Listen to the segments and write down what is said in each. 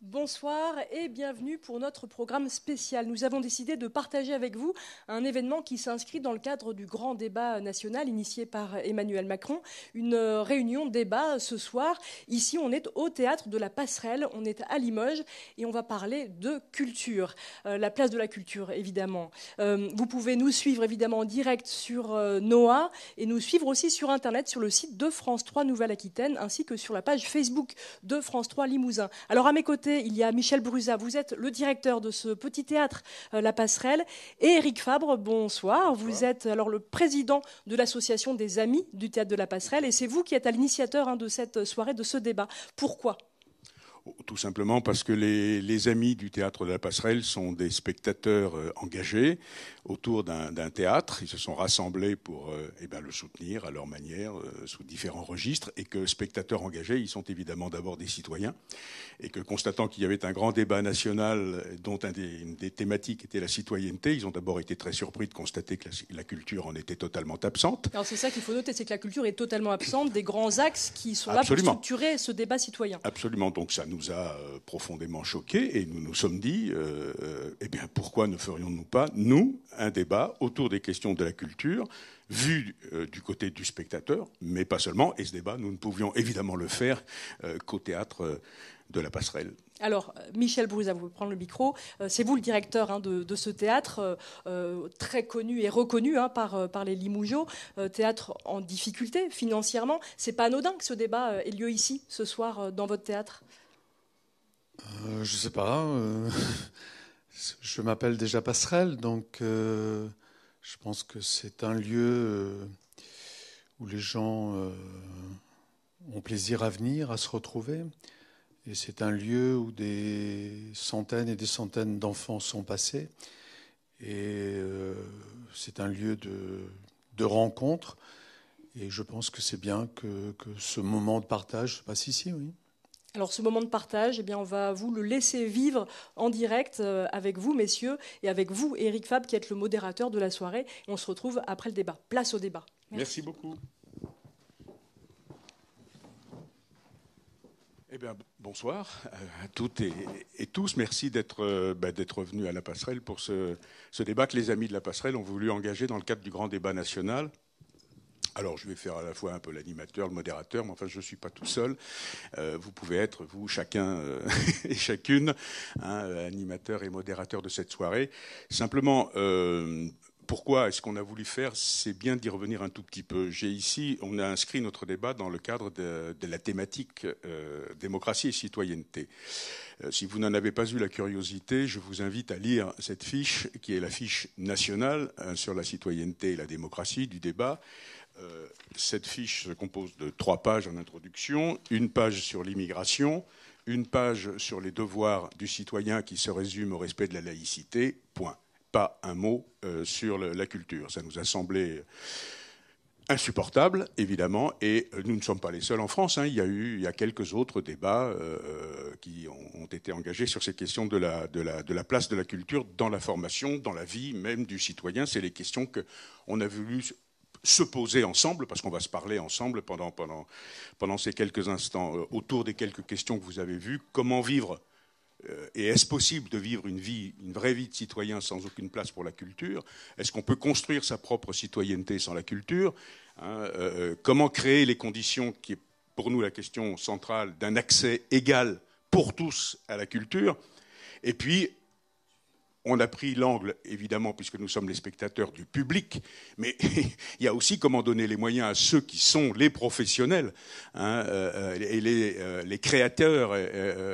Bonsoir et bienvenue pour notre programme spécial. Nous avons décidé de partager avec vous un événement qui s'inscrit dans le cadre du grand débat national initié par Emmanuel Macron. Une réunion débat ce soir. Ici, on est au théâtre de la Passerelle, on est à Limoges et on va parler de culture. Euh, la place de la culture, évidemment. Euh, vous pouvez nous suivre évidemment en direct sur Noah euh, et nous suivre aussi sur Internet, sur le site de France 3 Nouvelle-Aquitaine ainsi que sur la page Facebook de France 3 Limousin. Alors à mes côtés, il y a Michel Brusa. Vous êtes le directeur de ce petit théâtre, euh, La Passerelle. Et Eric Fabre, bonsoir. Vous êtes alors le président de l'association des Amis du théâtre de La Passerelle. Et c'est vous qui êtes à l'initiateur hein, de cette euh, soirée, de ce débat. Pourquoi tout simplement parce que les, amis du théâtre de la passerelle sont des spectateurs euh, engagés autour d'un théâtre. Ils se sont rassemblés pour euh, eh ben, le soutenir à leur manière, euh, sous différents registres, et que spectateurs engagés, ils sont évidemment d'abord des citoyens, et que constatant qu'il y avait un grand débat national dont des, une des thématiques était la citoyenneté, ils ont d'abord été très surpris de constater que la, culture en était totalement absente. Alors c'est ça qu'il faut noter, c'est que la culture est totalement absente des grands axes qui sont là pour structurer ce débat citoyen. Absolument, donc ça nous nous a euh, profondément choqué et nous nous sommes dit, euh, euh, eh bien, pourquoi ne ferions-nous pas, nous, un débat autour des questions de la culture, vu du côté du spectateur, mais pas seulement. Et ce débat, nous ne pouvions évidemment le faire qu'au théâtre de la passerelle. Alors, Michel Brouza, vous pouvez prendre le micro. C'est vous le directeur hein, de, ce théâtre, très connu et reconnu hein, par, par les Limougeaux, théâtre en difficulté financièrement. C'est pas anodin que ce débat ait lieu ici, ce soir, dans votre théâtre je euh, Je sais pas. Euh, je m'appelle déjà Passerelle, donc euh, je pense que c'est un lieu où les gens ont plaisir à venir, à se retrouver. Et c'est un lieu où des centaines et des centaines d'enfants sont passés. Et c'est un lieu de, de rencontre. Et je pense que c'est bien que, que, ce moment de partage se passe ici, oui. Alors ce moment de partage, eh bien, on va vous le laisser vivre en direct euh, avec vous, messieurs, et avec vous, Eric Fab, qui êtes le modérateur de la soirée. On se retrouve après le débat. Place au débat. Merci, beaucoup. Eh bonsoir à toutes et, tous. Merci d'être venu bah, venus à la passerelle pour ce débat que les amis de la passerelle ont voulu engager dans le cadre du grand débat national. Alors, je vais faire à la fois un peu l'animateur, le modérateur, mais enfin, je ne suis pas tout seul. Euh, vous pouvez être, vous, chacun euh, et chacune, hein, animateur et modérateur de cette soirée. Simplement, euh, pourquoi est-ce qu'on a voulu faire C'est bien d'y revenir un tout petit peu. J'ai ici, on a inscrit notre débat dans le cadre de, la thématique démocratie et citoyenneté. si vous n'en avez pas eu la curiosité, je vous invite à lire cette fiche qui est la fiche nationale hein, sur la citoyenneté et la démocratie du débat euh, cette fiche se compose de trois pages en introduction, une page sur l'immigration, une page sur les devoirs du citoyen qui se résume au respect de la laïcité, point. Pas un mot euh, sur la culture. Ça nous a semblé insupportable, évidemment, et euh, nous ne sommes pas les seuls en France. Hein. Il y a eu, il y quelques autres débats qui ont, été engagés sur ces questions de la, de la place de la culture dans la formation, dans la vie même du citoyen. C'est les questions qu'on a voulu se poser ensemble, parce qu'on va se parler ensemble pendant, ces quelques instants, euh, autour des quelques questions que vous avez vues. Comment vivre euh, et est-ce possible de vivre une vie, une vraie vie de citoyen sans aucune place pour la culture Est-ce qu'on peut construire sa propre citoyenneté sans la culture hein, euh, Comment créer les conditions qui est pour nous la question centrale d'un accès égal pour tous à la culture Et puis, on a pris l'angle, évidemment, puisque nous sommes les spectateurs du public, mais il y a aussi comment donner les moyens à ceux qui sont les professionnels, hein, euh, euh, et les, euh, créateurs,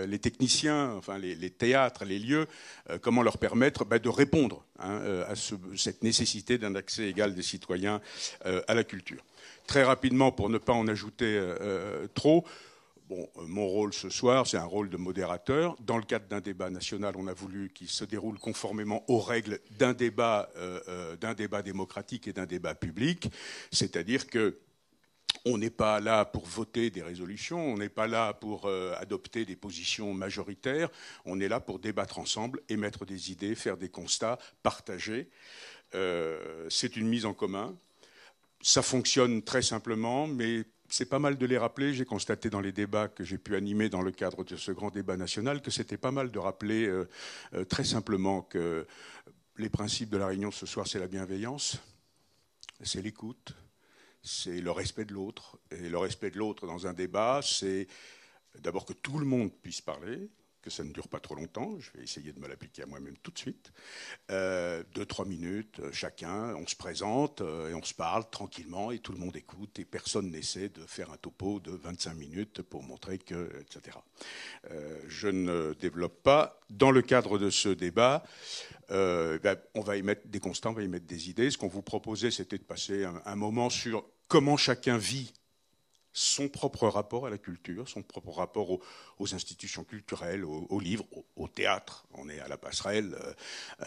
les techniciens, enfin les, théâtres, les lieux, comment leur permettre bah, de répondre hein, à cette nécessité d'un accès égal des citoyens à la culture. Très rapidement, pour ne pas en ajouter trop, euh, mon rôle ce soir, c'est un rôle de modérateur. Dans le cadre d'un débat national, on a voulu qu'il se déroule conformément aux règles d'un débat, euh, euh, d'un débat démocratique et d'un débat public. C'est-à-dire que on n'est pas là pour voter des résolutions, on n'est pas là pour adopter des positions majoritaires, on est là pour débattre ensemble, émettre des idées, faire des constats, partager. c'est une mise en commun. Ça fonctionne très simplement, mais c'est pas mal de les rappeler. J'ai constaté dans les débats que j'ai pu animer dans le cadre de ce grand débat national que c'était pas mal de rappeler euh, euh, très simplement que les principes de la réunion ce soir, c'est la bienveillance, c'est l'écoute, c'est le respect de l'autre. Et le respect de l'autre dans un débat, c'est d'abord que tout le monde puisse parler, que ça ne dure pas trop longtemps. Je vais essayer de me l'appliquer à moi-même tout de suite. Euh, deux, trois minutes euh, chacun, on se présente euh, et on se parle tranquillement et tout le monde écoute et personne n'essaie de faire un topo de 25 minutes pour montrer que, etc. je ne développe pas. Dans le cadre de ce débat, ben, on va y mettre des constats, on va y mettre des idées. Ce qu'on vous proposait, c'était de passer un moment sur comment chacun vit son propre rapport à la culture, son propre rapport aux, institutions culturelles, aux, livres, au, théâtre. On est à la passerelle. Euh,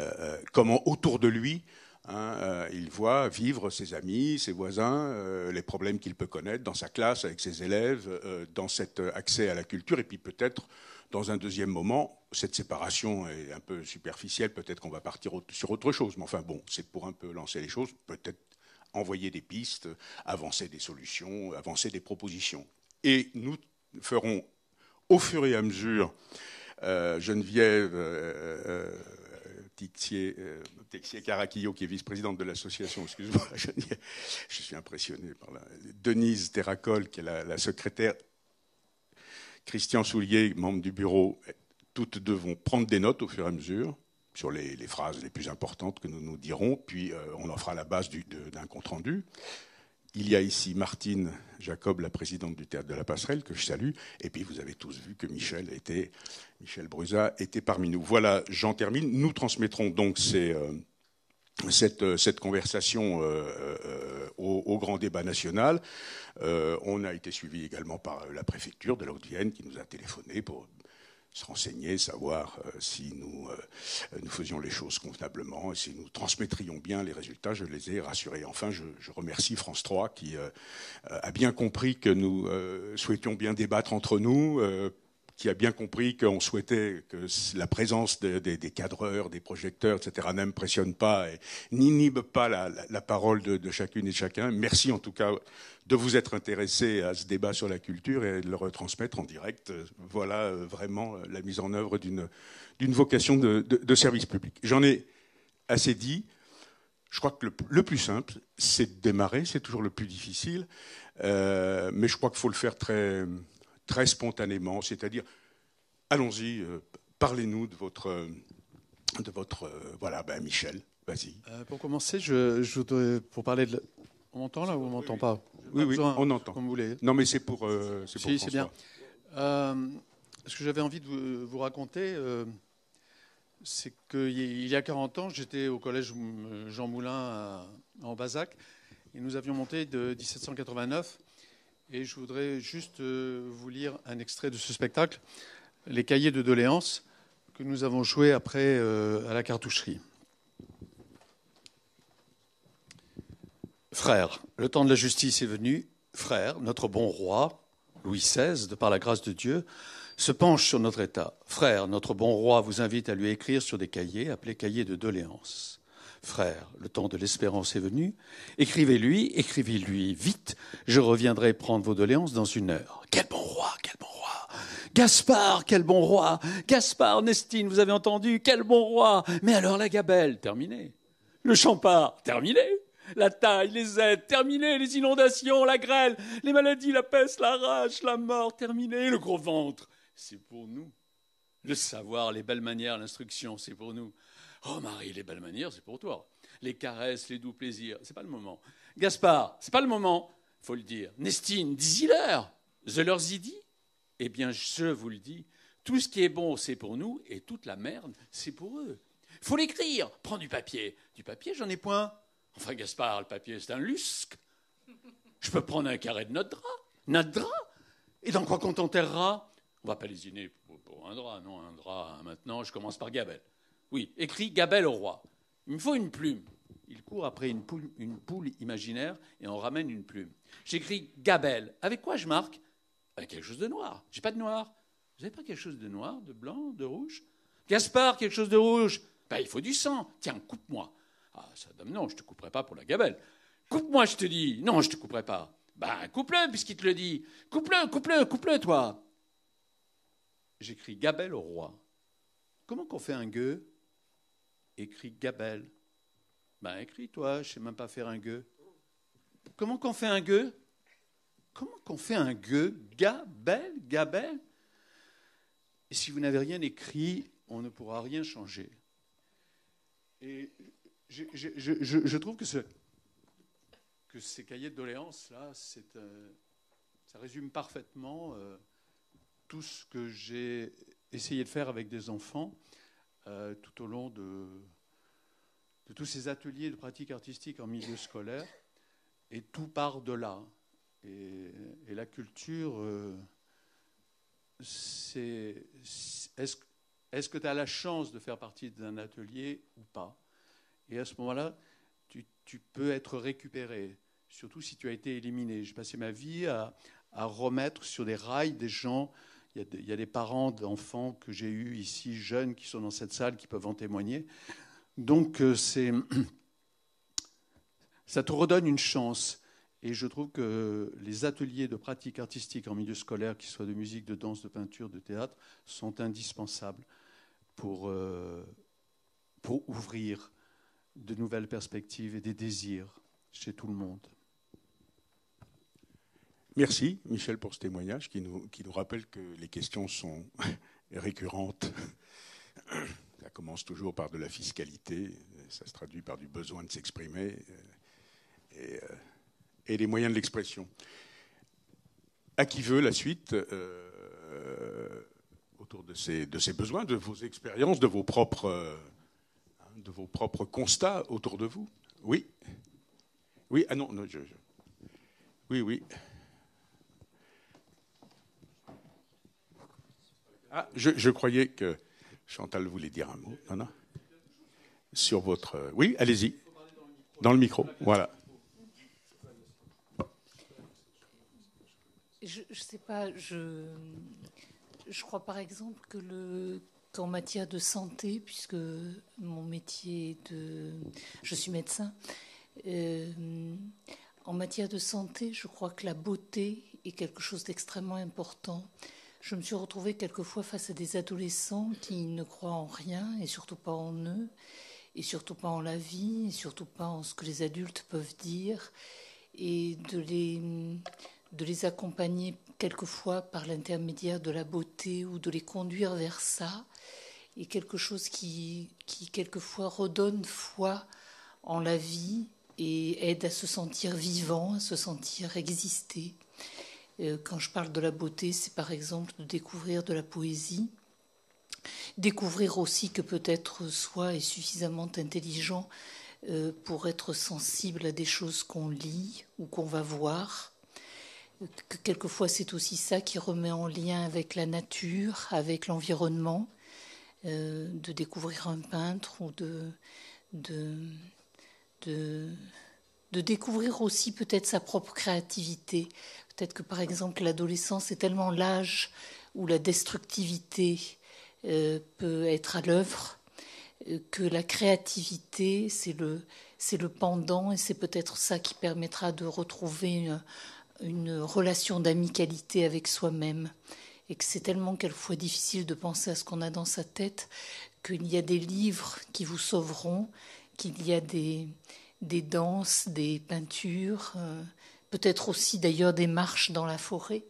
euh, euh, comment autour de lui, hein, il voit vivre ses amis, ses voisins, les problèmes qu'il peut connaître dans sa classe, avec ses élèves, dans cet accès à la culture, et puis peut-être dans un deuxième moment, cette séparation est un peu superficielle, peut-être qu'on va partir sur autre chose, mais enfin bon, c'est pour un peu lancer les choses, peut-être envoyer des pistes, avancer des solutions, avancer des propositions. Et nous ferons au fur et à mesure, euh, Geneviève euh, euh, euh qui est vice-présidente de l'association, excuse-moi, je suis impressionné par la. Denise Terracol, qui est la, la secrétaire, Christian Soulier, membre du bureau, toutes deux vont prendre des notes au fur et à mesure sur les, phrases les plus importantes que nous nous dirons, puis euh, on en fera la base d'un compte rendu. Il y a ici Martine Jacob, la présidente du théâtre de la Passerelle, que je salue. Et puis vous avez tous vu que Michel était, Michel était parmi nous. Voilà, j'en termine. Nous transmettrons donc euh, euh, cette, conversation au, grand débat national. on a été suivi également par la préfecture de la qui nous a téléphoné pour se renseigner, savoir euh, si nous, euh, nous faisions les choses convenablement et si nous transmettrions bien les résultats. Je les ai rassurés. Enfin, je, remercie France 3 qui euh, a bien compris que nous souhaitions bien débattre entre nous qui a bien compris qu'on souhaitait que la présence des, cadreurs, des projecteurs, etc., n'impressionne pas et n'inhibe pas la, parole de, chacune et de chacun. Merci en tout cas de vous être intéressé à ce débat sur la culture et de le retransmettre en direct. Voilà euh, vraiment euh, la mise en œuvre d'une vocation de, service public. J'en ai assez dit. Je crois que le, plus simple, c'est de démarrer. C'est toujours le plus difficile. Euh, mais je crois qu'il faut le faire très, très spontanément, c'est-à-dire allons-y, euh, parlez-nous de votre, euh, de votre euh, voilà, ben Michel, vas-y. pour commencer, je, voudrais, pour parler de, on m'entend là ou on m'entend pas Oui, oui, on entend. Comme vous voulez. Non, mais c'est pour, c'est pour si, c'est bien. ce que j'avais envie de vous raconter, c'est qu'il y a 40 ans, j'étais au collège Jean Moulin en Bazac, et nous avions monté de 1789 et je voudrais juste euh, vous lire un extrait de ce spectacle, Les cahiers de doléances, que nous avons joués après euh, à la cartoucherie. Frère, le temps de la justice est venu. Frère, notre bon roi, Louis XVI, de par la grâce de Dieu, se penche sur notre État. Frère, notre bon roi vous invite à lui écrire sur des cahiers appelés cahiers de doléances. Frère, le temps de l'espérance est venu. Écrivez-lui, écrivez-lui vite. Je reviendrai prendre vos doléances dans une heure. Quel bon roi, quel bon roi. Gaspard, quel bon roi. Gaspard, Nestine, vous avez entendu, quel bon roi. Mais alors la gabelle, terminée. Le champard, terminé. La taille, les aides, terminé. Les inondations, la grêle, les maladies, la peste, la rage, la mort, terminé. Le gros ventre, c'est pour nous. Le savoir, les belles manières, l'instruction, c'est pour nous. Oh Marie, les belles manières, c'est pour toi. Les caresses, les doux plaisirs, c'est pas le moment. Gaspard, c'est pas le moment, faut le dire. Nestine, dis-leur. Je leur y Eh bien, je vous le dis. Tout ce qui est bon, c'est pour nous, et toute la merde, c'est pour eux. Faut l'écrire. Prends du papier. Du papier, j'en ai point. Enfin, Gaspard, le papier, c'est un lusque. Je peux prendre un carré de notre drap. Notre drap Et dans quoi qu'on t'enterrera On va pas lésiner pour, pour un drap, non, un drap. maintenant, je commence par Gabelle. Oui, écrit Gabelle au roi. Il me faut une plume. Il court après une poule, imaginaire et en ramène une plume. J'écris Gabelle. Avec quoi je marque Avec quelque chose de noir. J'ai pas de noir. Vous n'avez pas quelque chose de noir, de blanc, de rouge Gaspard, quelque chose de rouge ben, Il faut du sang. Tiens, coupe-moi. Ah, ça donne non, je ne te couperai pas pour la gabelle. Coupe-moi, je te dis. Non, je ne te couperai pas. Ben, coupe-le, puisqu'il te le dit. Coupe-le, coupe-le, coupe-le, toi. J'écris gabelle au roi. Comment qu'on fait un gueux écrit Gabel. Ben écris toi, je sais même pas faire un gueux. Comment qu'on fait un gueux Comment qu'on fait un gueux Gabel, Gabel Et si vous n'avez rien écrit, on ne pourra rien changer. Et je, trouve que, ce, que ces cahiers de doléances, là, euh, ça résume parfaitement euh, tout ce que j'ai essayé de faire avec des enfants. Euh, tout au long de, tous ces ateliers de pratique artistique en milieu scolaire. Et tout part de là. Et, la culture, euh, c'est est-ce que tu as la chance de faire partie d'un atelier ou pas Et à ce moment-là, tu, peux être récupéré, surtout si tu as été éliminé. J'ai passé ma vie à remettre sur des rails des gens il y, a des parents d'enfants que j'ai eus ici, jeunes, qui sont dans cette salle, qui peuvent en témoigner. Donc, euh, ça te redonne une chance. Et je trouve que les ateliers de pratique artistique en milieu scolaire, qu'ils soient de musique, de danse, de peinture, de théâtre, sont indispensables pour, euh, pour ouvrir de nouvelles perspectives et des désirs chez tout le monde. Merci, Michel, pour ce témoignage qui nous, rappelle que les questions sont récurrentes. Ça commence toujours par de la fiscalité, ça se traduit par du besoin de s'exprimer euh, et, euh, et, les moyens de l'expression. À qui veut la suite euh, autour de ces, besoins, de vos expériences, de vos propres, hein, de vos propres constats autour de vous Oui Oui, ah non, non je. oui, oui. Ah, je, croyais que Chantal voulait dire un mot. Non, Sur votre. Euh, oui, allez-y. Dans le micro, voilà. Je ne sais pas, je, crois par exemple que le, qu'en matière de santé, puisque mon métier de. Je suis médecin. Euh, en matière de santé, je crois que la beauté est quelque chose d'extrêmement important. Je me suis retrouvée quelquefois face à des adolescents qui ne croient en rien et surtout pas en eux, et surtout pas en la vie, et surtout pas en ce que les adultes peuvent dire, et de les, accompagner quelquefois par l'intermédiaire de la beauté ou de les conduire vers ça, et quelque chose qui, qui quelquefois redonne foi en la vie et aide à se sentir vivant, à se sentir exister. Euh, quand je parle de la beauté, c'est par exemple de découvrir de la poésie, découvrir aussi que peut-être soi est suffisamment intelligent euh, pour être sensible à des choses qu'on lit ou qu'on va voir, que quelquefois c'est aussi ça qui remet en lien avec la nature, avec l'environnement, euh, de découvrir un peintre ou de, de, de découvrir aussi peut-être sa propre créativité. Peut-être que par exemple l'adolescence est tellement l'âge où la destructivité euh, peut être à l'œuvre euh, que la créativité, c'est le, c'est le pendant et c'est peut-être ça qui permettra de retrouver euh, une, relation d'amicalité avec soi-même. Et que c'est tellement quelquefois difficile de penser à ce qu'on a dans sa tête qu'il y a des livres qui vous sauveront, qu'il y a des, des danses, des peintures peut-être aussi d'ailleurs des marches dans la forêt,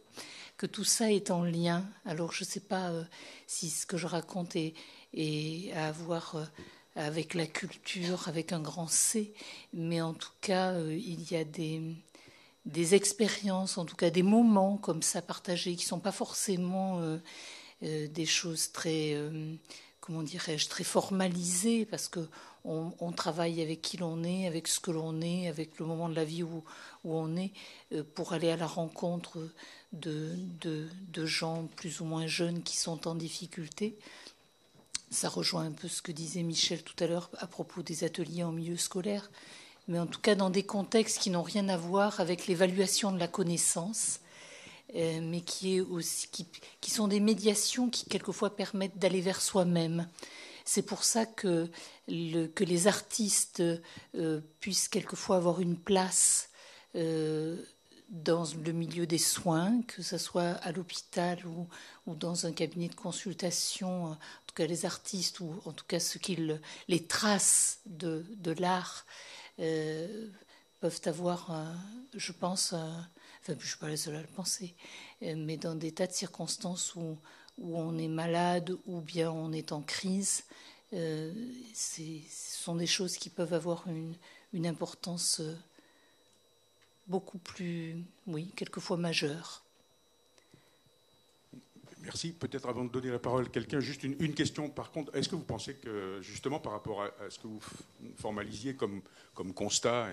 que tout ça est en lien. Alors je ne sais pas euh, si ce que je raconte est, à voir euh, avec la culture, avec un grand C, mais en tout cas, euh, il y a des, des expériences, en tout cas des moments comme ça partagés qui ne sont pas forcément des choses très, comment dirais-je, très formalisées, parce que on, travaille avec qui l'on est, avec ce que l'on est, avec le moment de la vie où, on est, euh, pour aller à la rencontre de, gens plus ou moins jeunes qui sont en difficulté. Ça rejoint un peu ce que disait Michel tout à l'heure à propos des ateliers en milieu scolaire, mais en tout cas dans des contextes qui n'ont rien à voir avec l'évaluation de la connaissance, euh, mais qui sont des médiations qui quelquefois permettent d'aller vers soi-même. C'est pour ça que, que les artistes euh, puissent quelquefois avoir une place euh, dans le milieu des soins, que ce soit à l'hôpital ou, dans un cabinet de consultation, en tout cas les artistes ou en tout cas ce qu'ils, les traces de, l'art euh, peuvent avoir, je pense, enfin je ne suis pas la seule à le penser, mais dans des tas de circonstances où où on est malade ou bien on est en crise. Euh, ce sont des choses qui peuvent avoir une, importance euh, beaucoup plus, oui, quelquefois majeure. Merci. Peut-être avant de donner la parole à quelqu'un, juste une, question. Par contre, est-ce que vous pensez que, justement, par rapport à, ce que vous formalisiez comme, comme constat,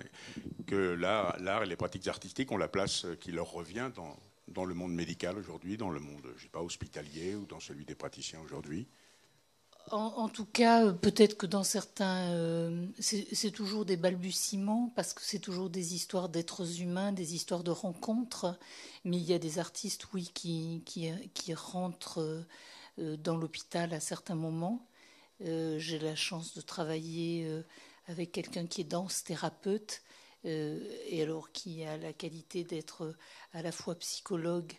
que l'art et les pratiques artistiques ont la place euh, qui leur revient dans, dans le monde médical aujourd'hui, dans le monde, je pas, hospitalier ou dans celui des praticiens aujourd'hui en, tout cas, euh, peut-être que dans certains, euh, c'est toujours des balbutiements parce que c'est toujours des histoires d'êtres humains, des histoires de rencontres. Mais il y a des artistes, oui, qui, qui, rentrent euh, dans l'hôpital à certains moments. J'ai la chance de travailler avec quelqu'un qui est danse thérapeute euh, et alors qui a la qualité d'être à la fois psychologue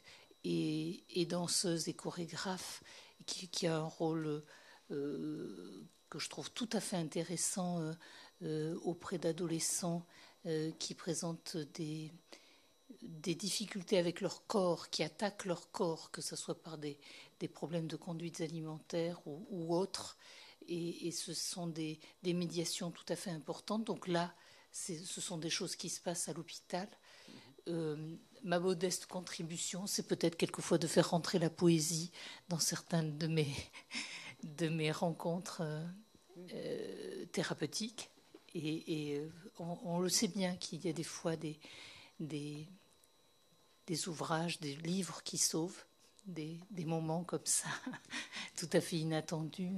et, danseuse et chorégraphe, qui, a un rôle euh, que je trouve tout à fait intéressant euh, auprès d'adolescents qui présentent des, difficultés avec leur corps, qui attaquent leur corps, que ce soit par des, problèmes de conduite alimentaire ou, ou autres. Et, ce sont des, des, médiations tout à fait importantes. Donc là, ce sont des choses qui se passent à l'hôpital. Euh, ma modeste contribution, c'est peut-être quelquefois de faire rentrer la poésie dans certaines de mes, de mes rencontres euh, euh, thérapeutiques. Et, on, le sait bien qu'il y a des fois des, des, des, ouvrages, des livres qui sauvent des, des moments comme ça, tout à fait inattendus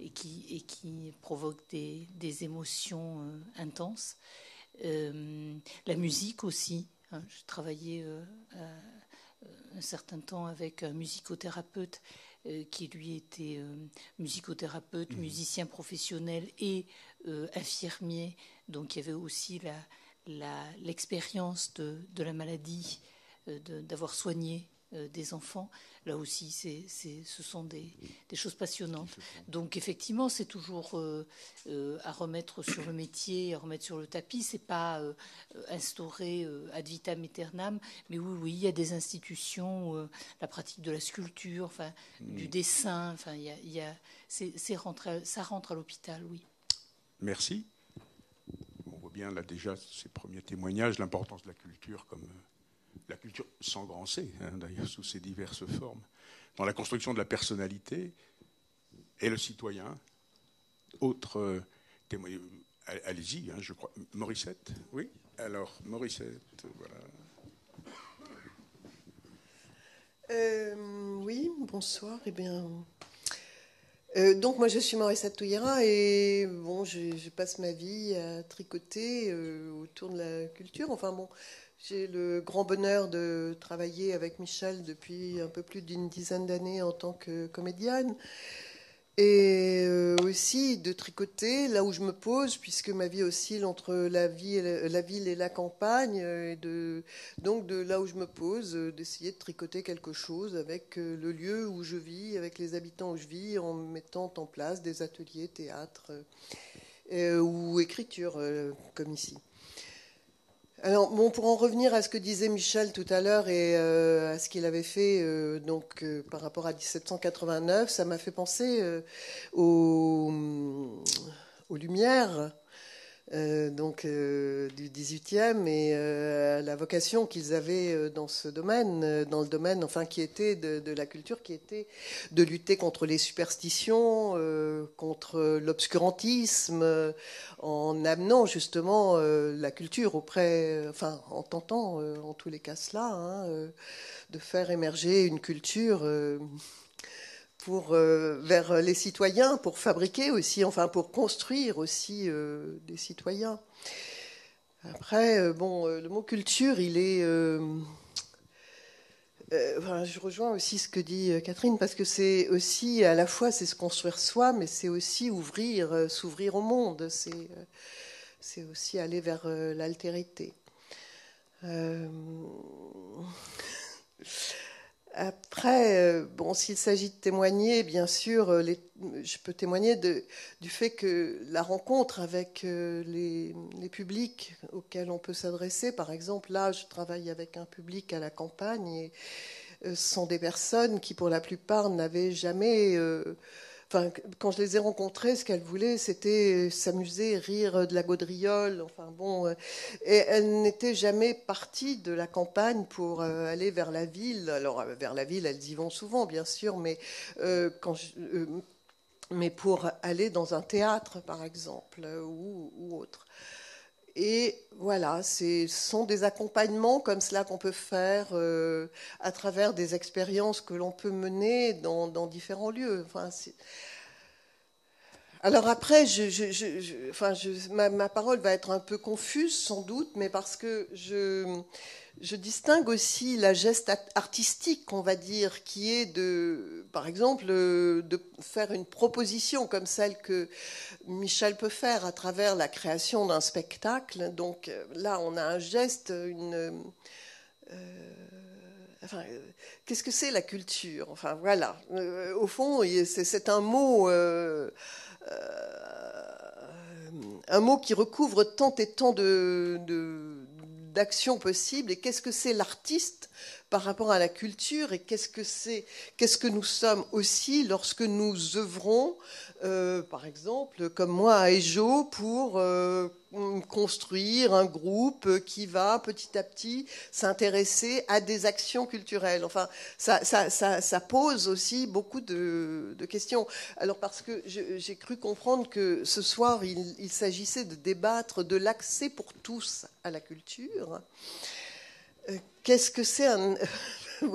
et qui, provoque des, émotions euh, intenses. Euh, la musique aussi. Hein. je travaillais euh, un certain temps avec un musicothérapeute qui lui était musicothérapeute, mmh. musicien professionnel et infirmier. Donc il y avait aussi l'expérience de, la maladie, d'avoir soigné euh, des enfants. Là aussi, ce sont des, choses passionnantes. Donc effectivement, c'est toujours euh, euh, à remettre sur le métier, à remettre sur le tapis. C'est pas instauré ad vitam aeternam, mais oui, oui, il y a des institutions, la pratique de la sculpture, enfin mm. du dessin, enfin y a, ça rentre à l'hôpital, oui. Merci. On voit bien là déjà ces premiers témoignages, l'importance de la culture comme la culture sans hein, d'ailleurs, sous ses diverses formes, dans la construction de la personnalité, et le citoyen, autre euh, témoignage. Euh, allez-y, hein, je crois. Morissette Oui Alors, Morissette, voilà. Euh, oui, bonsoir. Eh bien, donc moi je suis Morissette Touillera et bon je, passe ma vie à tricoter autour de la culture. Enfin bon, j'ai le grand bonheur de travailler avec Michel depuis un peu plus d'une dizaine d'années en tant que comédienne. Et euh, aussi de tricoter là où je me pose, puisque ma vie oscille entre la, ville et la campagne. Euh, et donc de là où je me pose, euh, d'essayer de tricoter quelque chose avec le lieu où je vis, avec les habitants où je vis, en mettant en place des ateliers, théâtre ou écriture, comme ici. Alors, pour en revenir à ce que disait Michel tout à l'heure et euh, à ce qu'il avait fait euh, donc euh, par rapport à 1789, ça m'a fait penser hum, aux Lumières euh, donc euh, du 18e et euh, la vocation qu'ils avaient dans ce domaine, dans le domaine enfin qui était de, la culture, qui était de lutter contre les superstitions, contre l'obscurantisme, en amenant justement la culture auprès, enfin en tentant en tous les cas cela, hein, de faire émerger une culture pour, euh, vers les citoyens, pour fabriquer aussi, enfin pour construire aussi euh, des citoyens. Après, euh, bon, le mot culture, il est... je rejoins aussi ce que dit Catherine, parce que c'est aussi, à la fois, c'est se construire soi, mais c'est aussi ouvrir, s'ouvrir au monde, c'est aussi aller vers l'altérité. Après, euh, bon, s'il s'agit de témoigner, bien sûr, euh, je peux témoigner de, du fait que la rencontre avec euh, les, publics auxquels on peut s'adresser, par exemple, là, je travaille avec un public à la campagne, et ce sont des personnes qui, pour la plupart, n'avaient jamais quand je les ai rencontrées, ce qu'elles voulaient, c'était euh, s'amuser, rire euh, de la gaudriole. Enfin bon, euh, et elles n'étaient jamais parties de la campagne pour aller vers la ville. Alors vers la ville, elles y vont souvent, bien sûr, mais mais pour aller dans un théâtre, par exemple, ou, ou autre. Et voilà, ce sont des accompagnements comme cela qu'on peut faire euh, à travers des expériences que l'on peut mener dans, différents lieux. Alors après, ma, parole va être un peu confuse sans doute, mais parce que je, distingue aussi la geste artistique, on va dire, qui est de, par exemple, euh, de faire une proposition comme celle que Michel peut faire à travers la création d'un spectacle. Donc euh, là, on a un geste, une. Euh, qu'est-ce que c'est la culture Enfin, voilà. au fond, c'est un mot. Euh, un mot qui recouvre tant et tant de, d'actions possibles et qu'est-ce que c'est l'artiste par rapport à la culture et qu'est-ce que c'est qu'est-ce que nous sommes aussi lorsque nous œuvrons euh, par exemple comme moi à Ejo pour euh, construire un groupe qui va petit à petit s'intéresser à des actions culturelles. Enfin, ça, pose aussi beaucoup de, questions. Alors parce que j'ai cru comprendre que ce soir, il, s'agissait de débattre de l'accès pour tous à la culture. Euh, qu'est-ce que c'est un...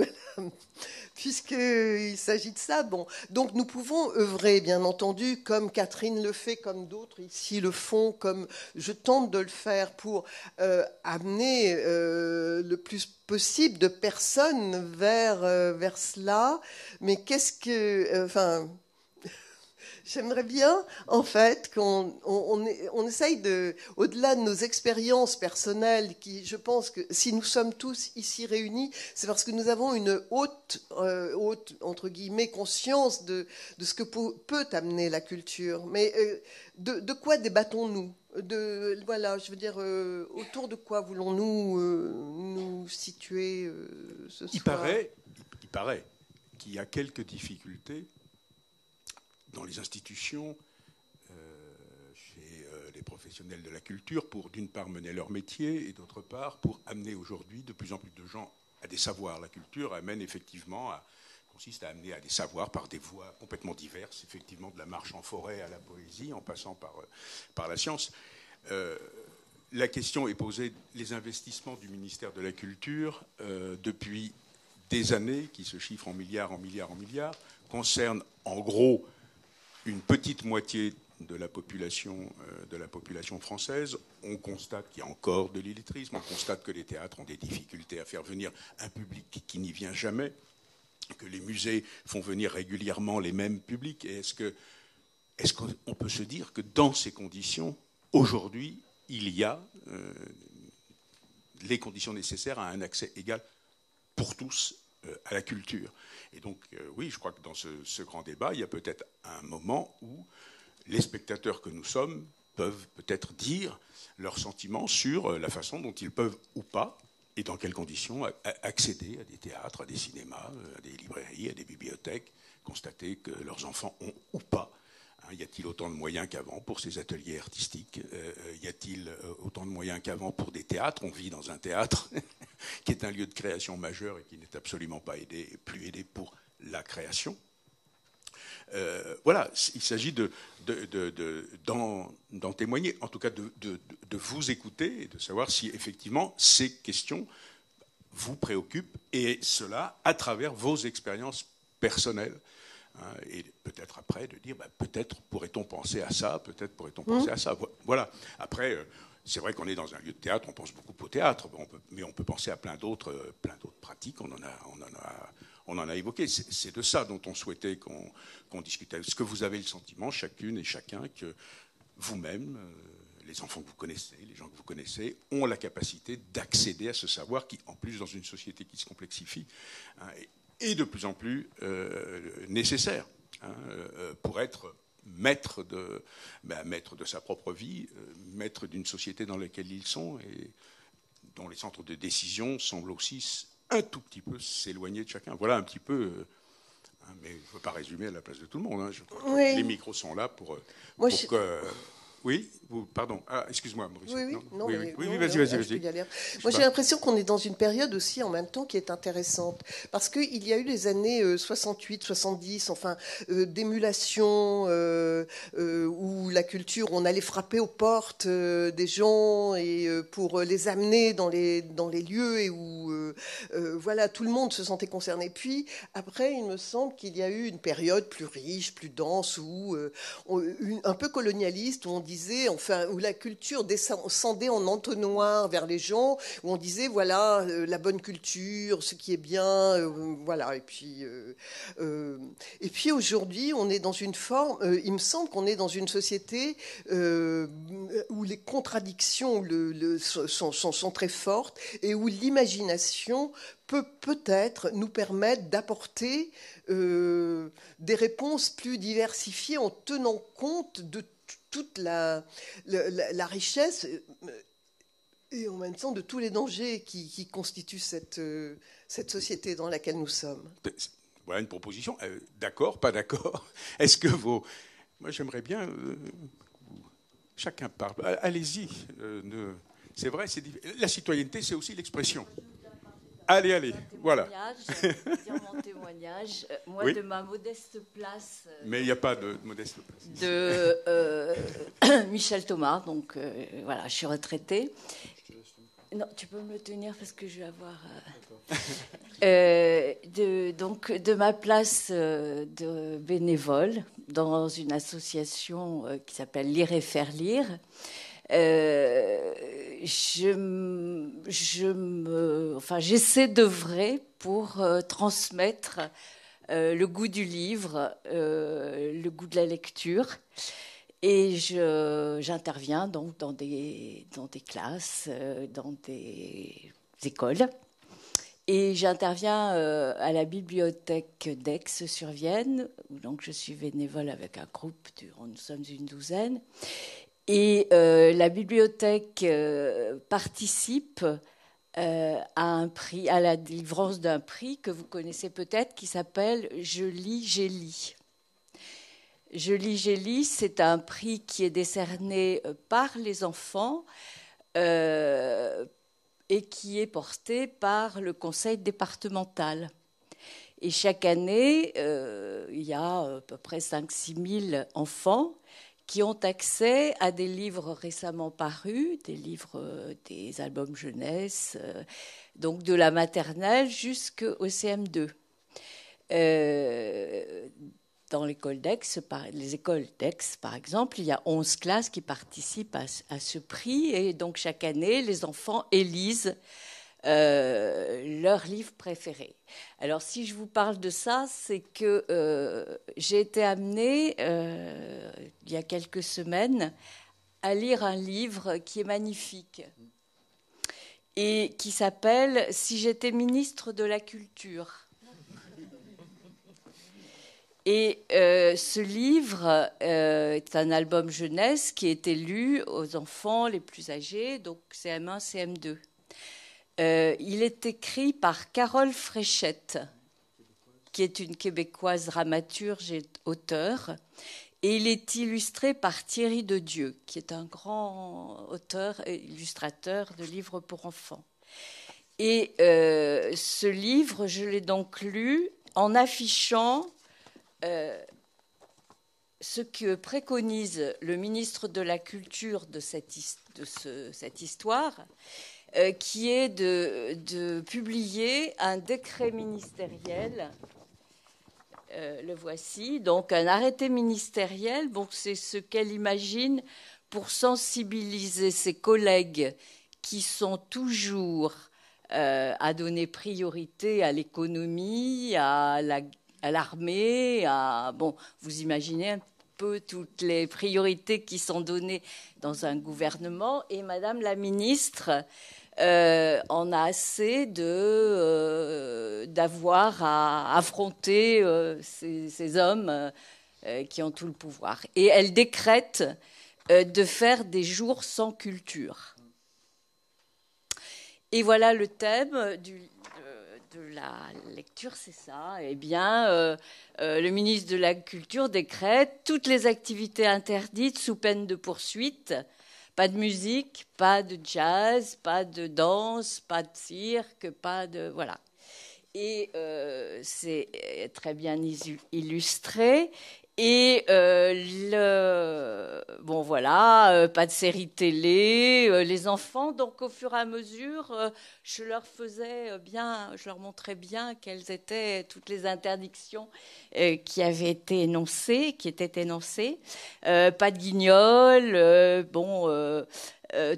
puisqu'il s'agit de ça. Bon. Donc nous pouvons œuvrer, bien entendu, comme Catherine le fait, comme d'autres ici le font, comme je tente de le faire pour euh, amener euh, le plus possible de personnes vers, euh, vers cela. Mais qu'est-ce que... enfin, J'aimerais bien, en fait, qu'on on, essaye de, au-delà de nos expériences personnelles, qui, je pense que si nous sommes tous ici réunis, c'est parce que nous avons une haute, euh, haute entre guillemets, conscience de, ce que peut, amener la culture. Mais euh, de, quoi débattons-nous de, voilà, je veux dire, euh, autour de quoi voulons-nous nous situer ce soir Il paraît, il paraît qu'il y a quelques difficultés dans les institutions, euh, chez euh, les professionnels de la culture, pour d'une part mener leur métier et d'autre part pour amener aujourd'hui de plus en plus de gens à des savoirs. La culture amène effectivement consiste à amener à des savoirs par des voies complètement diverses, effectivement de la marche en forêt à la poésie, en passant par, euh, par la science. la question est posée, les investissements du ministère de la Culture depuis des années, qui se chiffrent en milliards, en milliards, en milliards, concernent en gros une petite moitié euh, de la population, française. On constate qu'il y a encore de l'illettrisme, on constate que les théâtres ont des difficultés à faire venir un public qui, n'y vient jamais, que les musées font venir régulièrement les mêmes publics. est-ce que est qu'on peut se dire que dans ces conditions, aujourd'hui, il y a euh, les conditions nécessaires à un accès égal pour tous euh, à la culture. Et donc, euh, oui, je crois que dans ce, grand débat, il y a peut-être un moment où les spectateurs que nous sommes peuvent peut-être dire leurs sentiments sur euh, la façon dont ils peuvent ou pas, et dans quelles conditions, accéder à des théâtres, à des cinémas, à des librairies, à des bibliothèques, constater que leurs enfants ont ou pas Hein, y a-t-il autant de moyens qu'avant pour ces ateliers artistiques euh, euh, Y a-t-il euh, autant de moyens qu'avant pour des théâtres On vit dans un théâtre qui est un lieu de création majeur et qui n'est absolument pas aidé, plus aidé pour la création. voilà, il s'agit de, d'en, témoigner, en tout cas de, vous écouter et de savoir si effectivement ces questions vous préoccupent, et cela à travers vos expériences personnelles Hein, et peut-être après de dire, bah, peut-être pourrait-on penser à ça, peut-être pourrait-on mmh. penser à ça. Voilà. Après, euh, c'est vrai qu'on est dans un lieu de théâtre, on pense beaucoup au théâtre, mais on peut penser à plein d'autres, euh, plein d'autres pratiques. On en a, on en a, on en a évoqué. C'est de ça dont on souhaitait qu'on qu'on discute. Est-ce que vous avez le sentiment, chacune et chacun, que vous-même euh, les enfants que vous connaissez, les gens que vous connaissez, ont la capacité d'accéder à ce savoir qui, en plus, dans une société qui se complexifie, hein, est de plus en plus euh, nécessaire hein, euh, pour être maître de, ben, maître de sa propre vie, euh, maître d'une société dans laquelle ils sont et dont les centres de décision semblent aussi un tout petit peu s'éloigner de chacun. Voilà un petit peu hein, mais je ne veux pas résumer à la place de tout le monde. Hein. Les micros sont là pour, que. Oui Pardon, ah, excuse-moi, Maurice. Oui, oui, oui, vas-y, vas-y. Moi, j'ai l'impression qu'on est dans une période aussi, en même temps, qui est intéressante. Parce qu'il y a eu les années 68, euh, 70, enfin, euh, d'émulation, euh, où la culture, on allait frapper aux portes des gens et pour les amener dans les, dans les lieux et où, voilà, tout le monde se sentait concerné. Puis, après, il me semble qu'il y a eu une période plus riche, plus dense, où un peu colonialiste, où on disait, où la culture descendait en entonnoir vers les gens, où on disait voilà euh, la bonne culture, ce qui est bien, euh, voilà. Et puis, euh, et puis aujourd'hui, on est dans une forme. il me semble qu'on est dans une société où les contradictions le, sont, très fortes et où l'imagination peut peut-être nous permettre d'apporter des réponses plus diversifiées en tenant compte de toute la, richesse euh, et en même temps de tous les dangers qui, constituent euh, cette, société dans laquelle nous sommes. Ben, voilà une proposition. Euh, d'accord, pas d'accord. Est-ce que vos. Moi, j'aimerais bien. chacun parle. Allez-y. C'est vrai, c'est La citoyenneté, c'est aussi l'expression. Allez, allez, voilà. Dire mon témoignage, euh, moi de ma modeste place. Euh, Mais il n'y a pas de modeste place. De euh, Michel Thomas, donc voilà, je suis retraitée. Non, tu peux me tenir parce que je vais avoir. de, donc, de ma place de bénévole dans une association qui s'appelle Lire et faire lire. Euh, je, je enfin, j'essaie vrai pour euh, transmettre euh, le goût du livre, le goût de la lecture. Et j'interviens donc dans des, dans des classes, dans des écoles. Et j'interviens à la bibliothèque d'Aix sur Vienne, où donc je suis bénévole avec un groupe, nous sommes une douzaine. Et euh, la bibliothèque euh, participe euh, à, un prix, à la délivrance d'un prix que vous connaissez peut-être qui s'appelle Je lis, j'ai lu. Je lis, j'ai lu, c'est un prix qui est décerné par les enfants et qui est porté par le conseil départemental. Et chaque année, il y a à peu près 5-6 000 enfants qui ont accès à des livres récemment parus, des livres, euh, des albums jeunesse, euh, donc de la maternelle jusqu'au CM2. Euh, dans l'école les écoles d'Aix, par exemple, il y a 11 classes qui participent à, ce prix. Et donc, chaque année, les enfants élisent euh, leur livre préféré. Alors si je vous parle de ça, c'est que euh, j'ai été amenée euh, il y a quelques semaines à lire un livre qui est magnifique et qui s'appelle Si j'étais ministre de la Culture. Et ce livre est un album jeunesse qui est lu aux enfants les plus âgés, donc CM1, CM2. Euh, il est écrit par Carole Fréchette, qui est une québécoise dramaturge et auteur, Et il est illustré par Thierry de Dieu, qui est un grand auteur et illustrateur de livres pour enfants. Et euh, ce livre, je l'ai donc lu en affichant euh, ce que préconise le ministre de la Culture de cette histoire euh, qui est de, publier un décret ministériel. Euh, le voici, donc un arrêté ministériel. Bon, c'est ce qu'elle imagine pour sensibiliser ses collègues qui sont toujours euh, à donner priorité à l'économie, à l'armée, à bon, vous imaginez un peu toutes les priorités qui sont données dans un gouvernement. Et Madame la ministre euh, en a assez de euh, d'avoir à affronter euh, ces, hommes qui ont tout le pouvoir. Et elle décrète de faire des jours sans culture. Et voilà le thème de la lecture, c'est ça. Eh bien, le ministre de la Culture décrète toutes les activités interdites sous peine de poursuite pas de musique, pas de jazz, pas de danse, pas de cirque, pas de... Voilà. Et euh, c'est euh, très bien illustré. Et euh, le... bon voilà, euh, pas de série télé, euh, les enfants. Donc au fur et à mesure, je leur faisais bien, je leur montrais bien quelles étaient toutes les interdictions qui avaient été énoncées, qui étaient énoncées. pas de guignol, bon.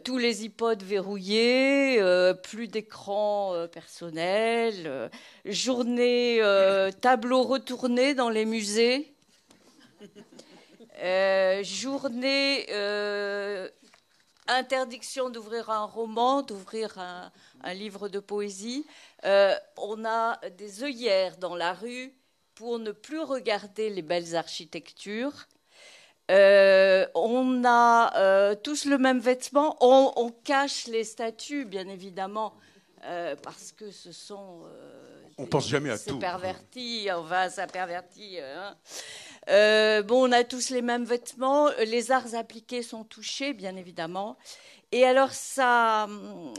tous les iPods verrouillés, plus d'écran personnel, journée tableau retourné dans les musées, euh, journée euh, interdiction d'ouvrir un roman, d'ouvrir un, livre de poésie. Euh, on a des œillères dans la rue pour ne plus regarder les belles architectures. on a tous le même vêtement. On, cache les statues, bien évidemment, parce que ce sont on pense jamais à tout. Perverti, enfin, ça pervertit. Hein. Euh, bon, on a tous les mêmes vêtements. Les arts appliqués sont touchés, bien évidemment. Et alors, ça,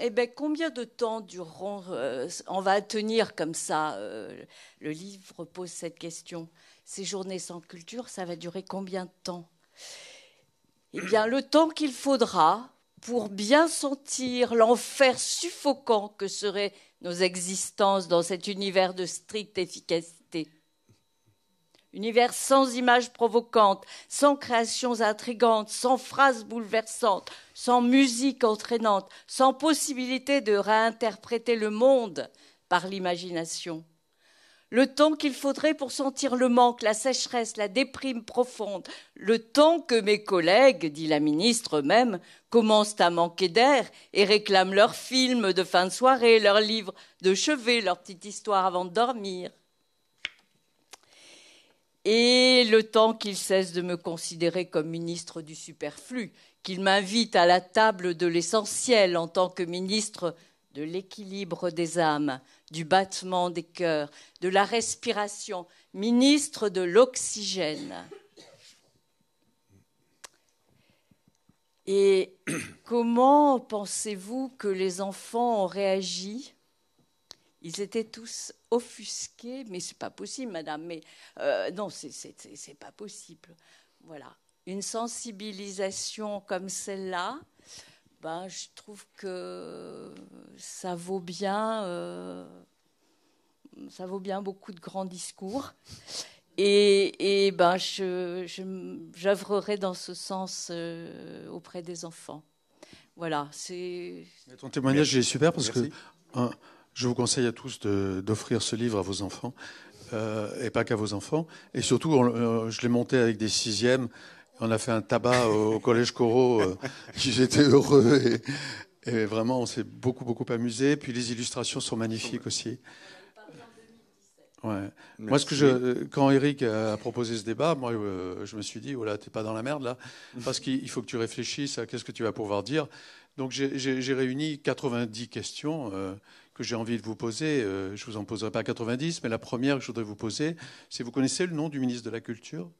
eh ben, combien de temps dureront euh, on va tenir comme ça euh, Le livre pose cette question. Ces journées sans culture, ça va durer combien de temps Eh bien, le temps qu'il faudra pour bien sentir l'enfer suffocant que seraient nos existences dans cet univers de stricte efficacité. Univers sans images provocantes, sans créations intrigantes, sans phrases bouleversantes, sans musique entraînante, sans possibilité de réinterpréter le monde par l'imagination. Le temps qu'il faudrait pour sentir le manque, la sécheresse, la déprime profonde, le temps que mes collègues, dit la ministre même, commencent à manquer d'air et réclament leurs films de fin de soirée, leurs livres de chevet, leurs petites histoires avant de dormir et le temps qu'il cesse de me considérer comme ministre du superflu, qu'il m'invite à la table de l'essentiel en tant que ministre de l'équilibre des âmes, du battement des cœurs, de la respiration, ministre de l'oxygène. Et comment pensez-vous que les enfants ont réagi ils étaient tous offusqués, mais c'est pas possible, madame, mais ce euh, non, c'est pas possible. Voilà. Une sensibilisation comme celle-là, ben, je trouve que ça vaut bien, euh, ça vaut bien beaucoup de grands discours. Et, ben, j'œuvrerai je, dans ce sens euh, auprès des enfants. Voilà, c'est. Ton témoignage est super parce que. Je vous conseille à tous d'offrir ce livre à vos enfants, euh, et pas qu'à vos enfants. Et surtout, euh, je l'ai monté avec des sixièmes. On a fait un tabac au, collège Corot. Euh, j'étais heureux. Et, vraiment, on s'est beaucoup, beaucoup amusé. Puis les illustrations sont magnifiques aussi. Ouais. Moi, ce que je, quand Eric a proposé ce débat, moi, je me suis dit, voilà, oh t'es pas dans la merde là, parce qu'il faut que tu réfléchisses à qu'est-ce que tu vas pouvoir dire. Donc, j'ai réuni 90 questions que j'ai envie de vous poser, euh, je ne vous en poserai pas 90, mais la première que je voudrais vous poser, c'est vous connaissez le nom du ministre de la Culture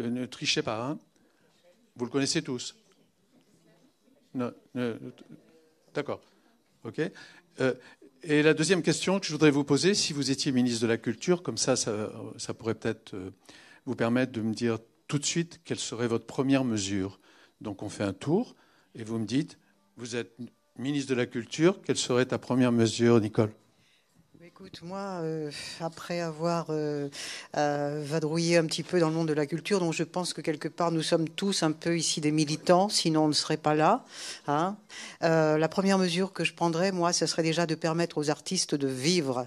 euh, Ne trichez pas, hein Vous le connaissez tous non, D'accord. OK. Euh, et la deuxième question que je voudrais vous poser, si vous étiez ministre de la Culture, comme ça, ça, ça pourrait peut-être vous permettre de me dire tout de suite quelle serait votre première mesure. Donc on fait un tour et vous me dites, vous êtes ministre de la Culture, quelle serait ta première mesure, Nicole Écoute, moi, euh, après avoir euh, euh, vadrouillé un petit peu dans le monde de la culture, dont je pense que quelque part nous sommes tous un peu ici des militants, sinon on ne serait pas là. Hein. la première mesure que je prendrais, moi, ce serait déjà de permettre aux artistes de vivre.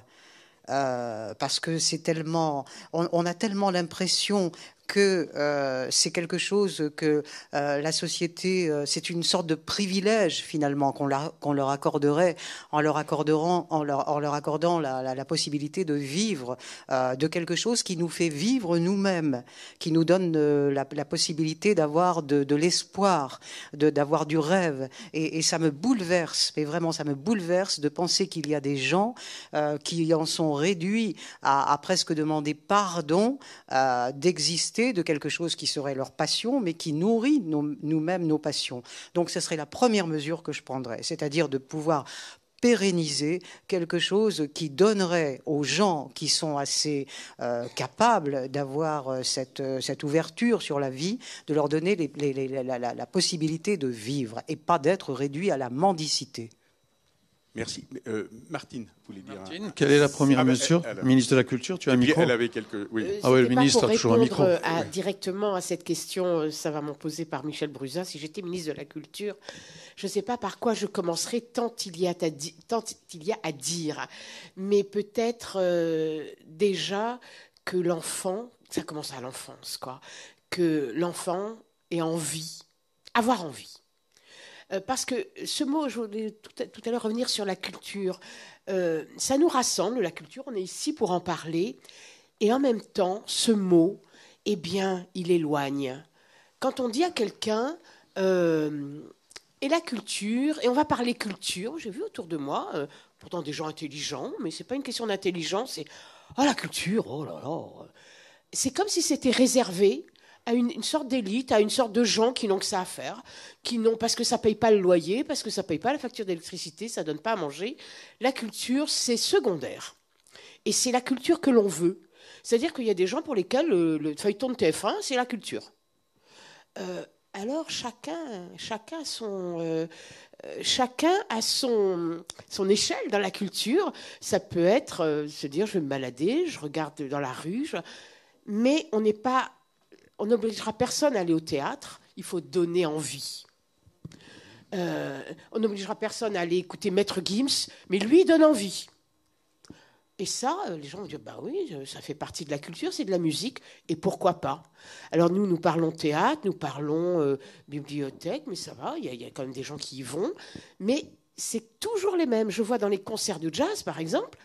parce que c'est tellement, on, a tellement l'impression que euh, c'est quelque chose que euh, la société, euh, c'est une sorte de privilège finalement qu'on leur accorderait en leur, accordant, en leur, en leur accordant la, possibilité de vivre de quelque chose qui nous fait vivre nous-mêmes, qui nous donne la, possibilité d'avoir de, de l'espoir, d'avoir du rêve. Et, ça me bouleverse, mais vraiment ça me bouleverse de penser qu'il y a des gens qui en sont réduits à, à presque demander pardon d'exister de quelque chose qui serait leur passion, mais qui nourrit nous-mêmes nos passions. Donc ce serait la première mesure que je prendrais, c'est-à-dire de pouvoir pérenniser quelque chose qui donnerait aux gens qui sont assez euh, capables d'avoir euh, euh, cette, ouverture sur la vie, de leur donner la, la possibilité de vivre et pas d'être réduit à la mendicité. Merci. Euh, Martine, vous voulez dire. Martine, quelle est la première ah, bah, mesure Ministre de la Culture, tu as eh un micro Elle avait quelques. Euh, ah oui, ministre toujours un micro. Directement à cette question, euh, ça va poser par Michel Bruzin, Si j'étais ministre de la Culture, je ne sais pas par quoi je commencerais tant il y a, à, tant il y a à dire. Mais peut-être déjà que l'enfant, ça commence à l'enfance, quoi, que l'enfant ait envie, avoir envie euh, parce que ce mot, je voulais tout à, l'heure revenir sur la culture. Euh, ça nous rassemble, la culture, on est ici pour en parler. Et en même temps, ce mot, eh bien, il éloigne. Quand on dit à quelqu'un, euh, et la culture, et on va parler culture, j'ai vu autour de moi, pourtant des gens intelligents, mais ce n'est pas une question d'intelligence, c'est, oh la culture, oh là là. C'est comme si c'était réservé à une, sorte d'élite, à une sorte de gens qui n'ont que ça à faire, qui n'ont parce que ça paye pas le loyer, parce que ça paye pas la facture d'électricité, ça donne pas à manger. La culture, c'est secondaire. Et c'est la culture que l'on veut. C'est-à-dire qu'il y a des gens pour lesquels le, feuilleton de TF1, c'est la culture. Euh, alors chacun, chacun son, euh, euh, chacun a son, son échelle dans la culture. Ça peut être se dire je vais me balader, je regarde dans la rue, mais on n'est pas on n'obligera personne à aller au théâtre, il faut donner envie. Euh, on n'obligera personne à aller écouter Maître Gims, mais lui, donne envie. Et ça, euh, les gens disent, bah oui, euh, ça fait partie de la culture, c'est de la musique, et pourquoi pas Alors nous, nous parlons théâtre, nous parlons bibliothèque, mais ça va, il y, a quand même des gens qui y vont. Mais c'est toujours les mêmes. Je vois dans les concerts de jazz, par exemple,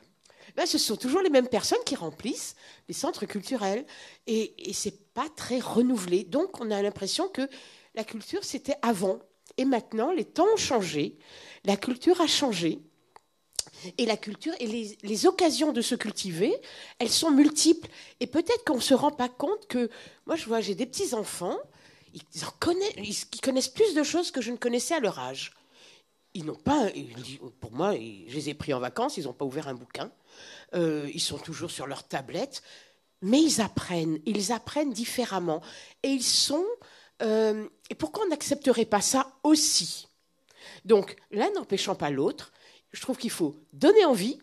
ben, ce sont toujours les mêmes personnes qui remplissent les centres culturels. Et, ce n'est pas très renouvelé. Donc, on a l'impression que la culture, c'était avant. Et maintenant, les temps ont changé, la culture a changé. Et la culture et les, occasions de se cultiver, elles sont multiples. Et peut-être qu'on ne se rend pas compte que, moi, je vois, j'ai des petits-enfants, ils, ils connaissent plus de choses que je ne connaissais à leur âge ils n'ont pas, pour moi, je les ai pris en vacances, ils n'ont pas ouvert un bouquin, euh, ils sont toujours sur leur tablette, mais ils apprennent, ils apprennent différemment. Et ils sont, euh, et pourquoi on n'accepterait pas ça aussi Donc, l'un n'empêchant pas l'autre, je trouve qu'il faut donner envie,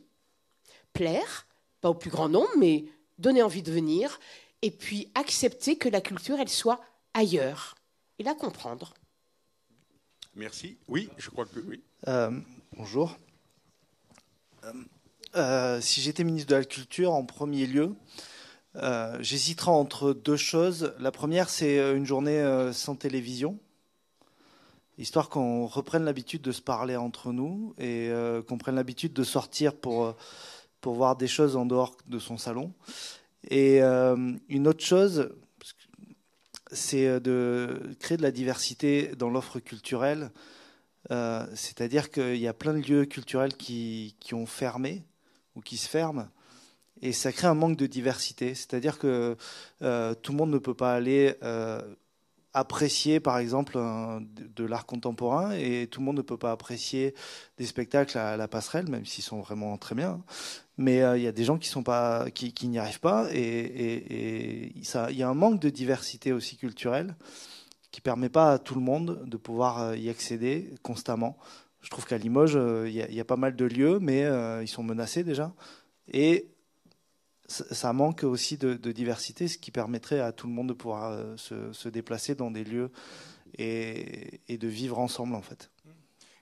plaire, pas au plus grand nombre, mais donner envie de venir, et puis accepter que la culture, elle soit ailleurs, et la comprendre. Merci. Oui, je crois que oui. Euh, bonjour. Euh, euh, si j'étais ministre de la Culture, en premier lieu, euh, j'hésiterais entre deux choses. La première, c'est une journée sans télévision, histoire qu'on reprenne l'habitude de se parler entre nous et qu'on prenne l'habitude de sortir pour, pour voir des choses en dehors de son salon. Et une autre chose, c'est euh, de créer de la diversité dans l'offre culturelle. Euh, c'est-à-dire qu'il y a plein de lieux culturels qui, ont fermé ou qui se ferment. Et ça crée un manque de diversité. C'est-à-dire que euh, tout le monde ne peut pas aller apprécier, par exemple, de l'art contemporain. Et tout le monde ne peut pas apprécier des spectacles à la passerelle, même s'ils sont vraiment très bien mais euh, il y a des gens qui sont pas, qui, n'y arrivent pas, et, ça, il y a un manque de diversité aussi culturelle qui permet pas à tout le monde de pouvoir euh, y accéder constamment. Je trouve qu'à Limoges, euh, il y, a pas mal de lieux, mais ils sont menacés déjà, et ça manque aussi de, diversité, ce qui permettrait à tout le monde de pouvoir se, déplacer dans des lieux et, et de vivre ensemble en fait.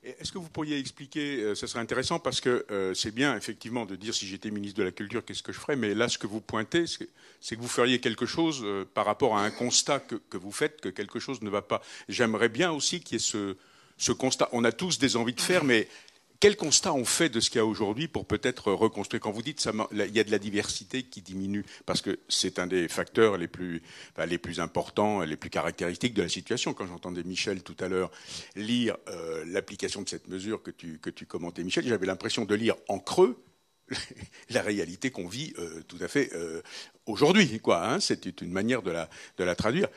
Est-ce que vous pourriez expliquer, euh, ce serait intéressant parce que euh, c'est bien effectivement de dire si j'étais ministre de la Culture, qu'est-ce que je ferais, mais là ce que vous pointez, c'est que vous feriez quelque chose euh, par rapport à un constat que, vous faites, que quelque chose ne va pas. J'aimerais bien aussi qu'il y ait ce constat. On a tous des envies de faire, mais quel constat on fait de ce qu'il y a aujourd'hui pour peut-être reconstruire Quand vous dites qu'il il y a de la diversité qui diminue, parce que c'est un des facteurs les plus, les plus importants, les plus caractéristiques de la situation. Quand j'entendais Michel tout à l'heure lire euh, l'application de cette mesure que tu, commentais, Michel, j'avais l'impression de lire en creux la réalité qu'on vit euh, tout à fait euh, aujourd'hui. Hein. c'est une manière de la, de la traduire.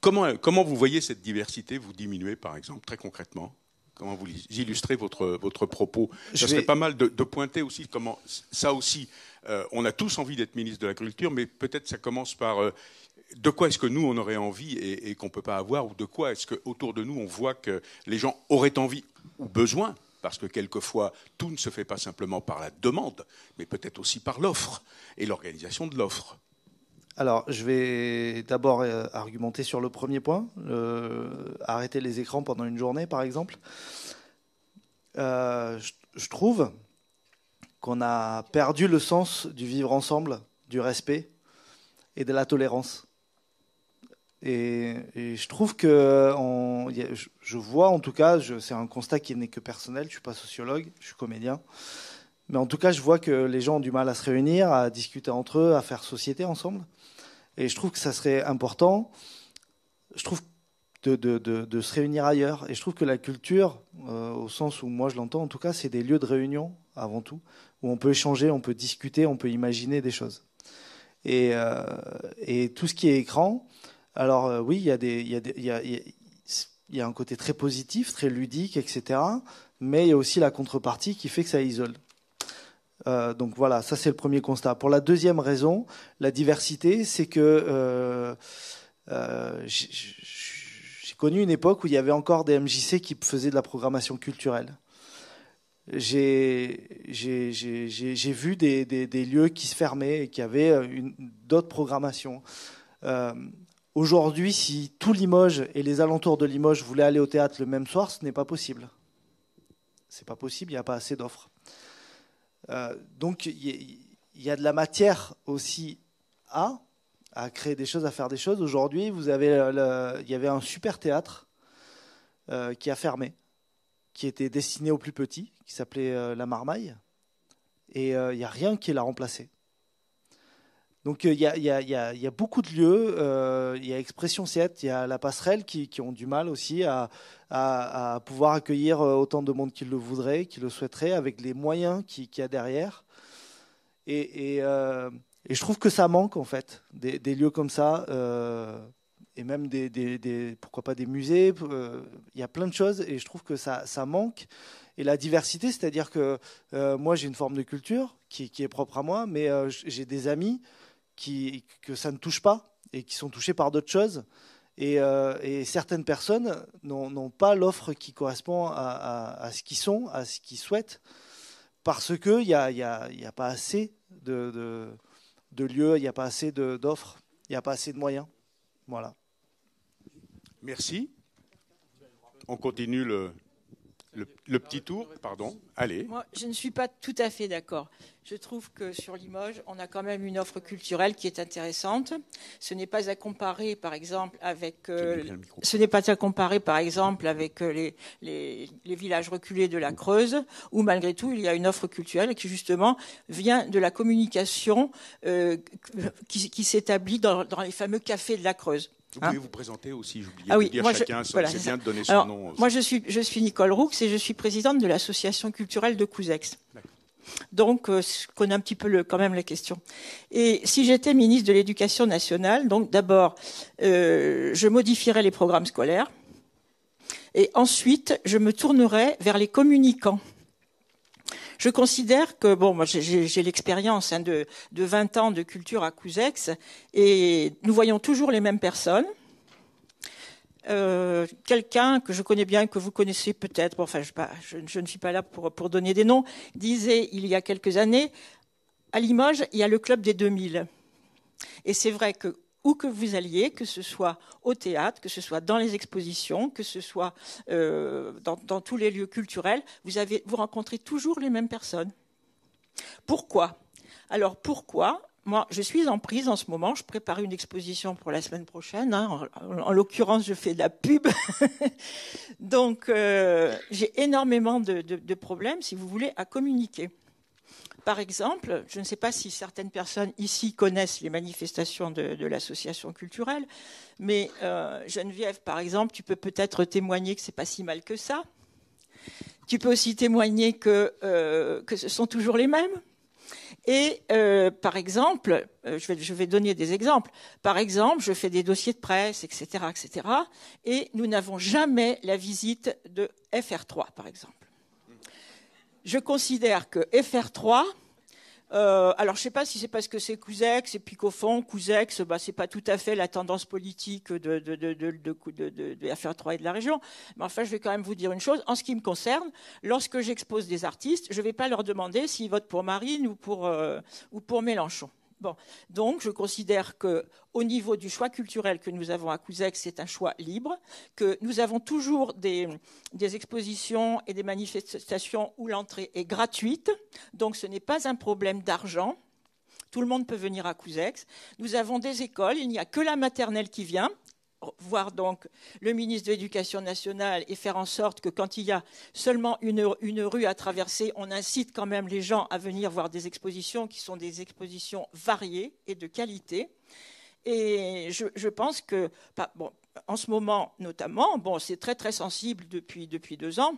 Comment, comment vous voyez cette diversité vous diminuer, par exemple, très concrètement comment vous illustrez votre, propos. Ce serait pas mal de, pointer aussi comment ça aussi. Euh, on a tous envie d'être ministre de la mais peut-être ça commence par euh, de quoi est-ce que nous on aurait envie et, qu'on ne peut pas avoir, ou de quoi est-ce qu'autour de nous on voit que les gens auraient envie ou besoin, parce que quelquefois tout ne se fait pas simplement par la demande, mais peut-être aussi par l'offre et l'organisation de l'offre. Alors, je vais d'abord euh, argumenter sur le premier point, arrêter les écrans pendant une journée, par exemple. Euh, je, trouve qu'on a perdu le sens du vivre ensemble, du respect et de la tolérance. Et, je trouve que je, vois, en tout cas, c'est un constat qui n'est que personnel. Je ne suis pas sociologue, je suis comédien. Mais en tout cas, je vois que les gens ont du mal à se réunir, à discuter entre eux, à faire société ensemble. Et je trouve que ça serait important, je trouve, de, se réunir ailleurs. Et je trouve que la culture, euh, au sens où moi je l'entends, en tout cas, c'est des lieux de réunion avant tout, où on peut échanger, on peut discuter, on peut imaginer des choses. Et, euh, tout ce qui est écran, alors euh, oui, il il y a un côté très positif, très ludique, etc. Mais il y a aussi la contrepartie qui fait que ça isole. Euh, donc voilà, ça c'est le premier constat. Pour la deuxième raison, la diversité, c'est que euh, euh, j'ai connu une époque où il y avait encore des MJC qui faisaient de la programmation culturelle j'ai vu des, lieux qui se fermaient et qui avaient d'autres programmations. Aujourd'hui, si tout Limoges et les alentours de Limoges voulaient aller au théâtre le même soir, ce n'est pas possible. C'est pas possible, il n'y a pas assez d'offres. Euh, donc il y, a de la matière aussi à, à créer des choses, à faire des choses. Aujourd'hui, vous avez, il y avait un super théâtre euh, qui a fermé, qui était destiné aux plus petits, qui s'appelait euh, La Marmaille, et il n'y a rien qui l'a remplacé. Donc euh, il y, a, y beaucoup de lieux, euh, il y a Expression 7, il y a la passerelle qui, ont du mal aussi à, à, pouvoir accueillir euh, autant de monde qu'ils le voudraient, qu'ils le souhaiteraient, avec les moyens qu'il y a derrière. Et, je trouve que ça manque en fait, des, lieux comme ça, et même des, des, pourquoi pas des musées, il y a plein de choses, et je trouve que ça, ça manque et la diversité, c'est-à-dire que moi j'ai une forme de culture qui, qui, est propre à moi, mais j'ai des amis que ça ne touche pas et qui sont touchés par d'autres choses. Et, euh, certaines personnes n'ont pas l'offre qui correspond à, ce qu'ils sont, à ce qu'ils souhaitent, parce qu'il n'y a, y a, y a, pas assez de, de, de lieux, il n'y a pas assez d'offres, il n'y a pas assez de moyens. Voilà. Merci. On continue le, le, petit tour, pardon. Allez. Moi, je ne suis pas tout à fait d'accord. Je trouve que sur Limoges, on a quand même une offre culturelle qui est intéressante. Ce n'est pas à comparer, par exemple, avec euh, ce n'est pas à comparer, par exemple, avec euh, les, villages reculés de la Creuse, où malgré tout, il y a une offre culturelle qui justement vient de la communication euh, qui, s'établit dans les fameux cafés de la Creuse. Vous hein pouvez vous présenter aussi, j'oubliais ah oui, de dire chacun, c'est bien de donner son nom. Moi, je suis, Nicole Roux et je suis présidente de l'association culturelle de Couzex. Donc, je euh, connais un petit peu quand même la question. Et si j'étais ministre de l'Éducation nationale, donc d'abord, euh, je modifierais les programmes scolaires. Et ensuite, je me tournerais vers les communicants. Je considère que, bon, moi j'ai l'expérience hein, de, 20 ans de culture à Couzex, et nous voyons toujours les mêmes personnes. Euh, quelqu'un que je connais bien, que vous connaissez peut-être, bon, enfin, je, pas, je, ne suis pas là pour, pour donner des noms, disait il y a quelques années, à Limoges, il y a le club des 2000. Et c'est vrai que où que vous alliez, que ce soit au théâtre, que ce soit dans les expositions, que ce soit euh, dans, tous les lieux culturels, vous, avez, vous rencontrez toujours les mêmes personnes. Pourquoi Alors pourquoi moi, je suis en prise en ce moment. Je prépare une exposition pour la semaine prochaine. Hein. En, l'occurrence, je fais de la pub. Donc, euh, j'ai énormément de problèmes, si vous voulez, à communiquer par exemple, je ne sais pas si certaines personnes ici connaissent les manifestations de, l'association culturelle, mais euh, Geneviève, par exemple, tu peux peut-être témoigner que c'est pas si mal que ça. Tu peux aussi témoigner que, euh, ce sont toujours les mêmes. Et euh, par exemple, je, vais, je vais, donner des exemples. Par exemple, je fais des dossiers de presse, etc., etc. Et nous n'avons jamais la visite de FR3, par exemple je considère que FR3, euh, alors je ne sais pas si c'est parce que c'est Cousex et puis fond, Cousex, ce bah, c'est pas tout à fait la tendance politique de, FR3 et de la région, mais enfin je vais quand même vous dire une chose, en ce qui me concerne, lorsque j'expose des artistes, je ne vais pas leur demander s'ils votent pour Marine ou pour euh, Mélenchon. Bon, donc je considère que au niveau du choix culturel que nous avons à Couzex, c'est un choix libre, que nous avons toujours des, expositions et des manifestations où l'entrée est gratuite, donc ce n'est pas un problème d'argent. Tout le monde peut venir à Couzex, Nous avons des écoles, il n'y a que la maternelle qui vient, voir donc le ministre de l'Éducation nationale et faire en sorte que quand il y a seulement une, rue à traverser, on incite quand même les gens à venir voir des expositions qui sont des expositions variées et de qualité. Et je, pense que, en ce moment notamment, c'est très très sensible depuis deux ans,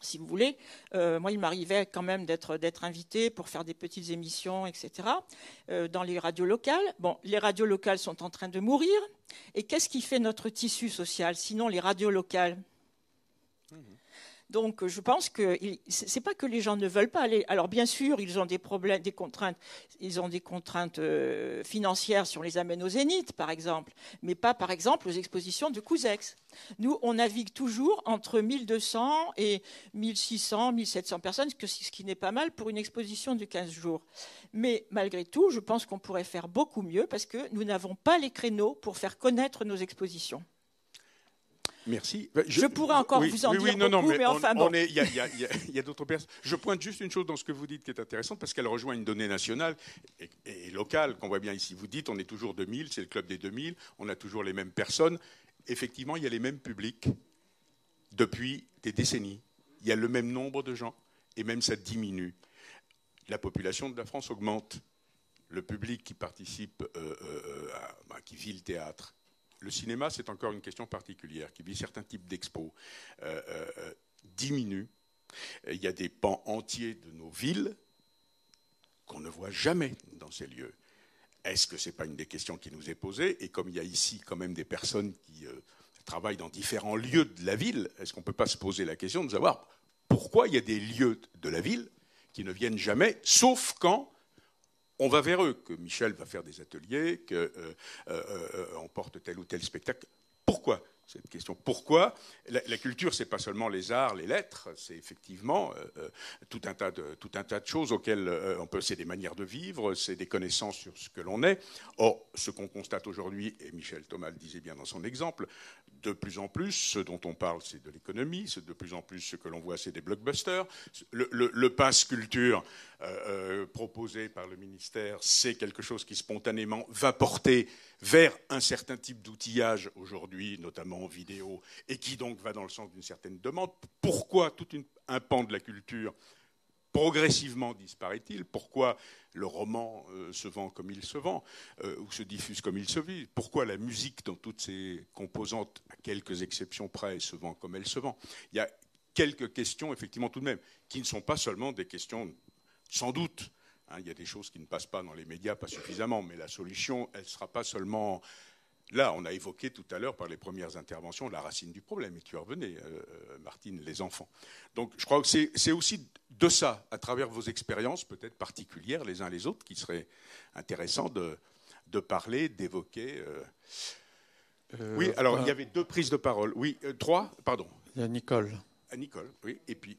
si vous voulez. Euh, moi, il m'arrivait quand même d'être invité pour faire des petites émissions, etc., euh, dans les radios locales. Bon, les radios locales sont en train de mourir. Et qu'est-ce qui fait notre tissu social, sinon les radios locales mmh. Donc euh, je pense que c'est pas que les gens ne veulent pas aller. Alors bien sûr, ils ont des problèmes, des contraintes, ont des contraintes euh, financières si on les amène au Zénith, par exemple, mais pas par exemple aux expositions de Couzex. Nous, on navigue toujours entre 1200 et 1600, 1700 personnes, ce qui n'est pas mal pour une exposition de 15 jours. Mais malgré tout, je pense qu'on pourrait faire beaucoup mieux parce que nous n'avons pas les créneaux pour faire connaître nos expositions. Merci. Ben, je, pourrais encore vous en dire beaucoup, mais, enfin bon. Il y a, d'autres personnes. Je pointe juste une chose dans ce que vous dites qui est intéressante parce qu'elle rejoint une donnée nationale et, locale qu'on voit bien ici. Vous dites on est toujours 2000, c'est le club des 2000, on a toujours les mêmes personnes. Effectivement, il y a les mêmes publics depuis des décennies. Il y a le même nombre de gens et même ça diminue. La population de la France augmente. Le public qui participe, euh, euh, euh, à, bah, qui vit le théâtre, le cinéma, c'est encore une question particulière qui vit certains types d'expos. Euh, euh, diminuent. Il y a des pans entiers de nos villes qu'on ne voit jamais dans ces lieux. Est-ce que ce n'est pas une des questions qui nous est posée Et comme il y a ici quand même des personnes qui euh, travaillent dans différents lieux de la ville, est-ce qu'on ne peut pas se poser la question de savoir pourquoi il y a des lieux de la ville qui ne viennent jamais, sauf quand on va vers eux, que Michel va faire des ateliers, qu'on euh, euh, euh, porte tel ou tel spectacle. Pourquoi cette question. Pourquoi la, culture, c'est pas seulement les arts, les lettres, c'est effectivement euh, euh, tout, un tas de, choses auxquelles euh, on peut. C'est des manières de vivre, c'est des connaissances sur ce que l'on est. Or, ce qu'on constate aujourd'hui, et Michel Thomas le disait bien dans son exemple, de plus en plus, ce dont on parle, c'est de l'économie, de plus en plus, ce que l'on voit, c'est des blockbusters. Le, le, culture proposé par le ministère, c'est quelque chose qui spontanément va porter vers un certain type d'outillage aujourd'hui, notamment en vidéo, et qui donc va dans le sens d'une certaine demande. Pourquoi tout un pan de la culture progressivement disparaît-il Pourquoi le roman euh, se vend comme il se vend, euh, ou se diffuse comme il se vit Pourquoi la musique, dans toutes ses composantes, à quelques exceptions près, se vend comme elle se vend Il y a quelques questions, effectivement, tout de même, qui ne sont pas seulement des questions, sans doute, Hein, il y a des choses qui ne passent pas dans les médias, pas suffisamment, mais la solution, elle ne sera pas seulement... Là, on a évoqué tout à l'heure par les premières interventions la racine du problème, et tu revenais, euh, euh, Martine, les enfants. Donc je crois que c'est aussi de ça, à travers vos expériences peut-être particulières les uns les autres, qu'il serait intéressant de, parler, d'évoquer. Euh, oui, alors il y avait deux prises de parole. Oui, trois, pardon. Il y a Nicole. oui. Et puis,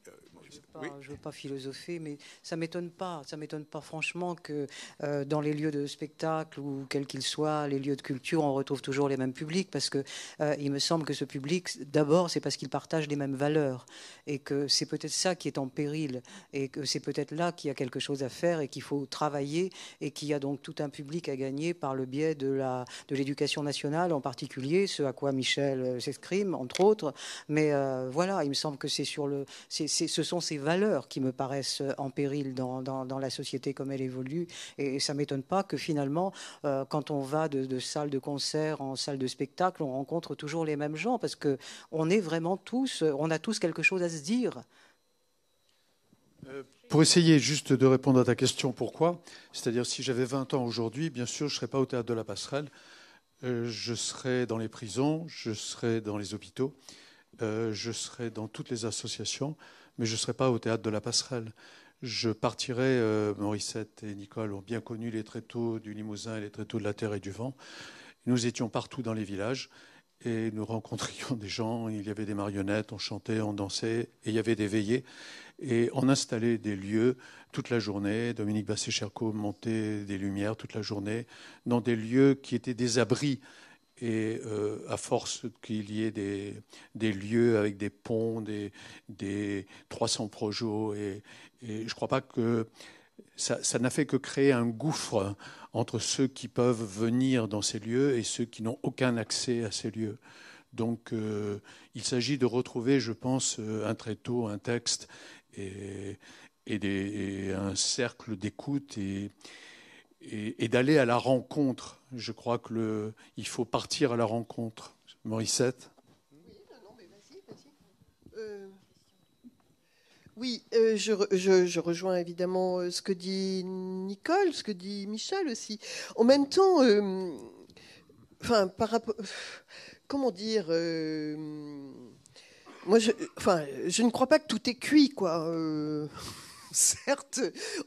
je ne veux, pas philosopher, mais ça m'étonne pas. Ça m'étonne pas franchement que euh, dans les lieux de spectacle ou quels qu'ils soient, les lieux de culture, on retrouve toujours les mêmes publics parce que euh, il me semble que ce public, d'abord, c'est parce qu'il partage les mêmes valeurs et que c'est peut-être ça qui est en péril et que c'est peut-être là qu'il y a quelque chose à faire et qu'il faut travailler et qu'il y a donc tout un public à gagner par le biais de la de l'éducation nationale en particulier, ce à quoi Michel euh, s'exprime entre autres. Mais voilà, il me semble que c'est sur le, ce sont ces valeurs qui me paraissent euh, en péril dans, la société comme elle évolue. Et, ça ça m'étonne pas que finalement, euh, quand on va de, de, salle de concert en salle de spectacle, on rencontre toujours les mêmes gens parce que on est vraiment tous, euh, on a tous quelque chose à se dire. pour essayer juste de répondre à ta question, pourquoi C'est-à-dire, si j'avais 20 ans aujourd'hui, bien sûr, je ne serais pas au théâtre de la passerelle, je serais dans les prisons, je serais dans les hôpitaux, je serais dans toutes les associations, mais je ne serai pas au théâtre de la passerelle. Je partirai, euh, et Nicole ont bien connu les tréteaux du Limousin et les tréteaux de la terre et du vent. Nous étions partout dans les villages et nous rencontrions des gens, il y avait des marionnettes, on chantait, on dansait, et il y avait des veillées. Et on installait des lieux toute la journée. Dominique bassé montait des lumières toute la journée dans des lieux qui étaient des abris et euh, à force qu'il y ait des, des, lieux avec des ponts, des, des 300 projets, et, je ne crois pas que ça n'a fait que créer un gouffre entre ceux qui peuvent venir dans ces lieux et ceux qui n'ont aucun accès à ces lieux. Donc euh, il s'agit de retrouver, je pense, euh, un tréteau, un texte et, un cercle d'écoute et, et d'aller à la rencontre je crois il faut partir à la rencontre. Morissette Oui, non, mais vas-y, vas-y. Euh, oui, euh, je, je, rejoins évidemment euh, ce que dit Nicole, ce que dit Michel aussi. En même temps, enfin, par rapport. Comment dire Moi, je, enfin, je ne crois pas que tout est cuit, quoi. certes,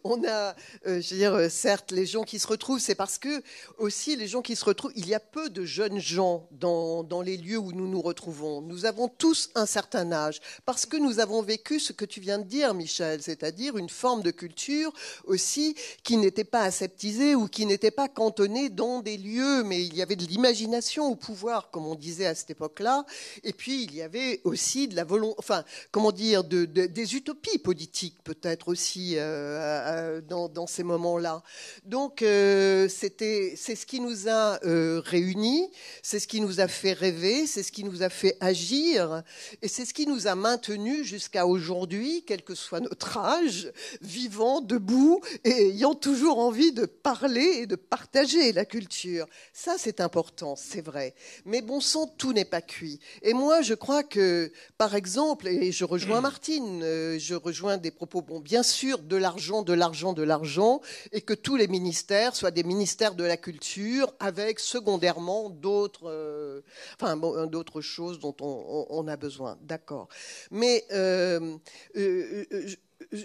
on a, euh, je veux dire, euh, certes, les gens qui se retrouvent, c'est parce que aussi les gens qui se retrouvent, il y a peu de jeunes gens dans, les lieux où nous nous retrouvons. Nous avons tous un certain âge parce que nous avons vécu ce que tu viens de dire, Michel, c'est-à-dire une forme de culture aussi qui n'était pas aseptisée ou qui n'était pas cantonnée dans des lieux, mais il y avait de l'imagination au pouvoir, comme on disait à cette époque-là, et puis il y avait aussi de la volonté, enfin, comment dire, des utopies politiques peut-être aussi euh, dans, ces moments-là. Donc euh, c'était c'est ce qui nous a euh, réunis, c'est ce qui nous a fait rêver, c'est ce qui nous a fait agir, et c'est ce qui nous a maintenus jusqu'à aujourd'hui, quel que soit notre âge, vivant, debout et ayant toujours envie de parler et de partager la culture. Ça, c'est important, c'est vrai. Mais bon sang, tout n'est pas cuit. Et moi, je crois que, par exemple, et je rejoins mmh. Martine, je rejoins des propos, bon, bien bien sûr de l'argent, de l'argent, de l'argent, et que tous les ministères soient des ministères de la culture, avec secondairement d'autres, euh, enfin, euh, d'autres choses dont on, a besoin. D'accord. Mais euh,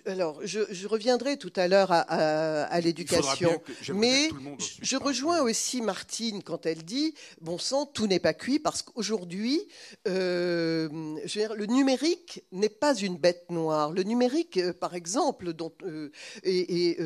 alors, je, reviendrai tout à l'heure à, l'éducation, mais je rejoins aussi Martine quand elle dit bon sang, tout n'est pas cuit parce qu'aujourd'hui, euh, le numérique n'est pas une bête noire. Le numérique, euh, par exemple, dont, euh, et,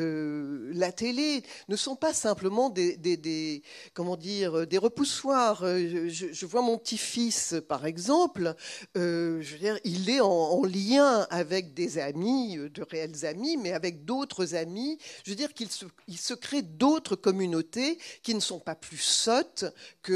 la télé ne sont pas simplement des, comment dire des repoussoirs. Je, vois mon petit-fils, par exemple, il est en lien avec des amis de, réels amis, mais avec d'autres amis. Je veux dire qu'il se, crée d'autres communautés qui ne sont pas plus sottes que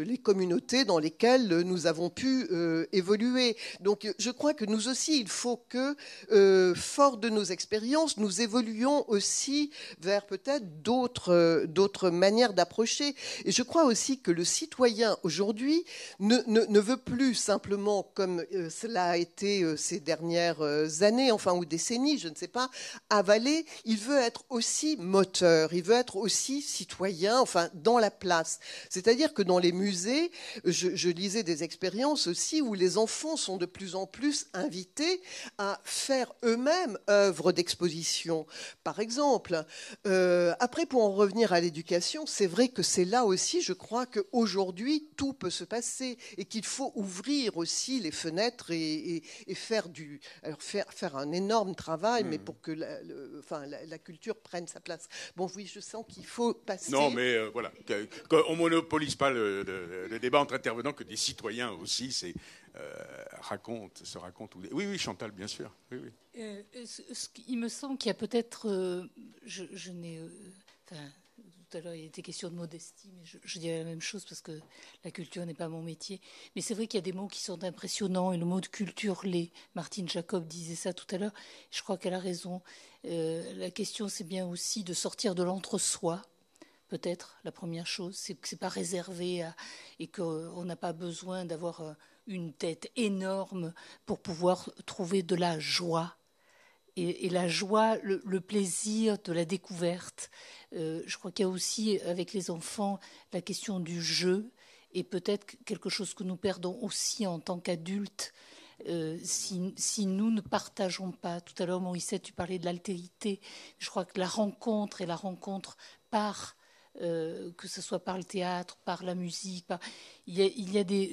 euh, les communautés dans lesquelles nous avons pu euh, évoluer. Donc je crois que nous aussi, il faut que, euh, fort de nos expériences, nous évoluions aussi vers peut-être d'autres, d'autres manières d'approcher. Et je crois aussi que le citoyen aujourd'hui ne, veut plus simplement, comme cela a été ces dernières années, enfin, ou décennies, je ne sais pas, avaler, il veut être aussi moteur, il veut être aussi citoyen, enfin, dans la place. C'est-à-dire que dans les musées, je, lisais des expériences aussi où les enfants sont de plus en plus invités à faire eux-mêmes œuvres d'exposition, par exemple. Euh, après, pour en revenir à l'éducation, c'est vrai que c'est là aussi, je crois qu'aujourd'hui, tout peut se passer et qu'il faut ouvrir aussi les fenêtres et, faire, du, faire, faire un énorme travail, mais hmm. pour que la, enfin, la, culture prenne sa place. Bon, oui, je sens qu'il faut passer. Non, mais euh, voilà, qu'on ne monopolise pas le, débat entre intervenants, que des citoyens aussi c'est, euh, racontent, se racontent. Oui, oui, Chantal, bien sûr. Euh, il me semble qu'il y a peut-être. Euh, je, n'ai tout à l'heure, il était question de modestie, mais je, dirais la même chose parce que la culture n'est pas mon métier. Mais c'est vrai qu'il y a des mots qui sont impressionnants et le mot de culture les Martine Jacob disait ça tout à l'heure. Je crois qu'elle a raison. Euh, la question, c'est bien aussi de sortir de l'entre-soi. Peut-être la première chose, c'est que c'est pas réservé à, et qu'on n'a pas besoin d'avoir euh, une tête énorme pour pouvoir trouver de la joie et, la joie, le, plaisir de la découverte. Euh, je crois qu'il y a aussi avec les enfants la question du jeu et peut-être quelque chose que nous perdons aussi en tant qu'adultes euh, si, nous ne partageons pas. Tout à l'heure, Maurice, tu parlais de l'altérité. Je crois que la rencontre et la rencontre par euh, que ce soit par le théâtre, par la musique. Il, y a, il y a des,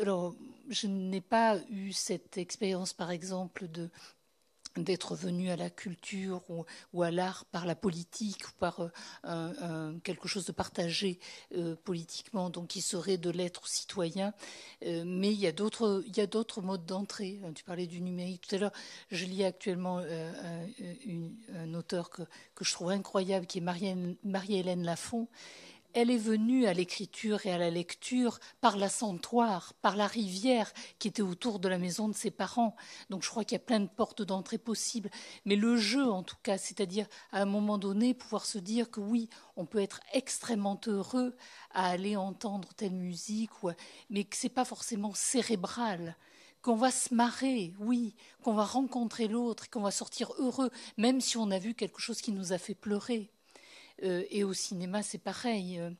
alors, je n'ai pas eu cette expérience, par exemple, de, d'être venu à la culture ou, à l'art par la politique ou par euh, euh, euh, quelque chose de partagé politiquement, donc qui serait de l'être citoyen. mais il y a d'autres, modes d'entrée. Tu parlais du numérique tout à l'heure. Je lis actuellement un, auteur que, que, je trouve incroyable, qui est Marie-Hélène Lafont, elle est venue à l'écriture et à la lecture par la sentoire, par la rivière qui était autour de la maison de ses parents. Donc je crois qu'il y a plein de portes d'entrée possibles. Mais le jeu, en tout cas, c'est-à-dire à un moment donné, pouvoir se dire que oui, on peut être extrêmement heureux à aller entendre telle musique, mais que ce n'est pas forcément cérébral qu'on va se marrer, oui, qu'on va rencontrer l'autre, qu'on va sortir heureux, même si on a vu quelque chose qui nous a fait pleurer. Euh, et au cinéma, c'est pareil euh,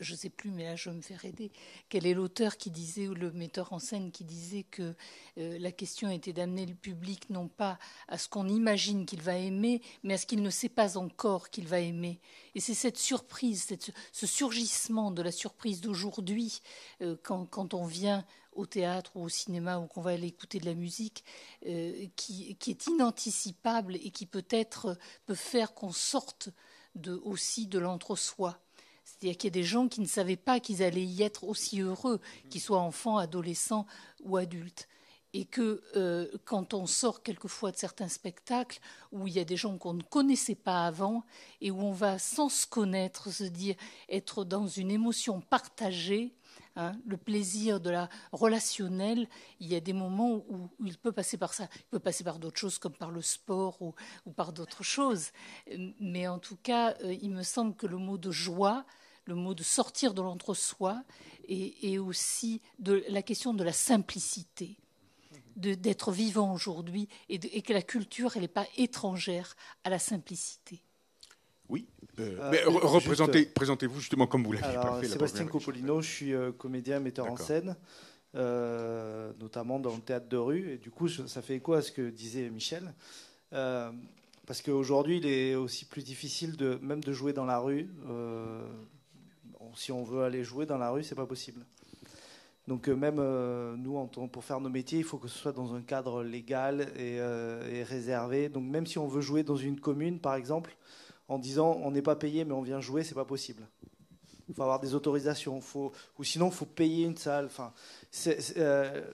je ne sais plus, mais là je me faire aider, quel est l'auteur qui disait, ou le metteur en scène qui disait que euh, la question était d'amener le public non pas à ce qu'on imagine qu'il va aimer, mais à ce qu'il ne sait pas encore qu'il va aimer. Et c'est cette surprise, ce surgissement de la surprise d'aujourd'hui, quand, on vient au théâtre ou au cinéma ou qu'on va aller écouter de la musique qui, qui, est inanticipable et qui peut-être peut faire qu'on sorte de, aussi de l'entre-soi. C'est-à-dire qu'il y a des gens qui ne savaient pas qu'ils allaient y être aussi heureux, qu'ils soient enfants, adolescents ou adultes. Et que euh, quand on sort quelquefois de certains spectacles où il y a des gens qu'on ne connaissait pas avant et où on va sans se connaître se dire être dans une émotion partagée Hein, le plaisir de la relationnelle, il y a des moments où, il peut passer par ça. Il peut passer par d'autres choses comme par le sport ou, par d'autres choses. Mais en tout cas, euh, il me semble que le mot de joie, le mot de sortir de l'entre-soi et, aussi de la question de la simplicité d'être vivant aujourd'hui et, et, que la culture, elle n'est pas étrangère à la simplicité. Oui. Euh, ah, mais représentez, euh, présentez-vous justement comme vous l'avez fait. Sébastien Copolino, je suis euh, comédien, metteur en scène, notamment dans le théâtre de rue. Et du coup, ça fait écho à ce que disait Michel. parce qu'aujourd'hui, il est aussi plus difficile de, même de jouer dans la rue. si on veut aller jouer dans la rue, c'est pas possible. Donc même nous, pour faire nos métiers, il faut que ce soit dans un cadre légal et réservé. Donc même si on veut jouer dans une commune, par exemple, en disant on n'est pas payé mais on vient jouer, c'est pas possible. Il faut avoir des autorisations, ou sinon il faut payer une salle. Enfin, euh,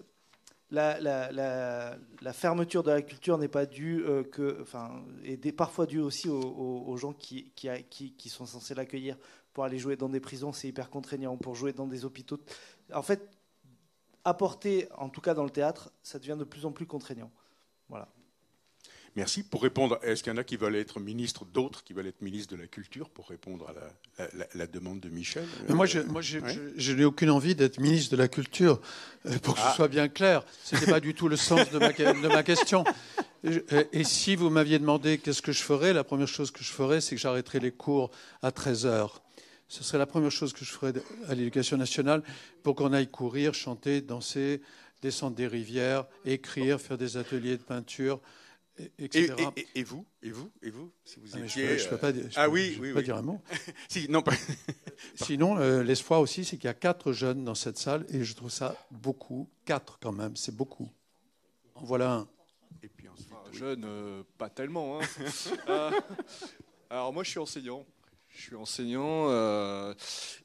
la, fermeture de la culture n'est pas due euh, que, enfin, et parfois due aussi aux, gens qui, qui, qui sont censés l'accueillir pour aller jouer dans des prisons, c'est hyper contraignant. Pour jouer dans des hôpitaux, en fait, apporter, en tout cas dans le théâtre, ça devient de plus en plus contraignant. Voilà. Merci. Pour répondre, est-ce qu'il y en a qui veulent être ministre, d'autres qui veulent être ministre de la Culture, pour répondre à la, demande de Michel Moi, je, n'ai aucune envie d'être ministre de la Culture, euh, pour que ce ah. soit bien clair. Ce n'était pas du tout le sens de ma, de ma question. Euh, et si vous m'aviez demandé qu'est-ce que je ferais, la première chose que je ferais, c'est que j'arrêterais les cours à 13 heures. Ce serait la première chose que je ferais à l'éducation nationale pour qu'on aille courir, chanter, danser, descendre des rivières, écrire, faire des ateliers de peinture, et, vous Et vous Et vous, si vous ah Je ne peux, pas, ah oui, dire un mot. si, non, Sinon, euh, l'espoir aussi, c'est qu'il y a quatre jeunes dans cette salle, et je trouve ça beaucoup. Quatre quand même, c'est beaucoup. En voilà un. Et puis ensuite, jeune, euh, pas tellement. Hein. Ah. alors moi, je suis enseignant. Je suis enseignant euh,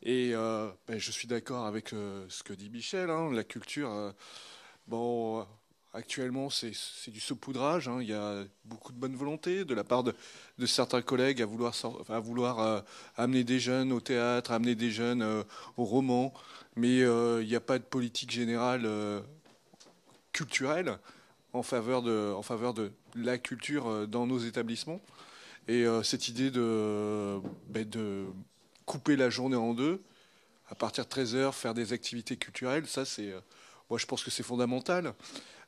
et ben, je suis d'accord avec ce que dit Michel. Hein, la culture, bon, actuellement, c'est du saupoudrage. Hein. Il y a beaucoup de bonne volonté de la part de, certains collègues à vouloir, vouloir euh, amener des jeunes au théâtre, amener des jeunes euh, au roman. Mais euh, il n'y a pas de politique générale culturelle en faveur, de, en faveur de la culture dans nos établissements. Et cette idée de, ben, de couper la journée en deux, à partir de 13h, faire des activités culturelles, ça c'est... moi, je pense que c'est fondamental.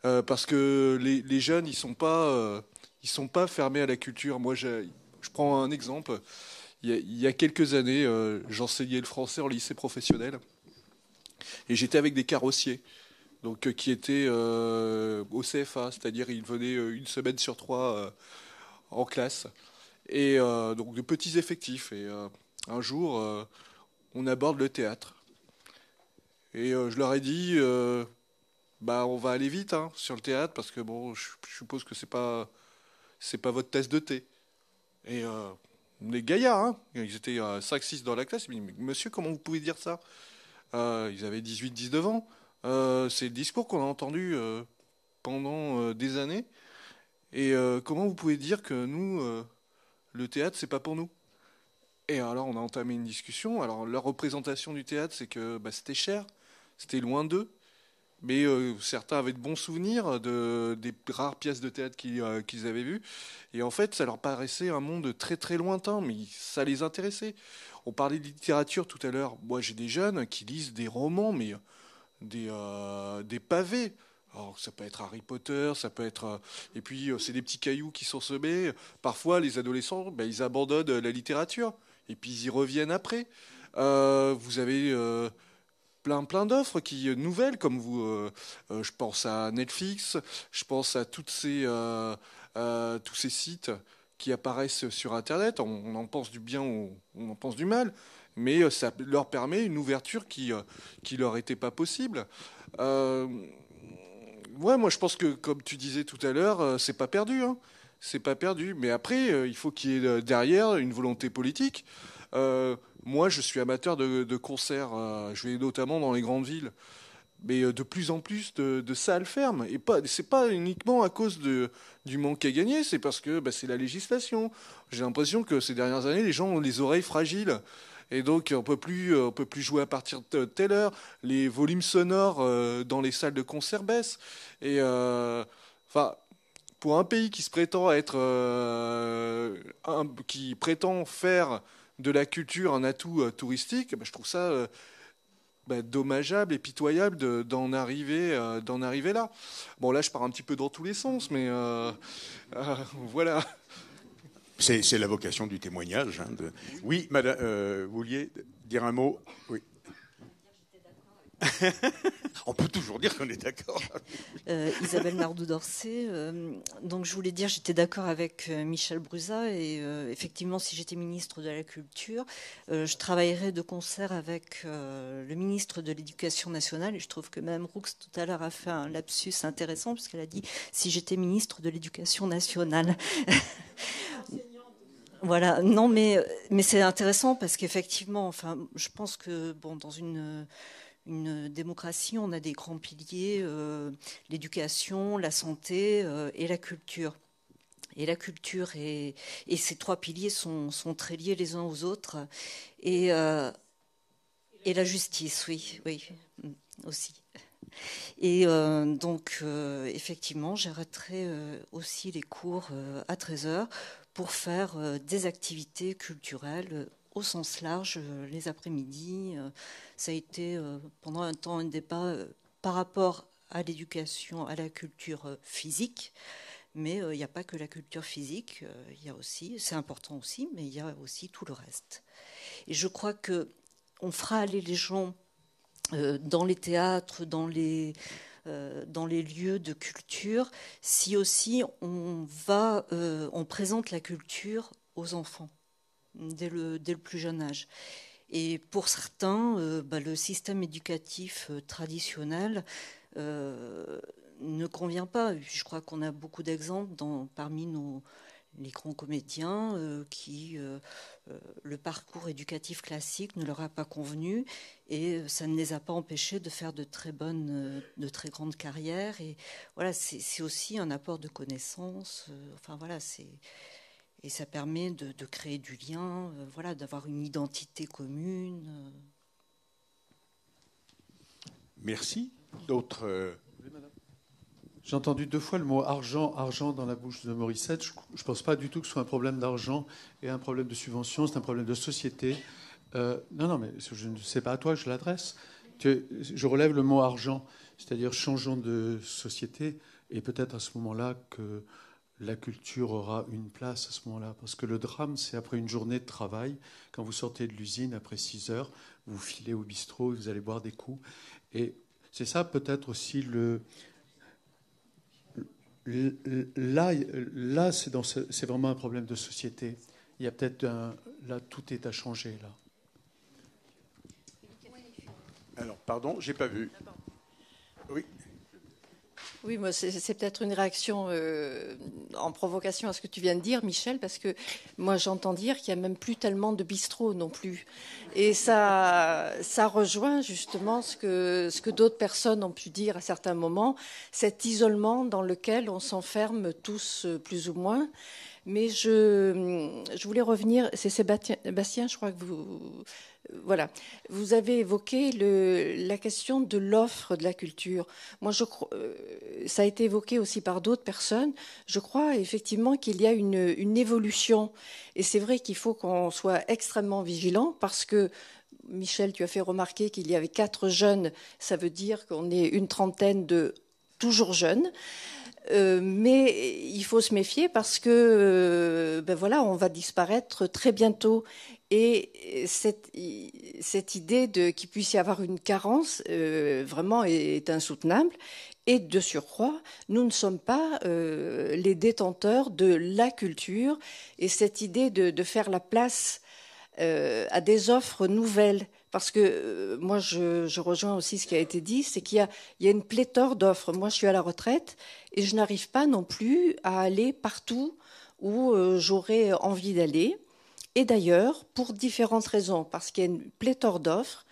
Euh, parce que les, jeunes, ils sont pas, euh, sont pas fermés à la culture. Moi, je, prends un exemple. Il y a, quelques années, euh, j'enseignais le français en lycée professionnel, et j'étais avec des carrossiers, donc qui étaient au CFA, c'est-à-dire ils venaient une semaine sur trois en classe, et donc de petits effectifs. Et un jour, on aborde le théâtre. Et je leur ai dit, bah, on va aller vite hein, sur le théâtre parce que bon, je, suppose que c'est pas c'est pas votre test de thé. Et les euh, gaillards, hein. ils étaient 5-6 euh, dans la classe, ils me dit « monsieur, comment vous pouvez dire ça euh, Ils avaient 18-19 ans. c'est le discours qu'on a entendu pendant des années. Et comment vous pouvez dire que nous, le théâtre, c'est pas pour nous Et alors, on a entamé une discussion. Alors, leur représentation du théâtre, c'est que bah, c'était cher, c'était loin d'eux mais euh, certains avaient de bons souvenirs de, des rares pièces de théâtre euh, qu'ils avaient vues. Et en fait, ça leur paraissait un monde très très lointain, mais ça les intéressait. On parlait de littérature tout à l'heure. Moi, j'ai des jeunes qui lisent des romans, mais des, euh, des pavés. Alors, ça peut être Harry Potter, ça peut être. Et puis, c'est des petits cailloux qui sont semés. Parfois, les adolescents, ben, ils abandonnent la littérature. Et puis, ils y reviennent après. vous avez plein plein d'offres qui euh, nouvelles comme vous euh, euh, je pense à Netflix je pense à toutes ces tous ces sites qui apparaissent sur internet on, en pense du bien ou on en pense du mal mais ça leur permet une ouverture qui qui leur était pas possible ouais moi je pense que comme tu disais tout à l'heure c'est pas perdu hein. c'est pas perdu mais après il faut qu'il y ait derrière une volonté politique euh, moi, je suis amateur de, concerts. Euh, je vais notamment dans les grandes villes. Mais euh, de plus en plus de, salles fermes. Et pas, c'est pas uniquement à cause de, du manque à gagner, c'est parce que bah, c'est la législation. J'ai l'impression que ces dernières années, les gens ont les oreilles fragiles. Et donc, on peut plus, on peut plus jouer à partir de telle heure. Les volumes sonores dans les salles de concert baissent. Et, enfin, pour un pays qui se prétend être, qui prétend faire de la culture un atout euh, touristique, bah, je trouve ça euh, bah, dommageable et pitoyable d'en arriver, euh, arriver là. Bon, là, je pars un petit peu dans tous les sens, mais voilà. C'est, la vocation du témoignage. Hein, oui, madame, vous vouliez dire un mot Oui. On peut toujours dire qu'on est d'accord. Euh, Isabelle Nardou-Dorcé, euh, donc je voulais dire, j'étais d'accord avec euh, Michel Bruza. et effectivement, si j'étais ministre de la Culture, je travaillerais de concert avec le ministre de l'Éducation nationale et je trouve que Mme Roux tout à l'heure a fait un lapsus intéressant puisqu'elle a dit si j'étais ministre de l'Éducation nationale. Voilà, non, mais, mais c'est intéressant parce qu'effectivement, enfin, je pense que bon, dans une, une démocratie, on a des grands piliers, euh, l'éducation, la santé euh, et la culture. Et la culture et, ces trois piliers sont, très liés les uns aux autres. Et, euh, et la justice, oui, oui, mm, aussi. Et donc, effectivement, j'arrêterai aussi les cours à 13h pour faire des activités culturelles au sens large, euh, les après-midi. Euh, ça a été euh, pendant un temps un débat par rapport à l'éducation, à la culture physique. Mais il n'y a pas que la culture physique, il y aussi, c'est important aussi, mais il y a aussi tout le reste. Et je crois que on fera aller les gens dans les théâtres, dans les, dans les lieux de culture, si aussi on va, on présente la culture aux enfants dès le, dès le plus jeune âge. Et pour certains, euh, bah, le système éducatif euh, traditionnel euh, ne convient pas. Je crois qu'on a beaucoup d'exemples parmi nos, les grands comédiens qui le parcours éducatif classique ne leur a pas convenu et ça ne les a pas empêchés de faire de très bonnes, de très grandes carrières. Et voilà, c'est aussi un apport de connaissances. enfin voilà, c'est et ça permet de, créer du lien, euh, voilà, d'avoir une identité commune. Merci. D'autres. Euh, J'ai entendu deux fois le mot argent, argent dans la bouche de Morissette. Je ne pense pas du tout que ce soit un problème d'argent et un problème de subvention, c'est un problème de société. Euh, non, non, mais je ne sais pas à toi, je l'adresse. Je relève le mot argent, c'est-à-dire changeons de société, et peut-être à ce moment-là que la culture aura une place à ce moment-là. Parce que le drame, c'est après une journée de travail, quand vous sortez de l'usine après 6 heures, vous filez au bistrot, vous allez boire des coups. Et c'est ça peut-être aussi le... Là, là c'est ce... vraiment un problème de société. Il y a peut-être un... Là, tout est à changer, là. Alors, pardon, j'ai pas vu. Oui, oui, moi, c'est peut-être une réaction euh, en provocation à ce que tu viens de dire, Michel, parce que moi, j'entends dire qu'il n'y a même plus tellement de bistrots non plus. Et ça, ça rejoint justement ce que, ce que d'autres personnes ont pu dire à certains moments, cet isolement dans lequel on s'enferme tous euh, plus ou moins. Mais je, je voulais revenir, c'est Sébastien, je crois que vous, voilà. Vous avez évoqué la question de l'offre de la culture. Moi, euh, ça a été évoqué aussi par d'autres personnes. Je crois effectivement qu'il y a une, une évolution. Et c'est vrai qu'il faut qu'on soit extrêmement vigilant parce que Michel, tu as fait remarquer qu'il y avait quatre jeunes. Ça veut dire qu'on est une trentaine de toujours jeunes. Euh, mais il faut se méfier parce que euh, ben voilà, on va disparaître très bientôt. Et euh, cette, idée de qu'il puisse y avoir une carence vraiment est, insoutenable. Et de surcroît, nous ne sommes pas les détenteurs de la culture. Et cette idée de, de faire la place à des offres nouvelles parce que euh, moi, je, je, rejoins aussi ce qui a été dit, c'est qu'il y, y, a une pléthore d'offres. Moi, je suis à la retraite et je n'arrive pas non plus à aller partout où euh, j'aurais envie d'aller. Et d'ailleurs, pour différentes raisons, parce qu'il y a une pléthore d'offres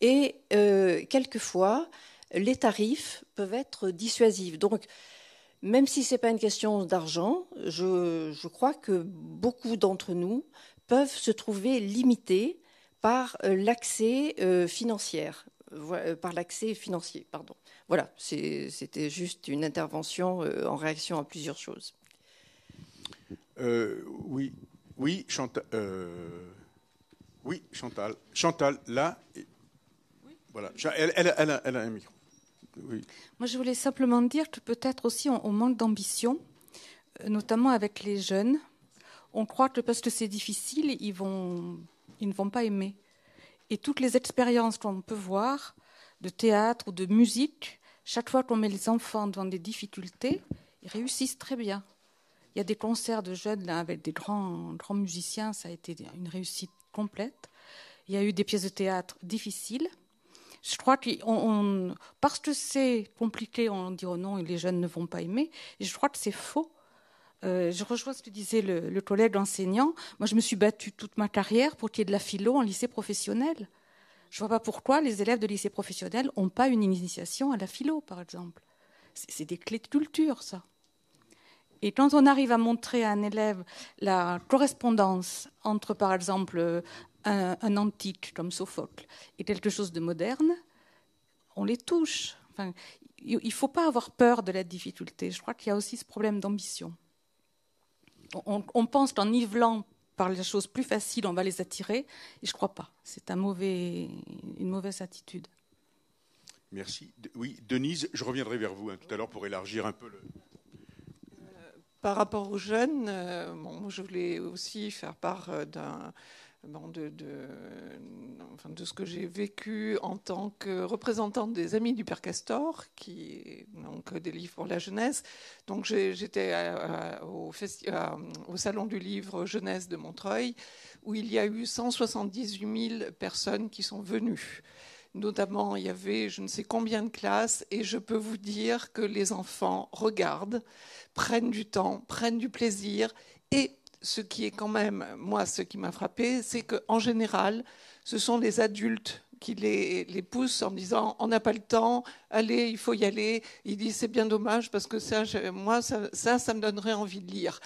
et euh, quelquefois, les tarifs peuvent être dissuasifs. Donc, même si ce n'est pas une question d'argent, je, je crois que beaucoup d'entre nous peuvent se trouver limités par euh, l'accès euh, financier. Euh, par l'accès financier, pardon. Voilà, c'était juste une intervention en réaction à plusieurs choses. oui, oui, Chantal. oui, Chantal. Chantal, là. Oui. Voilà. Elle, a, un micro. Moi, je voulais simplement dire que peut-être aussi on manque d'ambition, notamment avec les jeunes. On croit que parce que c'est difficile, ils vont ils ne vont pas aimer. Et toutes les expériences qu'on peut voir, de théâtre ou de musique, chaque fois qu'on met les enfants devant des difficultés, ils réussissent très bien. Il y a des concerts de jeunes avec des grands, grands musiciens, ça a été une réussite complète. Il y a eu des pièces de théâtre difficiles. Je crois que parce que c'est compliqué, on dit non oh non, les jeunes ne vont pas aimer. je crois que c'est faux. Euh, je rejoins ce que disait le, collègue enseignant. Moi, je me suis battue toute ma carrière pour qu'il y ait de la philo en lycée professionnel. Je ne vois pas pourquoi les élèves de lycée professionnel n'ont pas une initiation à la philo, par exemple. C'est des clés de culture, ça. Et quand on arrive à montrer à un élève la correspondance entre, par exemple, un, antique comme Sophocle et quelque chose de moderne, on les touche. il ne faut pas avoir peur de la difficulté. Je crois qu'il y a aussi ce problème d'ambition on, pense qu'en nivelant par les choses plus faciles, on va les attirer. Et je ne crois pas. C'est une mauvaise attitude. Merci. Oui, Denise, je reviendrai vers vous hein, tout à l'heure pour élargir un peu le. Euh, par rapport aux jeunes, euh, bon, je voulais aussi faire part euh, d'un de, de, ce que j'ai vécu en tant que représentante des Amis du Père Castor, qui donc des livres pour la jeunesse. Donc j'étais au, au, Salon du Livre Jeunesse de Montreuil, où il y a eu 178 000 personnes qui sont venues. Notamment, il y avait je ne sais combien de classes et je peux vous dire que les enfants regardent, prennent du temps, prennent du plaisir et ce qui est quand même, moi, ce qui m'a frappé, c'est qu'en général, ce sont les adultes qui les, poussent en disant on n'a pas le temps, allez, il faut y aller. Il dit c'est bien dommage parce que ça, moi, ça, ça, me donnerait envie de lire.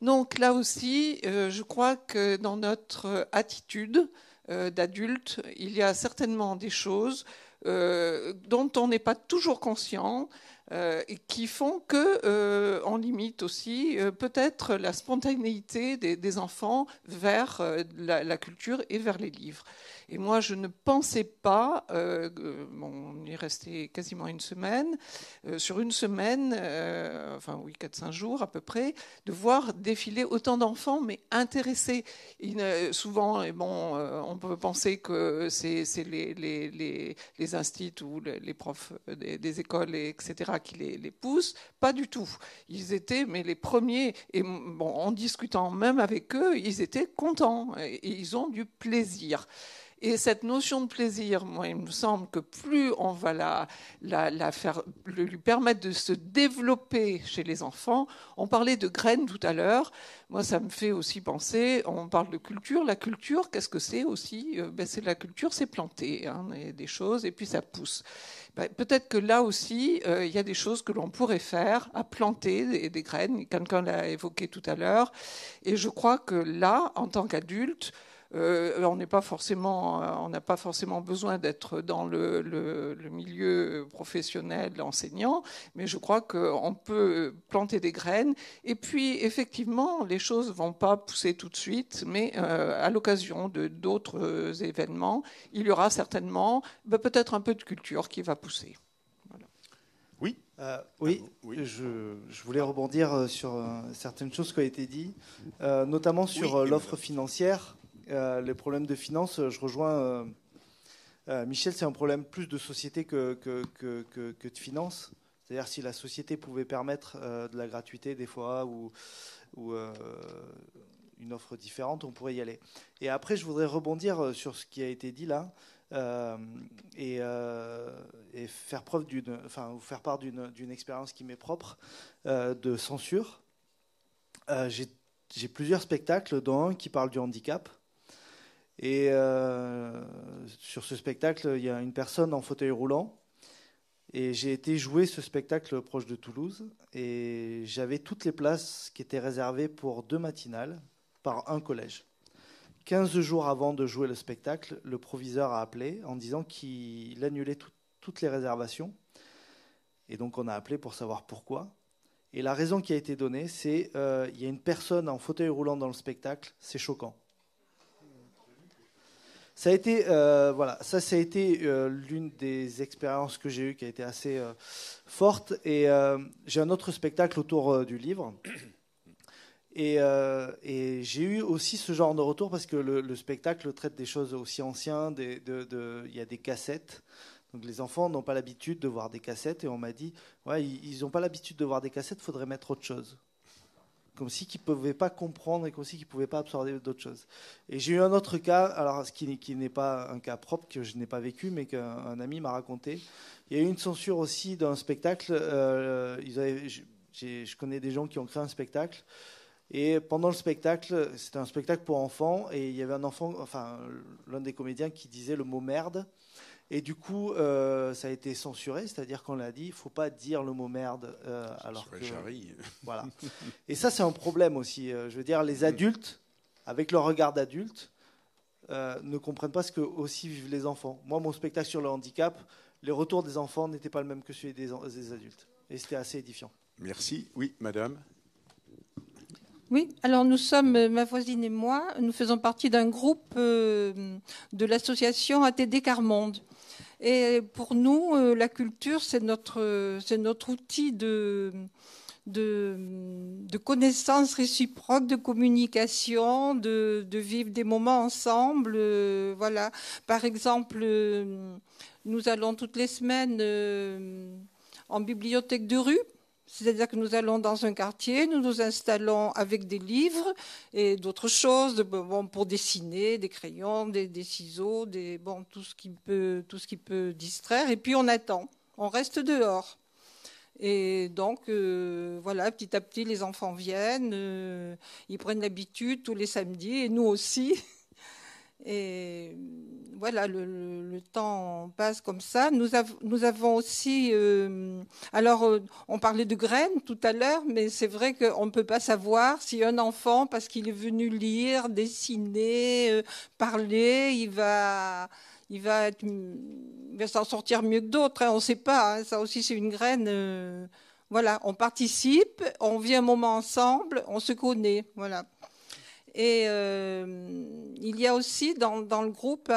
Donc là aussi, euh, je crois que dans notre attitude euh, d'adulte, il y a certainement des choses euh, dont on n'est pas toujours conscient, euh, qui font que euh, limite aussi euh, peut-être la spontanéité des, enfants vers la, culture et vers les livres. Et moi, je ne pensais pas, euh, on est resté quasiment une semaine, euh, sur une semaine, euh, enfin oui, 4-5 jours à peu près, de voir défiler autant d'enfants, mais intéressés. souvent, et bon, on peut penser que c'est les, instituts ou les, profs des, écoles, etc., qui les, les poussent. Pas du tout. Ils étaient, mais les premiers, et bon, en discutant même avec eux, ils étaient contents et ils ont du plaisir. Et cette notion de plaisir, moi, il me semble que plus on va la, faire, lui permettre de se développer chez les enfants, on parlait de graines tout à l'heure, moi, ça me fait aussi penser, on parle de culture, la culture, qu'est-ce que c'est aussi euh, ben, c'est La culture, c'est planter hein, des choses, et puis ça pousse. Ben, peut-être que là aussi, euh, il y a des choses que l'on pourrait faire à planter des, des graines, quelqu'un l'a évoqué tout à l'heure, et je crois que là, en tant qu'adulte, euh, euh, on n'a pas forcément besoin d'être dans le, milieu professionnel enseignant, mais je crois qu'on peut planter des graines. Et puis effectivement, les choses vont pas pousser tout de suite, mais euh, à l'occasion de d'autres événements, il y aura certainement bah, peut-être un peu de culture qui va pousser. Oui. oui, ah Je, voulais rebondir sur certaines choses qui ont été dites, notamment sur l'offre financière. Euh, les problèmes de finance, euh, je rejoins euh, Michel, c'est un problème plus de société que, que, de finance. C'est-à-dire si la société pouvait permettre de la gratuité des fois ou, ou une offre différente, on pourrait y aller. Et après, je voudrais rebondir sur ce qui a été dit là et, faire preuve d'une, enfin, vous faire part d'une expérience qui m'est propre de censure. J'ai plusieurs spectacles, dont un qui parle du handicap. Et euh, sur ce spectacle, il y a une personne en fauteuil roulant. Et j'ai été jouer ce spectacle proche de Toulouse. Et j'avais toutes les places qui étaient réservées pour deux matinales par un collège. 15 jours avant de jouer le spectacle, le proviseur a appelé en disant qu'il annulait toutes les réservations. Et donc on a appelé pour savoir pourquoi. Et la raison qui a été donnée, c'est qu'il euh, y a une personne en fauteuil roulant dans le spectacle, c'est choquant. Ça a été, euh, voilà, ça, ça a été euh, l'une des expériences que j'ai eues qui a été assez euh, forte. Et j'ai un autre spectacle autour du livre. Et, j'ai eu aussi ce genre de retour parce que le, spectacle traite des choses aussi anciennes. Il y a des cassettes. Donc les enfants n'ont pas l'habitude de voir des cassettes. Et on m'a dit, ouais, ils n'ont pas l'habitude de voir des cassettes, il faudrait mettre autre chose comme si qu'ils ne pouvaient pas comprendre et comme si qu'ils ne pouvaient pas absorber d'autres choses. Et j'ai eu un autre cas, alors ce qui, qui n'est pas un cas propre que je n'ai pas vécu, mais qu'un ami m'a raconté. Il y a eu une censure aussi d'un spectacle. Euh, ils avaient, je connais des gens qui ont créé un spectacle. Et pendant le spectacle, c'était un spectacle pour enfants, et il y avait un enfant, enfin l'un des comédiens qui disait le mot merde. Et du coup, euh, ça a été censuré, c'est-à-dire qu'on l'a dit, il faut pas dire le mot merde. Euh, alors que, voilà. Et ça, c'est un problème aussi. Euh, je veux dire, les mm. adultes, avec leur regard d'adulte, ne comprennent pas ce que aussi vivent les enfants. Moi, mon spectacle sur le handicap, les retours des enfants n'étaient pas le même que ceux des, des adultes. Et c'était assez édifiant. Merci. Oui, madame. Oui, alors nous sommes, ma voisine et moi, nous faisons partie d'un groupe de l'association ATD Carmonde. Et pour nous, euh, la culture, c'est notre, c'est notre outil de, de, réciproque, de communication, de, vivre des moments ensemble. Euh, voilà. Par exemple, euh, nous allons toutes les semaines en bibliothèque de rue c'est-à-dire que nous allons dans un quartier, nous nous installons avec des livres et d'autres choses, bon, pour dessiner, des crayons, des, ciseaux, des, bon, tout, ce qui peut, tout ce qui peut distraire. Et puis on attend, on reste dehors. Et donc, euh, voilà, petit à petit, les enfants viennent, euh, ils prennent l'habitude tous les samedis, et nous aussi. Et euh, voilà, le, temps passe comme ça. Nous, avons aussi, euh, alors euh, on parlait de graines tout à l'heure, mais c'est vrai qu'on ne peut pas savoir si un enfant, parce qu'il est venu lire, dessiner, parler, il va, il va, s'en sortir mieux que d'autres. Hein, on ne sait pas. Hein. ça aussi, c'est une graine. voilà, on participe, on vit un moment ensemble, on se connaît. Voilà. Et euh, il y a aussi dans, le groupe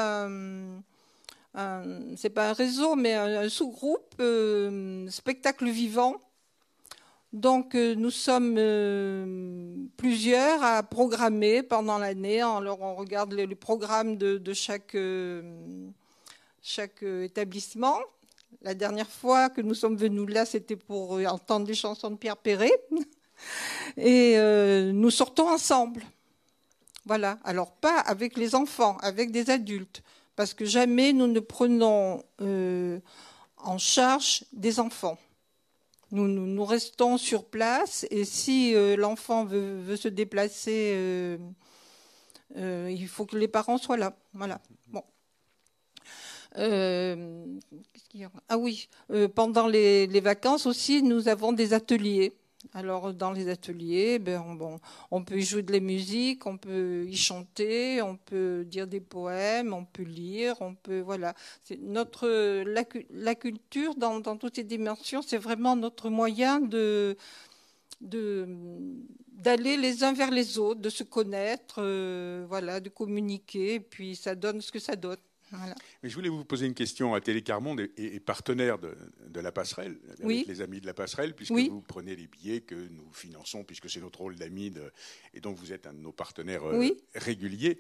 c'est pas un réseau, mais un, sous-groupe euh, spectacle vivant. Donc euh, nous sommes plusieurs à programmer pendant l'année. Alors on regarde les, programme programmes de, chaque, chaque établissement. La dernière fois que nous sommes venus là, c'était pour entendre des chansons de Pierre Perret. Et nous sortons ensemble. Voilà, alors pas avec les enfants, avec des adultes, parce que jamais nous ne prenons euh, en charge des enfants. Nous, nous, restons sur place et si euh, l'enfant veut, se déplacer, euh, il faut que les parents soient là. Voilà. Bon. ah oui, pendant les, vacances aussi, nous avons des ateliers alors dans les ateliers, ben, on, bon, on peut y jouer de la musique, on peut y chanter, on peut dire des poèmes, on peut lire, on peut voilà. Notre la, culture dans, toutes ses dimensions, c'est vraiment notre moyen de d'aller les uns vers les autres, de se connaître, euh, voilà, de communiquer, et puis ça donne ce que ça donne. Mais je voulais vous poser une question à Télécarmonde et, et partenaire de, la passerelle, avec les amis de la passerelle, puisque vous prenez les billets que nous finançons, puisque c'est notre rôle d'amis, et donc vous êtes un de nos partenaires euh, réguliers.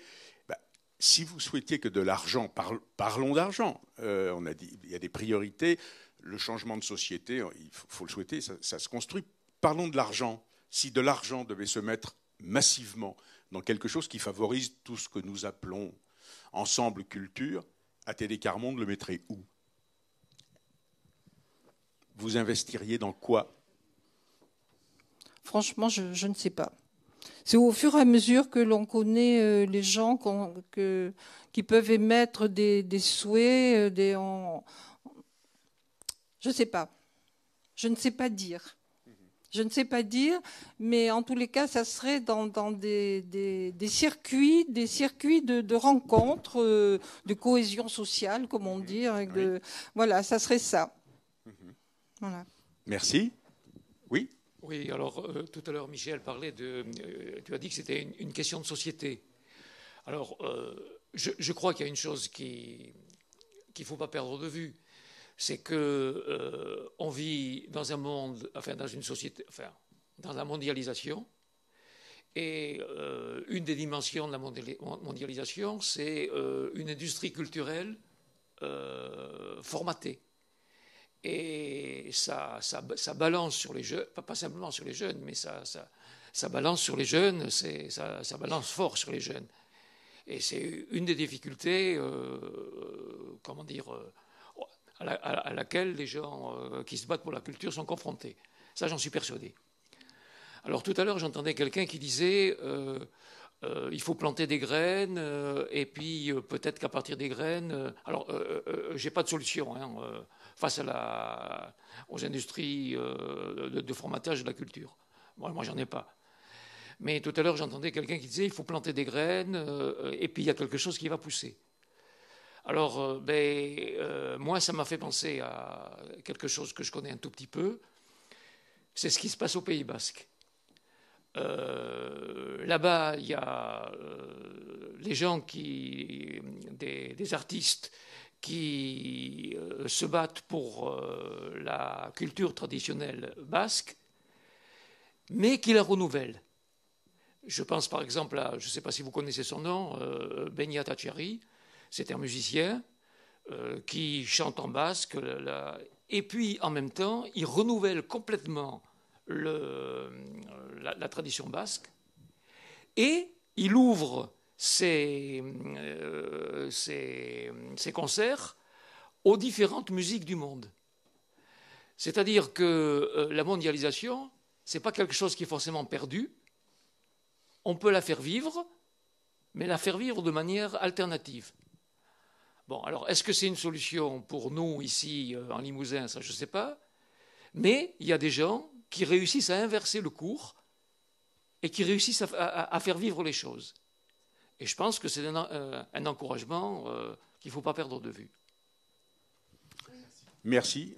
Bah, si vous souhaitiez que de l'argent, parlons d'argent, euh, on a dit, il y a des priorités, le changement de société, il faut, le souhaiter, ça se construit. Parlons de l'argent. Si de l'argent devait se mettre massivement dans quelque chose qui favorise tout ce que nous appelons Ensemble Culture, ATD Carmonde le mettrait où Vous investiriez dans quoi Franchement, je, ne sais pas. C'est au fur et à mesure que l'on connaît euh, les gens qui peuvent émettre des, souhaits, euh, des, je ne sais pas. Je ne sais pas dire. Je ne sais pas dire, mais en tous les cas, ça serait dans, des, circuits, des circuits de, rencontres, euh, de cohésion sociale, comme on dit. Hein, voilà, ça serait ça. Mhm. Merci. Oui. Oui. Alors euh, tout à l'heure, Michel parlait de. Euh, tu as dit que c'était une, question de société. Alors, je, je, crois qu'il y a une chose qui qu'il faut pas perdre de vue c'est qu'on euh, vit dans un monde, enfin dans une société, enfin dans la mondialisation. Et euh, une des dimensions de la mondialisation, c'est euh, une industrie culturelle formatée. Et ça, ça, balance sur les jeunes, pas, pas, simplement sur les jeunes, mais ça, ça, balance sur les jeunes, ça balance fort sur les jeunes. Et c'est une des difficultés, comment dire, à, laquelle les gens euh, qui se battent pour la culture sont confrontés. Ça, j'en suis persuadé. Alors tout à l'heure, j'entendais quelqu'un qui disait euh, euh, il faut planter des graines, et puis peut-être qu'à partir des graines. alors, j'ai pas de solution hein, face à la, aux industries de, formatage de la culture. Moi, moi, j'en ai pas. Mais tout à l'heure, j'entendais quelqu'un qui disait il faut planter des graines, et puis il y a quelque chose qui va pousser. Alors, euh, ben, euh, moi, ça m'a fait penser à quelque chose que je connais un tout petit peu. C'est ce qui se passe au Pays Basque. Euh, là-bas, il y a les gens qui, des, artistes qui se battent pour la culture traditionnelle basque, mais qui la renouvellent. Je pense par exemple à, je ne sais pas si vous connaissez son nom, euh, Tachari, c'est un musicien euh, qui chante en basque. et puis, en même temps, il renouvelle complètement la, tradition basque. Et il ouvre euh, ses, concerts aux différentes musiques du monde. C'est-à-dire que euh, la mondialisation, ce n'est pas quelque chose qui est forcément perdu. On peut la faire vivre, mais la faire vivre de manière alternative. Bon, alors, est-ce que c'est une solution pour nous ici euh, en Limousin Ça, je ne sais pas. Mais il y a des gens qui réussissent à inverser le cours et qui réussissent à, faire vivre les choses. Et je pense que c'est un, euh, encouragement euh, qu'il ne faut pas perdre de vue. Merci.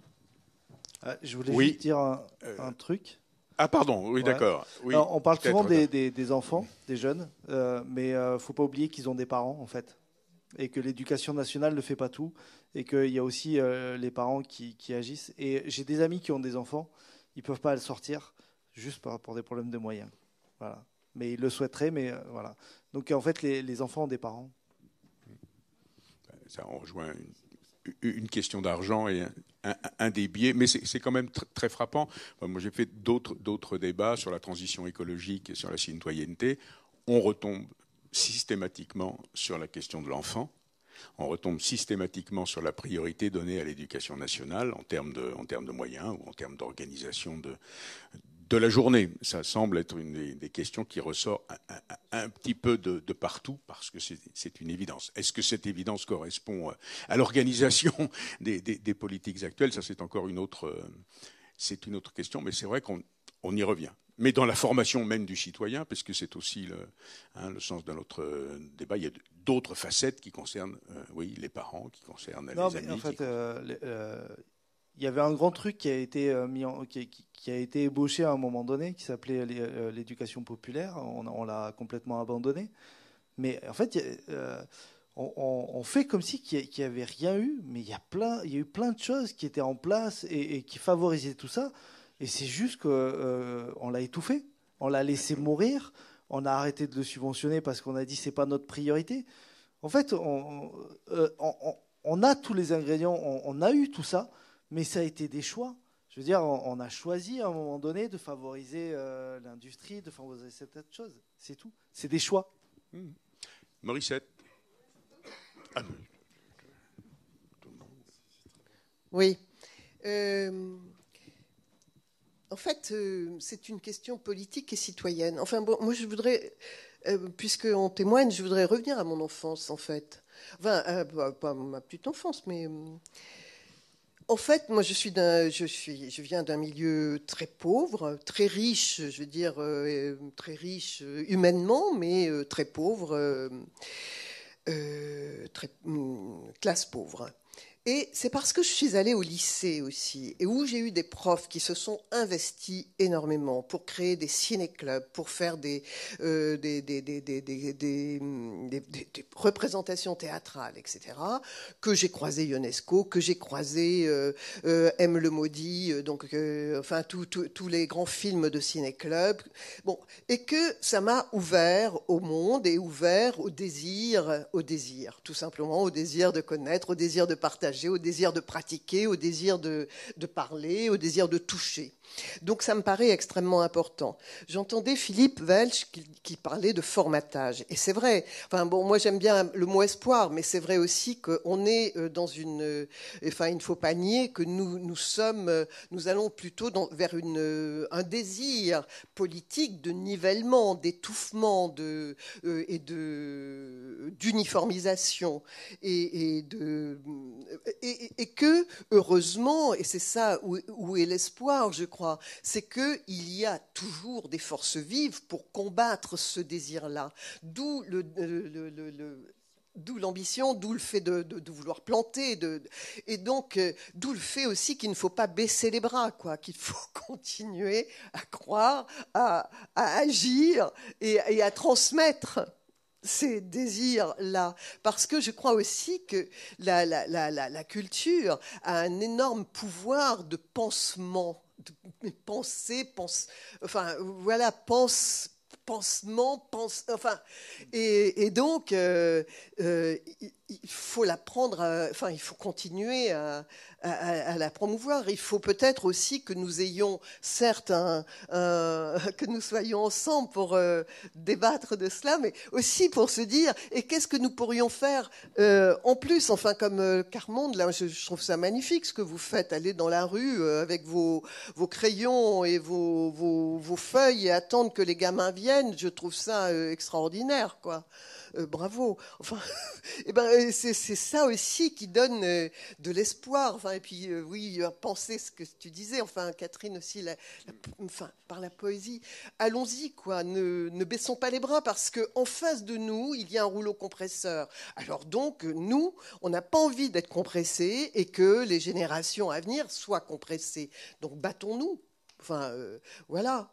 Ah, je voulais juste dire un, truc. Ah pardon, oui d'accord. on parle souvent des, des, enfants, des jeunes, mais il ne faut pas oublier qu'ils ont des parents en fait et que l'éducation nationale ne fait pas tout et qu'il y a aussi euh, les parents qui, agissent. Et j'ai des amis qui ont des enfants, ils ne peuvent pas le sortir juste pour des problèmes de moyens. Voilà. Mais ils le souhaiteraient, mais euh, voilà. Donc en fait, les, enfants ont des parents. Ça rejoint une, question d'argent et un, un, des biais, mais c'est quand même très frappant. moi, j'ai fait d'autres débats sur la transition écologique et sur la citoyenneté. On retombe systématiquement sur la question de l'enfant. On retombe systématiquement sur la priorité donnée à l'éducation nationale en termes, de, en de moyens ou en termes d'organisation de, la journée. Ça semble être une des, questions qui ressort un, petit peu de, partout parce que c'est une évidence. Est-ce que cette évidence correspond à l'organisation des, politiques actuelles Ça, c'est encore une autre, euh, une autre question, mais c'est vrai qu'on y revient mais dans la formation même du citoyen, parce que c'est aussi le, hein, sens de notre euh, débat. Il y a d'autres facettes qui concernent, euh, oui, les parents, qui concernent les amis. En fait, euh, il y avait un grand truc qui a été mis qui, a été ébauché à un moment donné, qui s'appelait l'éducation populaire. On, l'a complètement abandonné, mais en fait. On, fait comme si qu'il n'y avait rien eu, mais il y, a plein, il y a eu plein de choses qui étaient en place et qui favorisaient tout ça. Et c'est juste qu'on euh, l'a étouffé, on l'a laissé mourir, on a arrêté de le subventionner parce qu'on a dit c'est pas notre priorité. En fait, on, euh, a tous les ingrédients, on, a eu tout ça, mais ça a été des choix. Je veux dire, on, a choisi à un moment donné de favoriser euh, l'industrie, de favoriser cette choses. chose. C'est tout. C'est des choix. Mmh. Ah, oui. Euh, en fait, euh, c'est une question politique et citoyenne. Enfin, moi, je voudrais, euh, puisque puisqu'on témoigne, je voudrais revenir à mon enfance, en fait. Enfin, euh, pas ma petite enfance, mais. en fait, moi, je, suis je, suis, je viens d'un milieu très pauvre, très riche, je veux dire, très riche humainement, mais très pauvre, très, mm, classe pauvre. Et c'est parce que je suis allée au lycée aussi, et où j'ai eu des profs qui se sont investis énormément pour créer des ciné-clubs, pour faire des, représentations théâtrales, etc., que j'ai croisé Ionesco, que j'ai croisé M. Le Maudit, donc, enfin, tous les grands films de ciné clubs Bon, et que ça m'a ouvert au monde et ouvert au désir, au désir, tout simplement, au désir de connaître, au désir de partager au désir de pratiquer, au désir de parler, au désir de toucher. Donc ça me paraît extrêmement important. J'entendais Philippe Welch qui, parlait de formatage. Et c'est vrai, enfin bon, moi j'aime bien le mot espoir, mais c'est vrai aussi qu'on est euh, dans une, euh, enfin il ne faut pas nier que nous, nous sommes, euh, nous allons plutôt vers un désir politique de nivellement, d'étouffement de, et d'uniformisation. Et, et, que, heureusement, et c'est ça où est l'espoir, je crois, c'est c'est qu'il y a toujours des forces vives pour combattre ce désir-là. D'où le, le, D'où l'ambition, d'où le fait de, vouloir planter, de, et donc euh, d'où le fait aussi qu'il ne faut pas baisser les bras, quoi, qu'il faut continuer à croire, à, agir et, à transmettre ces désirs-là. Parce que je crois aussi que la, la culture a un énorme pouvoir de pansement penser, pense, enfin voilà, pense, pansement, pense, enfin, et, donc euh, euh, il faut l'apprendre, enfin il faut continuer à, à, la promouvoir. Il faut peut-être aussi que nous ayons, certes, euh, que nous soyons ensemble pour euh, débattre de cela, mais aussi pour se dire et qu'est-ce que nous pourrions faire euh, en plus, enfin comme Carmonde, là, je, je, trouve ça magnifique ce que vous faites, aller dans la rue avec vos, vos crayons et vos, vos, vos, feuilles et attendre que les gamins viennent. Je trouve ça extraordinaire, quoi. Euh, bravo. Enfin, et eh ben, euh, c'est, ça aussi qui donne euh, de l'espoir. Enfin, et puis, oui, penser ce que tu disais. Enfin, Catherine aussi, enfin, par la poésie. Allons-y, quoi. Ne, ne, baissons pas les bras parce qu'en face de nous, il y a un rouleau compresseur. Alors donc, nous, on n'a pas envie d'être compressés et que les générations à venir soient compressées. Donc, battons-nous. Enfin, voilà.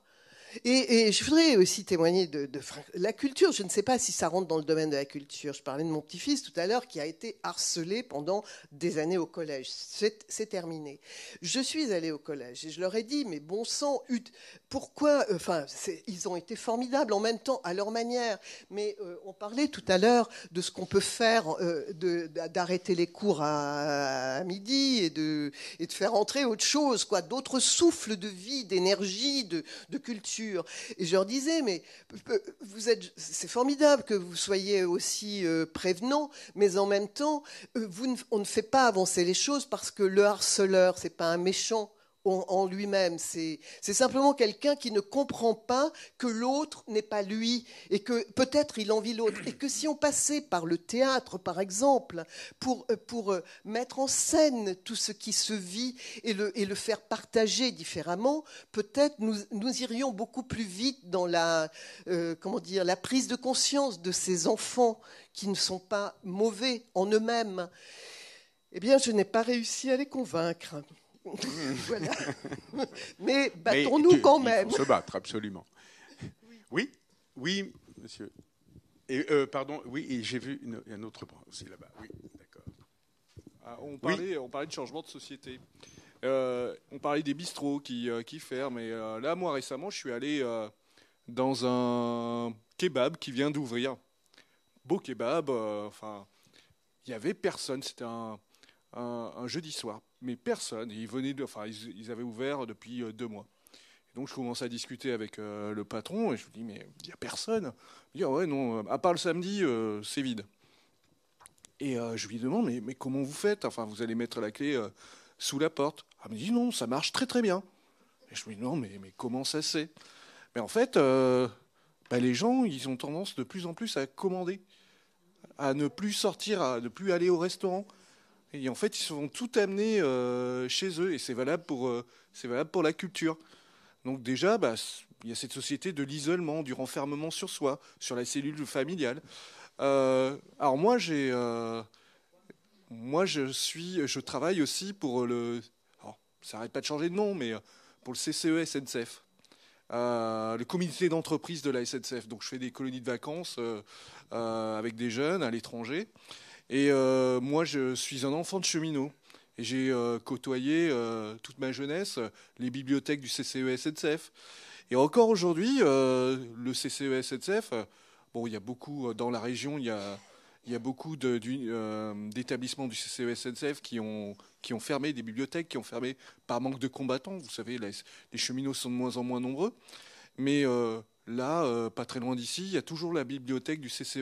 Et, je voudrais aussi témoigner de, la culture. Je ne sais pas si ça rentre dans le domaine de la culture. Je parlais de mon petit-fils tout à l'heure qui a été harcelé pendant des années au collège. C'est terminé. Je suis allée au collège et je leur ai dit, mais bon sang, pourquoi euh, Enfin, ils ont été formidables en même temps, à leur manière. Mais euh, on parlait tout à l'heure de ce qu'on peut faire, euh, d'arrêter les cours à, midi et de, et de, faire entrer autre chose, quoi, d'autres souffles de vie, d'énergie, de, de culture et je leur disais, mais vous êtes, c'est formidable que vous soyez aussi euh, prévenant, mais en même temps, euh, on ne fait pas avancer les choses parce que le harceleur, c'est pas un méchant, en, lui-même. C'est simplement quelqu'un qui ne comprend pas que l'autre n'est pas lui et que peut-être il envie l'autre. Et que si on passait par le théâtre, par exemple, pour, euh, euh, mettre en scène tout ce qui se vit et le, faire partager différemment, peut-être nous, irions beaucoup plus vite dans la, euh, comment dire, la prise de conscience de ces enfants qui ne sont pas mauvais en eux-mêmes. Eh bien, je n'ai pas réussi à les convaincre. Mais battons-nous quand même. se battre, absolument. Oui, oui, monsieur. Et euh, pardon, oui, j'ai vu un autre point aussi là-bas. Oui, d'accord. Ah, on, parlait, de changement de société. Euh, on parlait des bistrots qui, euh, ferment. Et là, moi, récemment, je suis allé dans un kebab qui vient d'ouvrir. Beau kebab. Enfin, il n'y avait personne. C'était un, un, jeudi soir, mais personne. Ils venaient enfin, ils, avaient ouvert depuis euh, deux mois. donc je commence à discuter avec euh, le patron et je lui dis mais il y a personne. Il dit ah ouais non, euh, à part le samedi, c'est vide. Et je lui demande mais, mais comment vous faites Enfin vous allez mettre la clé sous la porte. Ah me dit non, ça marche très très bien. Et je lui dis non mais mais comment ça c'est Mais en fait bah, les gens ils ont tendance de plus en plus à commander, à ne plus sortir, à ne plus aller au restaurant. Et en fait, ils vont tout amener euh, chez eux, et c'est valable, pour, euh, valable pour la culture. Donc déjà, bah, il y a cette société de l'isolement, du renfermement sur soi, sur la cellule familiale. Euh, alors moi, j'ai, moi, je travaille aussi pour le, ça n'arrête pas de changer de nom, mais pour le CCE SNCF. le comité d'entreprise de la SNCF. Donc je fais des colonies de vacances avec des jeunes à l'étranger. Et euh, moi, je suis un enfant de cheminot. Et j'ai euh, côtoyé euh, toute ma jeunesse les bibliothèques du cce e Et encore aujourd'hui, le cce e bon, il y a beaucoup, dans la région, il y a, beaucoup d'établissements du cce e qui ont, fermé, des bibliothèques qui ont fermé par manque de combattants. Vous savez, les, cheminots sont de moins en moins nombreux. Mais là, pas très loin d'ici, il y a toujours la bibliothèque du cce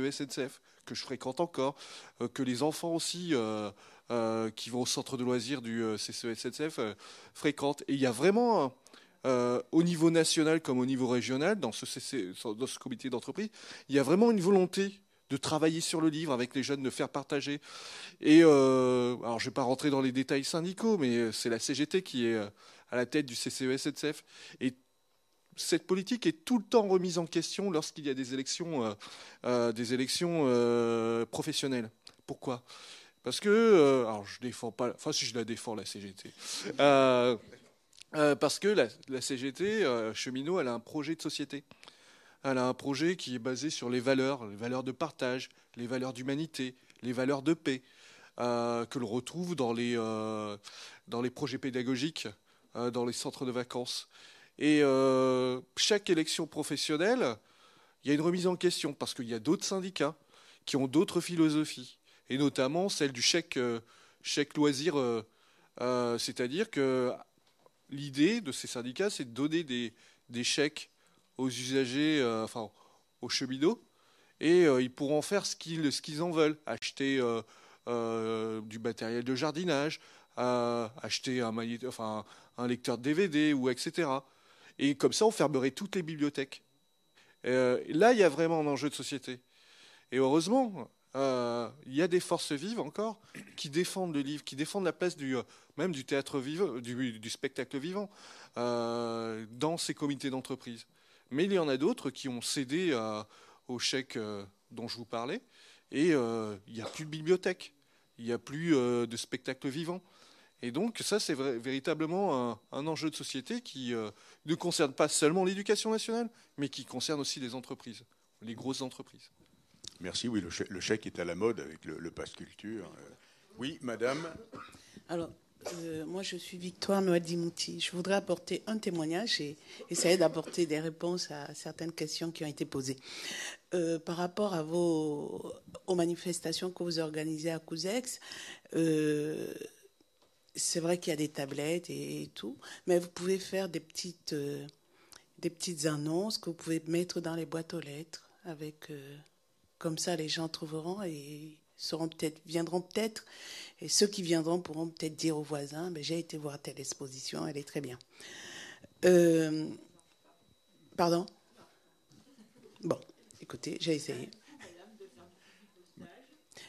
que je fréquente encore, euh, que les enfants aussi euh, euh, qui vont au centre de loisirs du CCESCF fréquentent. Et il y a vraiment, au niveau national comme au niveau régional, dans ce, CC, ce comité d'entreprise, il y a vraiment une volonté de travailler sur le livre avec les jeunes, de faire partager. Et alors, je ne vais pas rentrer dans les détails syndicaux, mais c'est la CGT qui est à la tête du CCESSF. Et cette politique est tout le temps remise en question lorsqu'il y a des élections, euh, euh, des élections euh, professionnelles. Pourquoi Parce que, alors je défends pas, enfin si je la défends la CGT, parce que la, la CGT cheminot, elle a un projet de société. Elle a un projet qui est basé sur les valeurs, les valeurs de partage, les valeurs d'humanité, les valeurs de paix, que l'on retrouve dans les, dans les projets pédagogiques, dans les centres de vacances. Et euh, chaque élection professionnelle, il y a une remise en question parce qu'il y a d'autres syndicats qui ont d'autres philosophies, et notamment celle du chèque, euh, loisir. Euh, c'est-à-dire que l'idée de ces syndicats, c'est de donner des, chèques aux usagers, enfin aux cheminots, et ils pourront faire ce qu'ils en veulent, acheter du matériel de jardinage, acheter un, lecteur un lecteur DVD ou etc. Et comme ça, on fermerait toutes les bibliothèques. Euh, là, il y a vraiment un enjeu de société. Et heureusement, euh, il y a des forces vives encore qui défendent le livre, qui défendent la place du, euh, même du théâtre vivant, du, spectacle vivant, dans ces comités d'entreprise. Mais il y en a d'autres qui ont cédé au chèque dont je vous parlais, et il n'y a plus de bibliothèque, il n'y a plus de spectacle vivant. Et donc ça, c'est véritablement un, enjeu de société qui euh, ne concerne pas seulement l'éducation nationale, mais qui concerne aussi les entreprises, les grosses entreprises. Merci. Oui, le, chèque est à la mode avec le, passe culture. Euh. Oui, madame. Alors, euh, moi, je suis Victoire Noadimouti. Je voudrais apporter un témoignage et essayer d'apporter des réponses à certaines questions qui ont été posées. par rapport aux manifestations que vous organisez à Cousex, c'est vrai qu'il y a des tablettes et, tout, mais vous pouvez faire des petites, euh, des petites annonces que vous pouvez mettre dans les boîtes aux lettres. Avec, euh, comme ça, les gens trouveront et seront peut-être, viendront peut-être, et ceux qui viendront pourront peut-être dire aux voisins, j'ai été voir telle exposition, elle est très bien. Euh, pardon Bon, écoutez, j'ai essayé.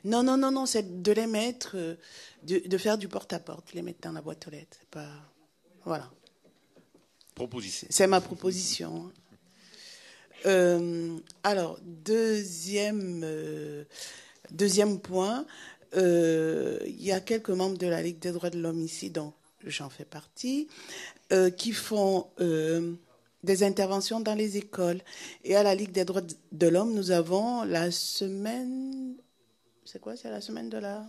Non, non, non, non, c'est de les mettre, euh, de, faire du porte-à-porte, les mettre dans la boîte aux lettres. Pas... Voilà. Proposition. C'est ma proposition. Hein. Euh, alors, deuxième, euh, deuxième point, il y a quelques membres de la Ligue des droits de l'homme ici, dont j'en fais partie, qui font des interventions dans les écoles. Et à la Ligue des droits de l'homme, nous avons la semaine c'est quoi C'est la semaine de la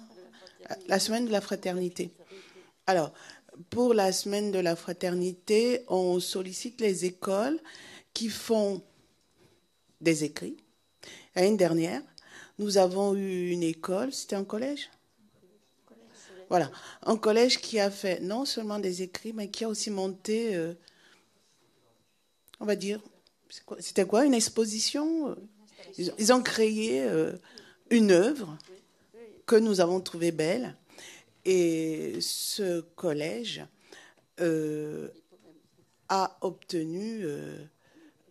la semaine de la fraternité. Alors, pour la semaine de la fraternité, on sollicite les écoles qui font des écrits. L'année dernière, nous avons eu une école, c'était un collège Voilà, un collège qui a fait non seulement des écrits, mais qui a aussi monté, euh, on va dire, c'était quoi, Une exposition Ils ont créé euh, une œuvre que nous avons trouvé belle. Et ce collège euh, a obtenu euh,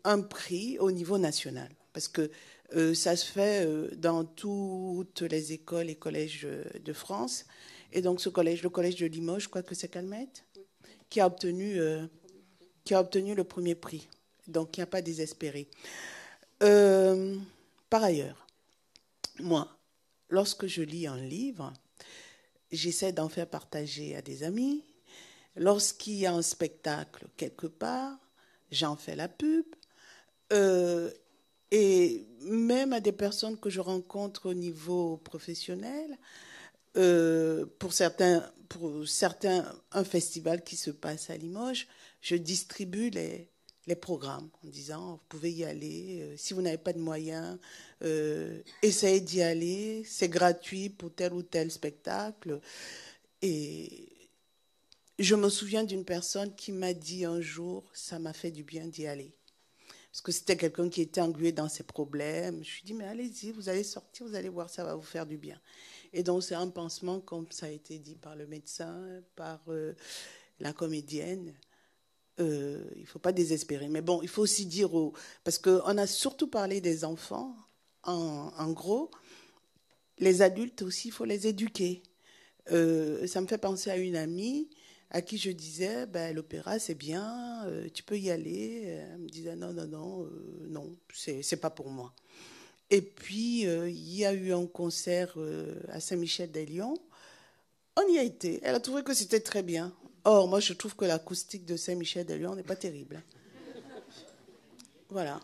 un prix au niveau national, parce que euh, ça se fait dans toutes les écoles et collèges de France. Et donc ce collège, le collège de Limoges, quoi que c'est Calmette, qui a obtenu, qui a obtenu le premier prix. Donc il n'y a pas désespéré. par ailleurs, moi, lorsque je lis un livre, j'essaie d'en faire partager à des amis. Lorsqu'il y a un spectacle quelque part, j'en fais la pub. Euh, et même à des personnes que je rencontre au niveau professionnel, euh, pour certains, pour certains, un festival qui se passe à Limoges, je distribue les, les programmes en disant vous pouvez y aller, euh, si vous n'avez pas de moyens, euh, essayez d'y aller, c'est gratuit pour tel ou tel spectacle. Et je me souviens d'une personne qui m'a dit un jour, ça m'a fait du bien d'y aller. Parce que c'était quelqu'un qui était englué dans ses problèmes. Je lui ai dit, mais allez-y, vous allez sortir, vous allez voir, ça va vous faire du bien. Et donc c'est un pansement, comme ça a été dit par le médecin, par euh, la comédienne. Euh, il ne faut pas désespérer. Mais bon, il faut aussi dire, parce qu'on a surtout parlé des enfants, en, gros, les adultes aussi, il faut les éduquer. Euh, ça me fait penser à une amie à qui je disais, ben, l'opéra c'est bien, euh, tu peux y aller. Elle me disait, non, non, non, non, c'est pas pour moi. Et puis, il y a eu un concert à saint michel des lyons On y a été. Elle a trouvé que c'était très bien. Or, moi, je trouve que l'acoustique de saint michel de n'est pas terrible. Voilà.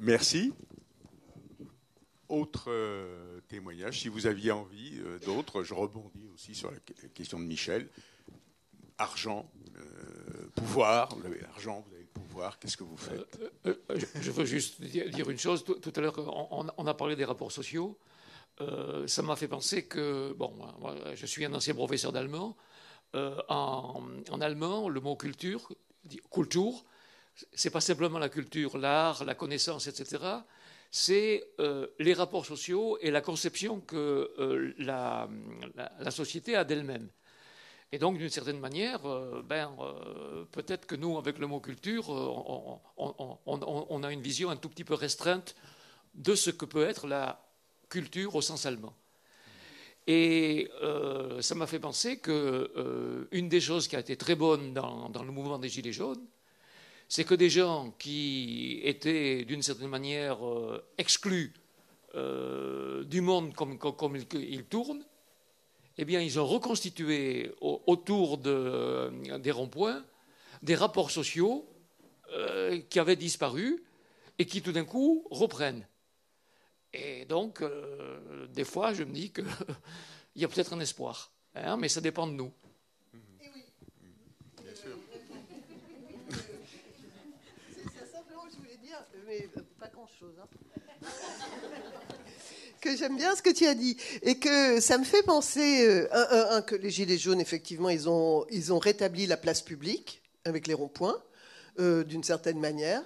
Merci. Autre euh, témoignage, si vous aviez envie euh, d'autres, je rebondis aussi sur la question de Michel. Argent, euh, pouvoir, vous avez l'argent, vous avez le pouvoir, qu'est-ce que vous faites je, veux juste dire une chose. Tout, à l'heure, on, a parlé des rapports sociaux. Euh, ça m'a fait penser que, bon, je suis un ancien professeur d'allemand. Euh, en, allemand, le mot culture, culture, c'est pas simplement la culture, l'art, la connaissance, etc. C'est euh, les rapports sociaux et la conception que la, société a d'elle-même. Et donc, d'une certaine manière, ben, peut-être que nous, avec le mot culture, on, on, a une vision un tout petit peu restreinte de ce que peut être la culture au sens allemand. Et euh, ça m'a fait penser qu'une euh, des choses qui a été très bonne dans, le mouvement des Gilets jaunes, c'est que des gens qui étaient d'une certaine manière euh, exclus du monde comme, ils il tournent, eh bien, ils ont reconstitué autour des ronds-points des rapports sociaux qui avaient disparu et qui tout d'un coup reprennent. Et donc, euh, des fois, je me dis qu'il y a peut-être un espoir, hein, mais ça dépend de nous. Et oui. Bien sûr. C'est simplement que je voulais dire, mais euh, pas grand-chose. Hein. que j'aime bien ce que tu as dit et que ça me fait penser euh, que les gilets jaunes effectivement ils ont ils ont rétabli la place publique avec les ronds-points d'une certaine manière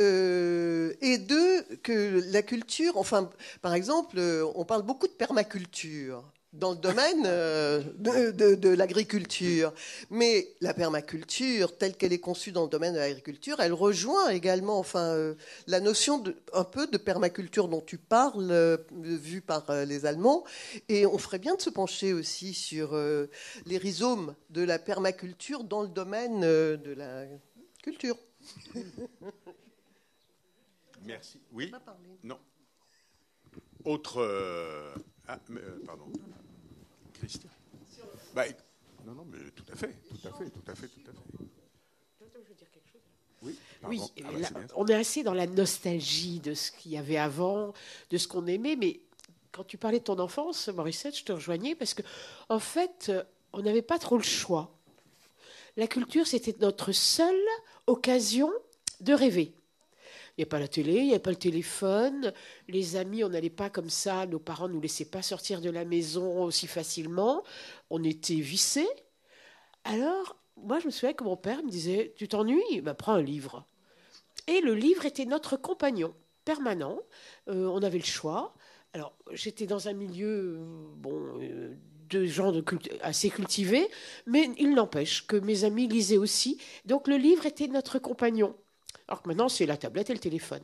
euh, et deux, que la culture, enfin, par exemple, euh, on parle beaucoup de permaculture dans le domaine euh, de, l'agriculture. Mais la permaculture, telle qu'elle est conçue dans le domaine de l'agriculture, elle rejoint également enfin, la notion de, un peu de permaculture dont tu parles, vue par les Allemands. Et on ferait bien de se pencher aussi sur les rhizomes de la permaculture dans le domaine de la culture. Merci. Oui. Non. Autre. Euh, ah, euh, pardon. Christian. Bah, non, non, mais tout à fait, Oui, on est assez dans la nostalgie de ce qu'il y avait avant, de ce qu'on aimait, mais quand tu parlais de ton enfance, Morissette, je te rejoignais parce que, en fait, euh, on n'avait pas trop le choix. La culture, c'était notre seule occasion de rêver n'y a pas la télé, il n'y a pas le téléphone. Les amis, on n'allait pas comme ça. Nos parents ne nous laissaient pas sortir de la maison aussi facilement. On était vissés. Alors, moi, je me souviens que mon père me disait Tu t'ennuies bah, Prends un livre. Et le livre était notre compagnon permanent. Euh, on avait le choix. Alors, j'étais dans un milieu, bon, euh, de gens assez cultivés, mais il n'empêche que mes amis lisaient aussi. Donc, le livre était notre compagnon. Alors que maintenant, c'est la tablette et le téléphone.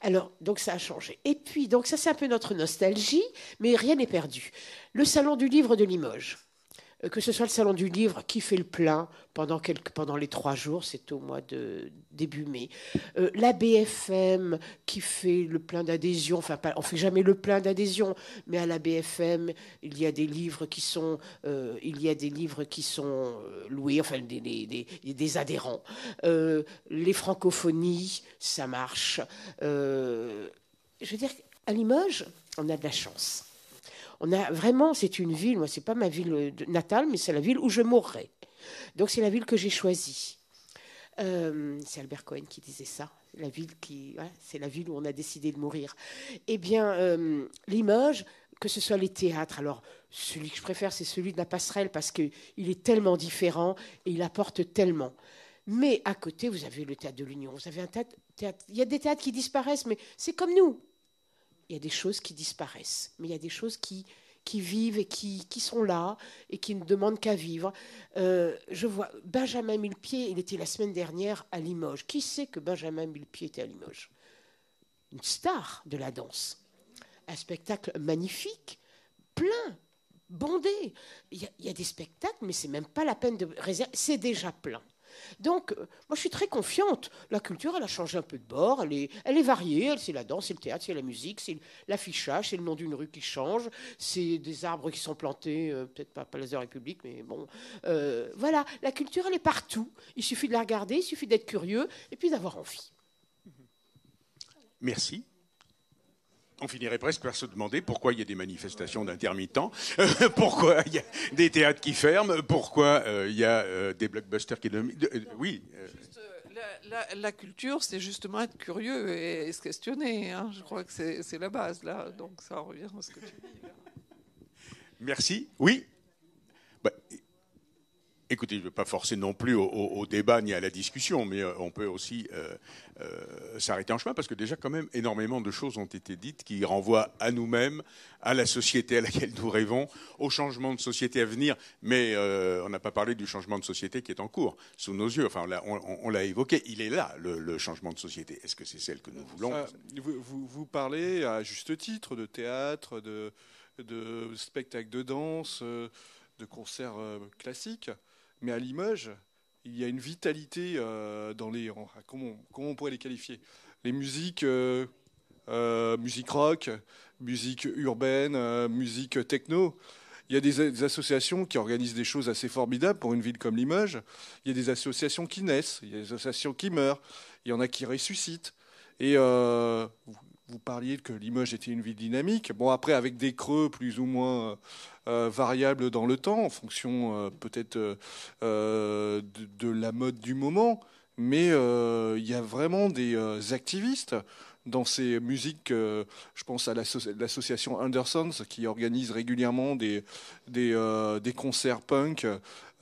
Alors, donc ça a changé. Et puis, donc ça, c'est un peu notre nostalgie, mais rien n'est perdu. Le Salon du Livre de Limoges. Euh, que ce soit le salon du livre qui fait le plein pendant, pendant les trois jours, c'est au mois de début mai, euh, la BFM qui fait le plein d'adhésion, enfin on on fait jamais le plein d'adhésion, mais à la BFM il y a des livres qui sont, euh, il y a des livres qui sont loués, enfin des, des, des, adhérents, les francophonies, ça marche. je veux dire, à Limoges, on a de la chance on a vraiment, c'est une ville, moi, c'est pas ma ville euh, natale, mais c'est la ville où je mourrai. Donc, c'est la ville que j'ai choisie. Euh, c'est Albert Cohen qui disait ça. La ville qui, c'est la ville où on a décidé de mourir. Eh bien, l'image, euh, Limoges, que ce soit les théâtres. Alors, celui que je préfère, c'est celui de la passerelle parce qu'il est tellement différent et il apporte tellement. Mais à côté, vous avez le théâtre de l'Union, vous avez un théâtre. Il y a des théâtres qui disparaissent, mais c'est comme nous il y a des choses qui disparaissent, mais il y a des choses qui, qui vivent et qui, sont là et qui ne demandent qu'à vivre. Euh, je vois Benjamin Millepied, il était la semaine dernière à Limoges. Qui sait que Benjamin Millepied était à Limoges Une star de la danse. Un spectacle magnifique, plein, bondé. Il y, a, des spectacles, mais c'est même pas la peine de réserver. C'est déjà plein. Donc, euh, moi, je suis très confiante. La culture, elle a changé un peu de bord, elle est, elle variée. C'est la danse, c'est le théâtre, c'est la musique, c'est l'affichage, c'est le nom d'une rue qui change, c'est des arbres qui sont plantés, euh, peut-être pas à de la République, mais bon. Euh, voilà, la culture, elle est partout. Il suffit de la regarder, il suffit d'être curieux et puis d'avoir envie. Merci on finirait presque par se demander pourquoi il y a des manifestations d'intermittents, euh, pourquoi il y a des théâtres qui ferment, pourquoi euh, il y a euh, des blockbusters qui... dominent. oui. la, culture, c'est justement être curieux et, se questionner. Hein. Je crois que c'est la base, là. Donc ça revient à ce que tu dis. Merci. Oui bah, Écoutez, je ne veux pas forcer non plus au, débat ni à la discussion, mais euh, on peut aussi euh, euh, s'arrêter en chemin parce que déjà quand même énormément de choses ont été dites qui renvoient à nous-mêmes, à la société à laquelle nous rêvons, au changement de société à venir, mais on n'a pas parlé du changement de société qui est en cours sous nos yeux. Enfin, on l'a évoqué, il est là le, changement de société. Est-ce que c'est celle que nous voulons vous, parlez à juste titre de théâtre, de, de spectacle de danse, de concerts classiques. Mais à Limoges, il y a une vitalité euh, dans les. Comment, comment, on pourrait les qualifier Les musiques. Euh, euh, musique rock, musique urbaine, musique techno. Il y a des, associations qui organisent des choses assez formidables pour une ville comme Limoges. Il y a des associations qui naissent, il y a des associations qui meurent, il y en a qui ressuscitent. Et vous, vous, parliez que Limoges était une ville dynamique. Bon, après, avec des creux plus ou moins euh, variable dans le temps, en fonction euh, peut-être euh, de, la mode du moment. Mais il y a vraiment des activistes dans ces musiques, je pense à l'association Andersons qui organise régulièrement des, des, concerts punk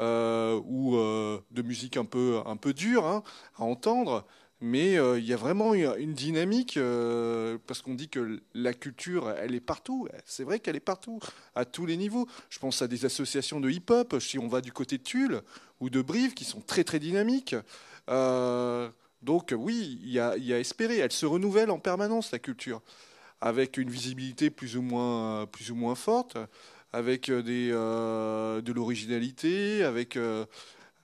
ou de musique un peu, un peu dure hein, à entendre mais euh, il y a vraiment une dynamique, euh, parce qu'on dit que la culture, elle est partout. C'est vrai qu'elle est partout, à tous les niveaux. Je pense à des associations de hip-hop, si on va du côté de Tulle ou de Brive, qui sont très très dynamiques. Euh, donc oui, il y a, y espérer. Elle se renouvelle en permanence, la culture, avec une visibilité plus ou moins, plus ou moins forte, avec de l'originalité, avec,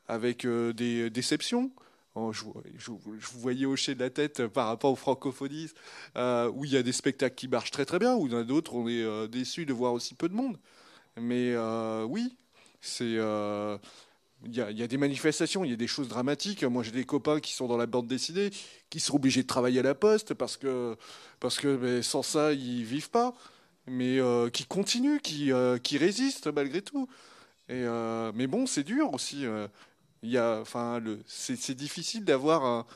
avec des déceptions. Oh, je, vous voyais hocher de la tête par rapport aux francophonies, euh, où il y a des spectacles qui marchent très très bien, où il y en a d'autres, on est euh, déçu de voir aussi peu de monde. Mais euh, oui, c'est. Il y, a, des manifestations, il y a des choses dramatiques. Moi, j'ai des copains qui sont dans la bande dessinée, qui sont obligés de travailler à la poste parce que, parce que sans ça, ils vivent pas. Mais qui continuent, qui, qui résistent malgré tout. Et, mais bon, c'est dur aussi. Il y a, enfin, le, c'est, difficile d'avoir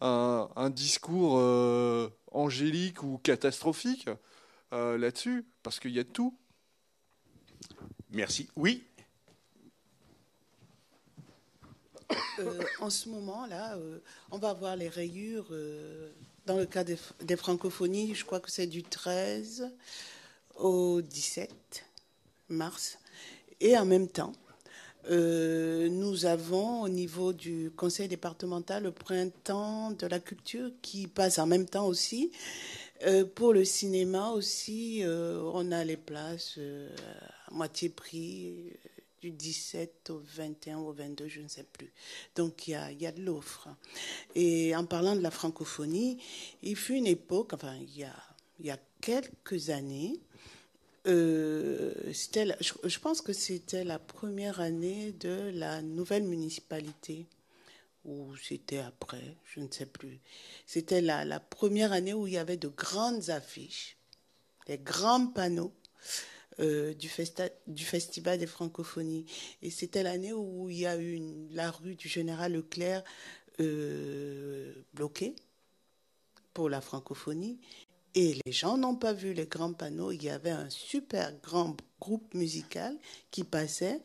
un, un, discours euh, angélique ou catastrophique euh, là-dessus, parce qu'il y a de tout. Merci. Oui. Euh, en ce moment, là, on va voir les rayures. dans le cas des, des francophonies, je crois que c'est du 13 au 17 mars. Et en même temps, euh, nous avons au niveau du conseil départemental le printemps de la culture qui passe en même temps aussi. Euh, pour le cinéma aussi, euh, on a les places à moitié prix du 17 au 21 au 22, je ne sais plus. Donc il y a, y a, de l'offre. Et en parlant de la francophonie, il fut une époque, enfin il y a, y a quelques années, euh, je, pense que c'était la première année de la nouvelle municipalité, ou c'était après, je ne sais plus. C'était la, la, première année où il y avait de grandes affiches, des grands panneaux euh, du, festa, du Festival des Francophonies. Et c'était l'année où il y a eu la rue du Général Leclerc euh, bloquée pour la francophonie et les gens n'ont pas vu les grands panneaux. Il y avait un super grand groupe musical qui passait,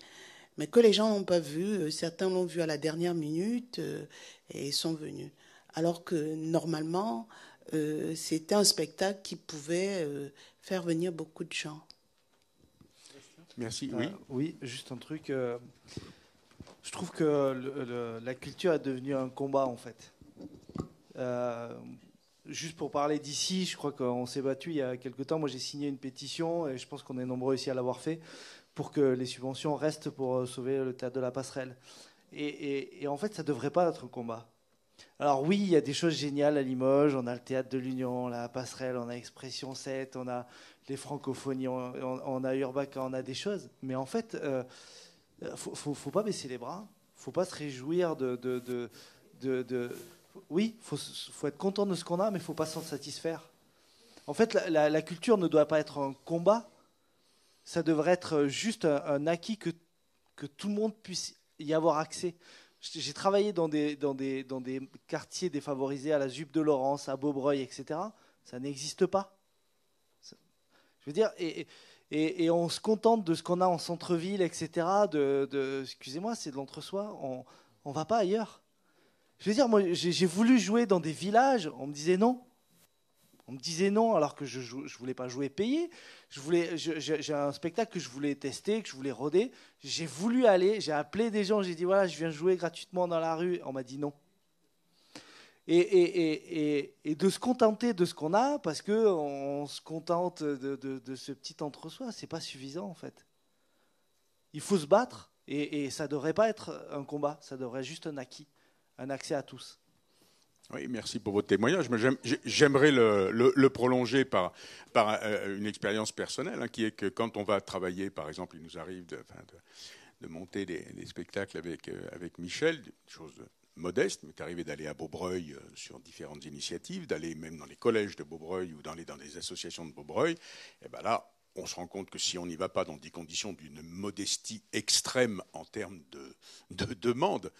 mais que les gens n'ont pas vu. Euh, certains l'ont vu à la dernière minute euh, et sont venus. Alors que normalement, euh, c'était un spectacle qui pouvait faire venir beaucoup de gens. Merci. Oui, oui juste un truc. je trouve que la culture est devenue un combat, en fait. Euh, Juste pour parler d'ici, je crois qu'on s'est battu il y a quelques temps. Moi, j'ai signé une pétition et je pense qu'on est nombreux ici à l'avoir fait pour que les subventions restent pour euh, sauver le théâtre de la passerelle. Et, en fait, ça ne devrait pas être un combat. Alors oui, il y a des choses géniales à Limoges. On a le théâtre de l'Union, la passerelle, on a Expression 7, on a les francophonies, on, a Urbac, on a des choses. Mais en fait, il euh, ne faut, pas baisser les bras. faut pas se réjouir de oui, il faut, être content de ce qu'on a, mais il ne faut pas s'en satisfaire. En fait, la, culture ne doit pas être un combat, ça devrait être euh, juste un, acquis que, tout le monde puisse y avoir accès. J'ai travaillé dans des, quartiers défavorisés, à la Zuppe de Laurence, à Beaubreuil, etc. Ça n'existe pas. Je veux dire, et, on se contente de ce qu'on a en centre-ville, etc. excusez-moi, c'est de l'entre-soi. On ne va pas ailleurs. Je veux dire, moi, j'ai voulu jouer dans des villages, on me disait non. On me disait non alors que je ne voulais pas jouer payé. J'ai un spectacle que je voulais tester, que je voulais roder. J'ai voulu aller, j'ai appelé des gens, j'ai dit voilà, je viens jouer gratuitement dans la rue. On m'a dit non. Et, et, et, et, de se contenter de ce qu'on a parce qu'on se contente de, de, ce petit entre-soi, c'est pas suffisant en fait. Il faut se battre et, ça ne devrait pas être un combat, ça devrait être juste un acquis un accès à tous. Oui, merci pour votre témoignage. J'aimerais le, prolonger par, par euh, une expérience personnelle, hein, qui est que quand on va travailler, par exemple, il nous arrive de, monter des, spectacles avec, euh, avec Michel, chose modeste, mais arrivé d'aller à Beaubreuil euh, sur différentes initiatives, d'aller même dans les collèges de Beaubreuil ou dans les, dans les associations de Beaubreuil, et ben là, on se rend compte que si on n'y va pas dans des conditions d'une modestie extrême en termes de, demande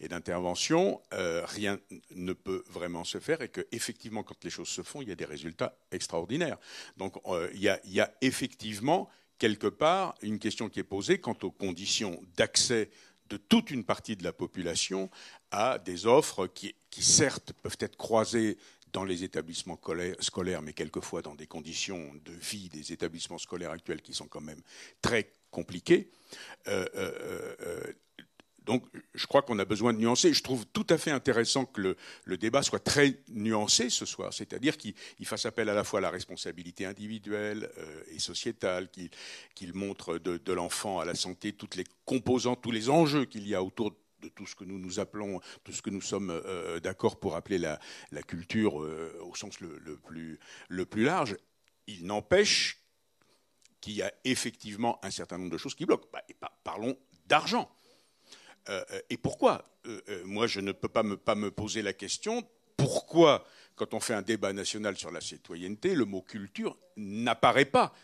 et d'intervention, euh, rien ne peut vraiment se faire et qu'effectivement, quand les choses se font, il y a des résultats extraordinaires. Donc, euh, il, y a, effectivement quelque part une question qui est posée quant aux conditions d'accès de toute une partie de la population à des offres qui, certes peuvent être croisées dans les établissements scolaires, mais quelquefois dans des conditions de vie des établissements scolaires actuels qui sont quand même très compliquées. Euh, euh, euh, donc, je crois qu'on a besoin de nuancer. Je trouve tout à fait intéressant que le, débat soit très nuancé ce soir, c'est-à-dire qu'il fasse appel à la fois à la responsabilité individuelle et sociétale, qu'il montre de, l'enfant à la santé toutes les composantes, tous les enjeux qu'il y a autour de de tout ce que nous nous appelons, tout ce que nous sommes euh, euh, d'accord pour appeler la, culture euh, au sens le, plus, large, il n'empêche qu'il y a effectivement un certain nombre de choses qui bloquent. Bah, parlons d'argent. et pourquoi Moi, je ne peux pas me, poser la question pourquoi, quand on fait un débat national sur la citoyenneté, le mot culture n'apparaît pas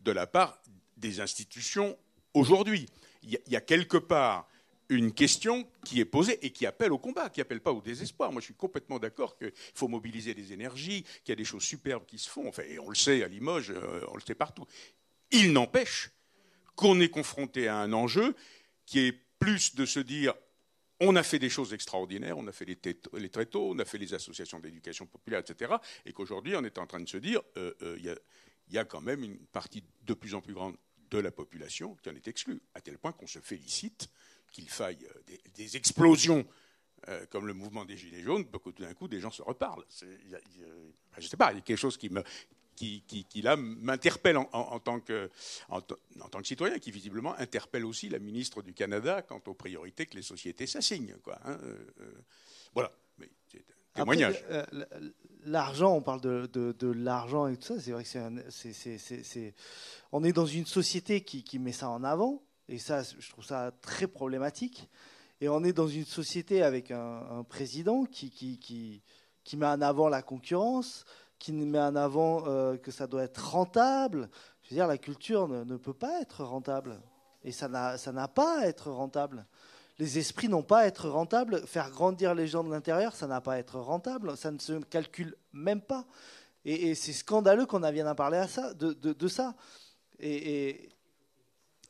de la part des institutions aujourd'hui. Il y, a quelque part une question qui est posée et qui appelle au combat, qui appelle pas au désespoir. Moi, je suis complètement d'accord qu'il faut mobiliser des énergies, qu'il y a des choses superbes qui se font. et on le sait à Limoges, euh, on le sait partout. Il n'empêche qu'on est confronté à un enjeu qui est plus de se dire on a fait des choses extraordinaires, on a fait les, les tréteaux, on a fait les associations d'éducation populaire, etc. Et qu'aujourd'hui, on est en train de se dire euh, euh, il y a quand même une partie de plus en plus grande de la population qui en est exclue, à tel point qu'on se félicite qu'il faille euh, des, explosions euh, comme le mouvement des Gilets jaunes pour que tout d'un coup des gens se reparlent. je ne sais pas, il y a quelque chose qui me. Qui, qui, qui là m'interpelle en, tant que, en, tant que citoyen, qui visiblement interpelle aussi la ministre du Canada quant aux priorités que les sociétés s'assignent. Hein, euh, voilà, mais c'est un témoignage. l'argent, on parle de, l'argent et tout ça, c'est vrai que c'est, on est dans une société qui met ça en avant, et ça, je trouve ça très problématique. Et on est dans une société avec un, président qui, qui, qui, met en avant la concurrence, qui met en avant euh, que ça doit être rentable. Je veux dire, la culture ne, peut pas être rentable. Et ça n'a pas à être rentable. Les esprits n'ont pas à être rentables. Faire grandir les gens de l'intérieur, ça n'a pas à être rentable. Ça ne se calcule même pas. Et, c'est scandaleux qu'on vienne à parler à ça, de, de, ça. et,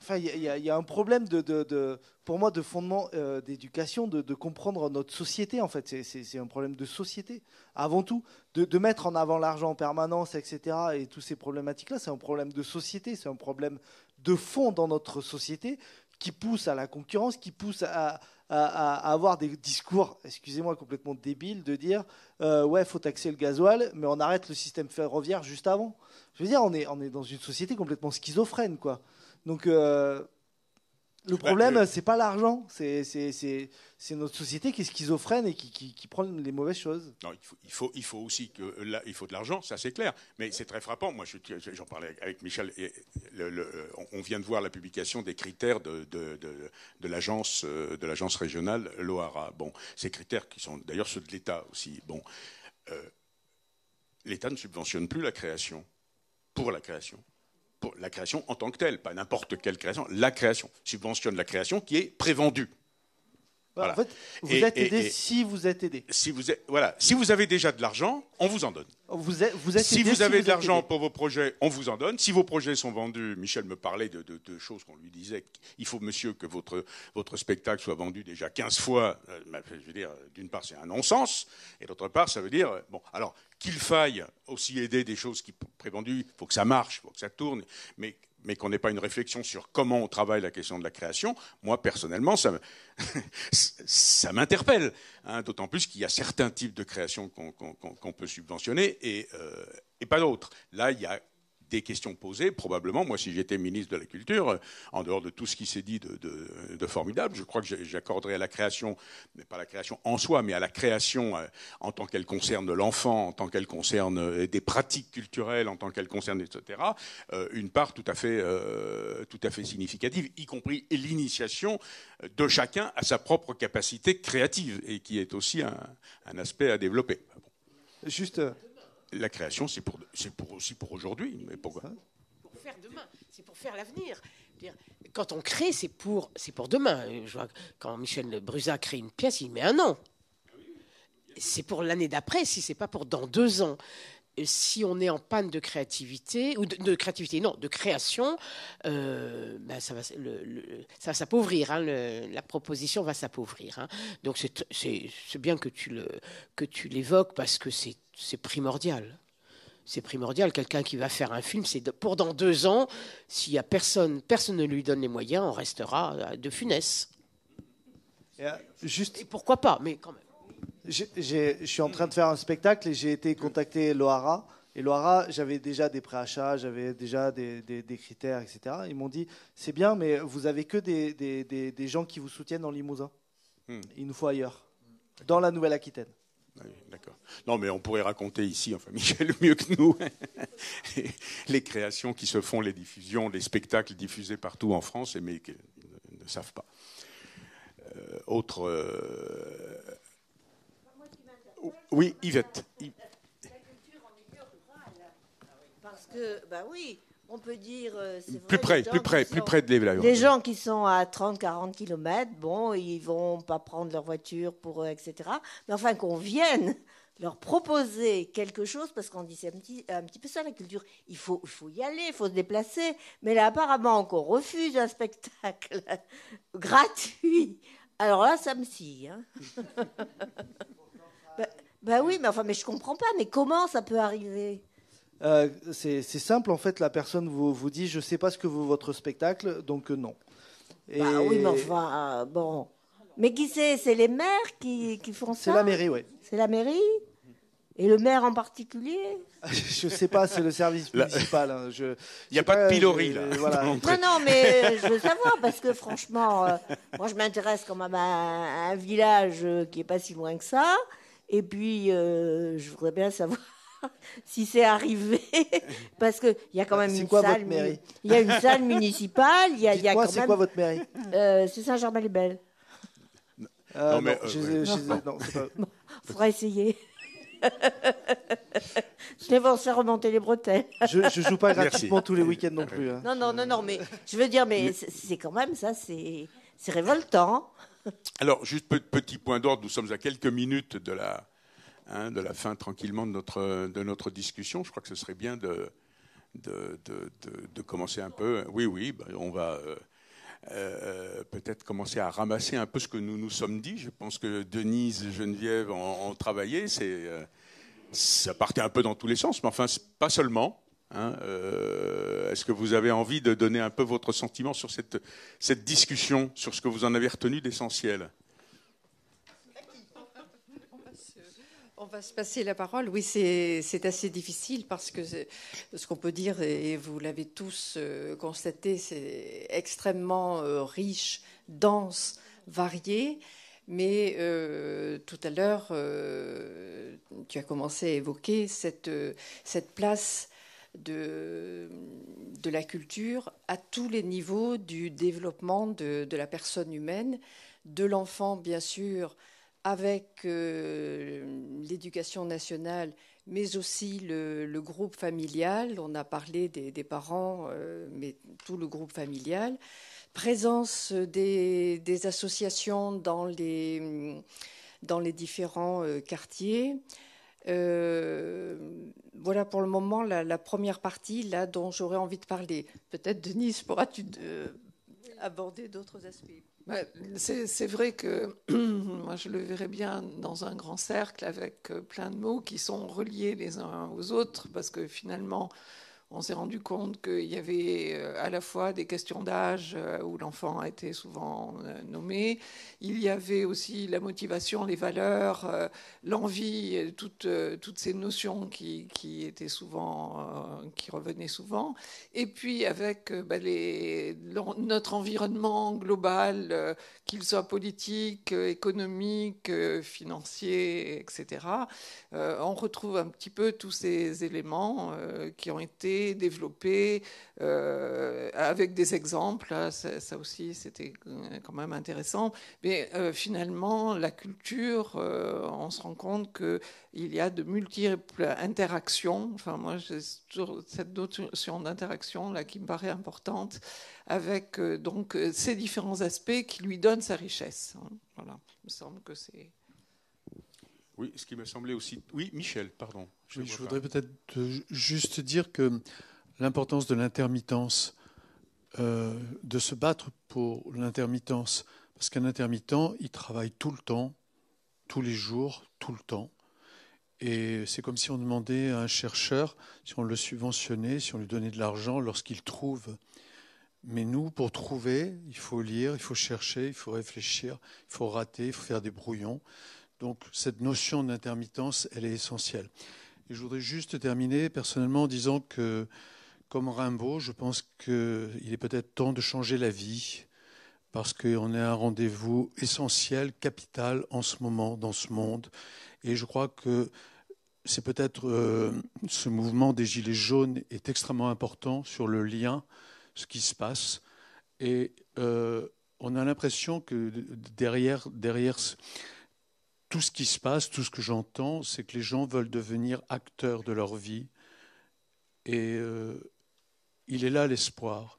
Enfin, il y, a un problème de, pour moi, de fondement euh, d'éducation, de, comprendre notre société, en fait. C'est un problème de société, avant tout. De, mettre en avant l'argent en permanence, etc., et toutes ces problématiques-là, c'est un problème de société, c'est un problème de fond dans notre société qui pousse à la concurrence, qui pousse à, avoir des discours, excusez-moi, complètement débiles, de dire euh, ouais, faut taxer le gasoil, mais on arrête le système ferroviaire juste avant. Je veux dire, on est, on est dans une société complètement schizophrène, quoi. Donc, euh, le problème, ce c'est pas l'argent, c'est notre société qui est schizophrène et qui, prend les mauvaises choses. Non, il, faut, aussi que euh, là, il faut de l'argent, ça c'est clair. Mais c'est très frappant. Moi, j'en parlais avec Michel. Euh, on vient de voir la publication des critères de, l'agence régionale Loara. Bon, ces critères qui sont d'ailleurs ceux de l'État aussi. Bon, l'État ne subventionne plus la création pour la création la création en tant que telle, pas n'importe quelle création, la création. Subventionne la création qui est prévendue. Bah, vous êtes aidé si vous êtes aidé. Si vous, êtes, voilà. si vous avez déjà de l'argent, on vous en donne. Vous êtes, vous êtes si vous avez de l'argent pour vos projets, on vous en donne. Si vos projets sont vendus, Michel me parlait de, choses qu'on lui disait. Il faut, monsieur, que votre, votre spectacle soit vendu déjà 15 fois. Euh, bah, je veux dire, d'une part, c'est un non-sens. Et d'autre part, ça veut dire, bon, alors, qu'il faille aussi aider des choses qui, prévendues, il faut que ça marche, il faut que ça tourne. Mais mais qu'on n'ait pas une réflexion sur comment on travaille la question de la création, moi personnellement, ça m'interpelle. Hein, d'autant plus qu'il y a certains types de créations qu'on peut subventionner et, euh, et pas d'autres. Là, il y a des questions posées. Probablement, moi, si j'étais ministre de la Culture, euh, en dehors de tout ce qui s'est dit de, formidable, je crois que j'accorderais à la création, mais pas la création en soi, mais à la création euh, en tant qu'elle concerne l'enfant, en tant qu'elle concerne euh, des pratiques culturelles, en tant qu'elle concerne, etc., une part tout à fait, tout à fait significative, y compris l'initiation de chacun à sa propre capacité créative, et qui est aussi un, un aspect à développer. Juste la création, c'est pour, pour aussi pour aujourd'hui. Mais pourquoi Pour faire demain, c'est pour faire l'avenir. Quand on crée, c'est pour, c'est pour demain. Euh, je vois, quand Michel Bruzat crée une pièce, il met un an. C'est pour l'année d'après, si c'est pas pour dans deux ans si on est en panne de créativité, ou de, créativité, non, de création, euh, ben ça va, va s'appauvrir, hein, la proposition va s'appauvrir. Hein. Donc c'est bien que tu l'évoques parce que c'est primordial. C'est primordial. Quelqu'un qui va faire un film, c'est pour dans deux ans, s'il y a personne, personne ne lui donne les moyens, on restera euh, de funesse euh, juste... Et pourquoi pas, mais quand même. Je suis en train de faire un spectacle et j'ai été contacté Loara. Et Loara, j'avais déjà des préachats, j'avais déjà des, des, critères, etc. Ils m'ont dit c'est bien, mais vous avez que des, des gens qui vous soutiennent en Limousin. Hmm. Il nous faut ailleurs, dans la Nouvelle-Aquitaine. Ah d'accord. Non, mais on pourrait raconter ici, enfin, Michel, mieux que nous, les créations qui se font, les diffusions, les spectacles diffusés partout en France, mais qu'ils ne savent pas. Euh, autre euh, oui, Yvette. Parce que, ben oui, on peut dire. Euh, plus près, plus près, plus près de les Les gens qui sont à 30, 40 km, bon, ils vont pas prendre leur voiture pour eux, etc. Mais enfin, qu'on vienne leur proposer quelque chose, parce qu'on dit c'est un petit, un petit peu ça la culture. Il faut, il faut y aller, il faut se déplacer. Mais là, apparemment, qu'on refuse un spectacle gratuit. Alors là, ça me scie. Hein. Ben oui, mais enfin, mais je comprends pas. Mais comment ça peut arriver euh, C'est simple, en fait, la personne vous, vous dit, je sais pas ce que vaut votre spectacle, donc euh, non. Et bah oui, mais enfin, euh, bon. Mais qui c'est C'est les maires qui, font ça C'est la mairie, oui. C'est la mairie Et le maire en particulier je ne sais pas, c'est le service hein. Il n'y a pas de pilori, là. Non, non, mais je veux savoir, parce que franchement, moi je m'intéresse quand même à un, village qui n'est pas si loin que ça. Et puis, euh, je voudrais bien savoir si c'est arrivé, parce qu'il y a quand même une quoi, salle. Il y a une salle municipale. Il y a, y a c'est quoi votre mairie euh, C'est Saint-Germain-les-Belles. non, euh, mais. Il faudra essayer. je vais vous faire remonter les bretelles. je, ne joue pas gratuitement tous les week-ends non ah plus. Hein. Non, non, non, non, mais je veux dire, mais, c'est quand même ça, c'est révoltant. Alors, juste petit point d'ordre, nous sommes à quelques minutes de la, hein, de la fin tranquillement de notre, de notre discussion. Je crois que ce serait bien de, de, commencer un peu. Oui, oui, bah, on va euh, euh, peut-être commencer à ramasser un peu ce que nous nous sommes dit. Je pense que Denise et Geneviève ont, travaillé. C'est, euh, ça partait un peu dans tous les sens, mais enfin, pas seulement. Hein, euh, est-ce que vous avez envie de donner un peu votre sentiment sur cette, cette discussion, sur ce que vous en avez retenu d'essentiel On va se passer la parole. Oui, c'est assez difficile parce que ce qu'on peut dire, et vous l'avez tous euh, constaté, c'est extrêmement euh, riche, dense, varié. Mais tout à l'heure, tu as commencé à évoquer cette, cette place de, la culture à tous les niveaux du développement de, la personne humaine, de l'enfant bien sûr, avec euh, l'éducation nationale, mais aussi le, groupe familial. On a parlé des, parents, euh, mais tout le groupe familial. Présence des, associations dans les, différents euh, quartiers. Euh, voilà pour le moment la, première partie là dont j'aurais envie de parler. Peut-être Denise, pourras-tu euh, aborder d'autres aspects bah, c'est vrai que moi je le verrais bien dans un grand cercle avec euh, plein de mots qui sont reliés les uns aux autres parce que finalement on s'est rendu compte qu'il y avait euh, à la fois des questions d'âge euh, où l'enfant a été souvent euh, nommé, il y avait aussi la motivation, les valeurs, l'envie, toutes, ces notions qui, étaient souvent, qui revenaient souvent. Et puis avec bah, notre environnement global, qu'il soit politique, économique, financier, etc., on retrouve un petit peu tous ces éléments qui ont été développé euh, avec des exemples. Hein, ça, aussi, c'était euh, quand même intéressant. Mais euh, finalement, la culture, on se rend compte qu'il y a de multiples interactions. Enfin, moi, j'ai toujours cette notion d'interaction là qui me paraît importante avec donc ces différents aspects qui lui donnent sa richesse. Hein. Voilà, il me semble que c'est. Oui, ce qui me semblait aussi. Oui, Michel, pardon. Je, voudrais peut-être juste dire que l'importance de l'intermittence, euh, de se battre pour l'intermittence, parce qu'un intermittent, il travaille tout le temps, tous les jours, tout le temps. Et c'est comme si on demandait à un chercheur si on le subventionnait, si on lui donnait de l'argent lorsqu'il trouve. Mais nous, pour trouver, il faut lire, il faut chercher, il faut réfléchir, il faut rater, il faut faire des brouillons. Donc cette notion d'intermittence, elle est essentielle je voudrais juste terminer personnellement en disant que, comme Rimbaud, je pense qu'il est peut-être temps de changer la vie, parce qu'on est à un rendez-vous essentiel, capital en ce moment, dans ce monde. Et je crois que c'est peut-être euh, ce mouvement des Gilets jaunes est extrêmement important sur le lien, ce qui se passe. Et euh, on a l'impression que derrière, derrière tout ce qui se passe, tout ce que j'entends, c'est que les gens veulent devenir acteurs de leur vie. Et euh, il est là l'espoir,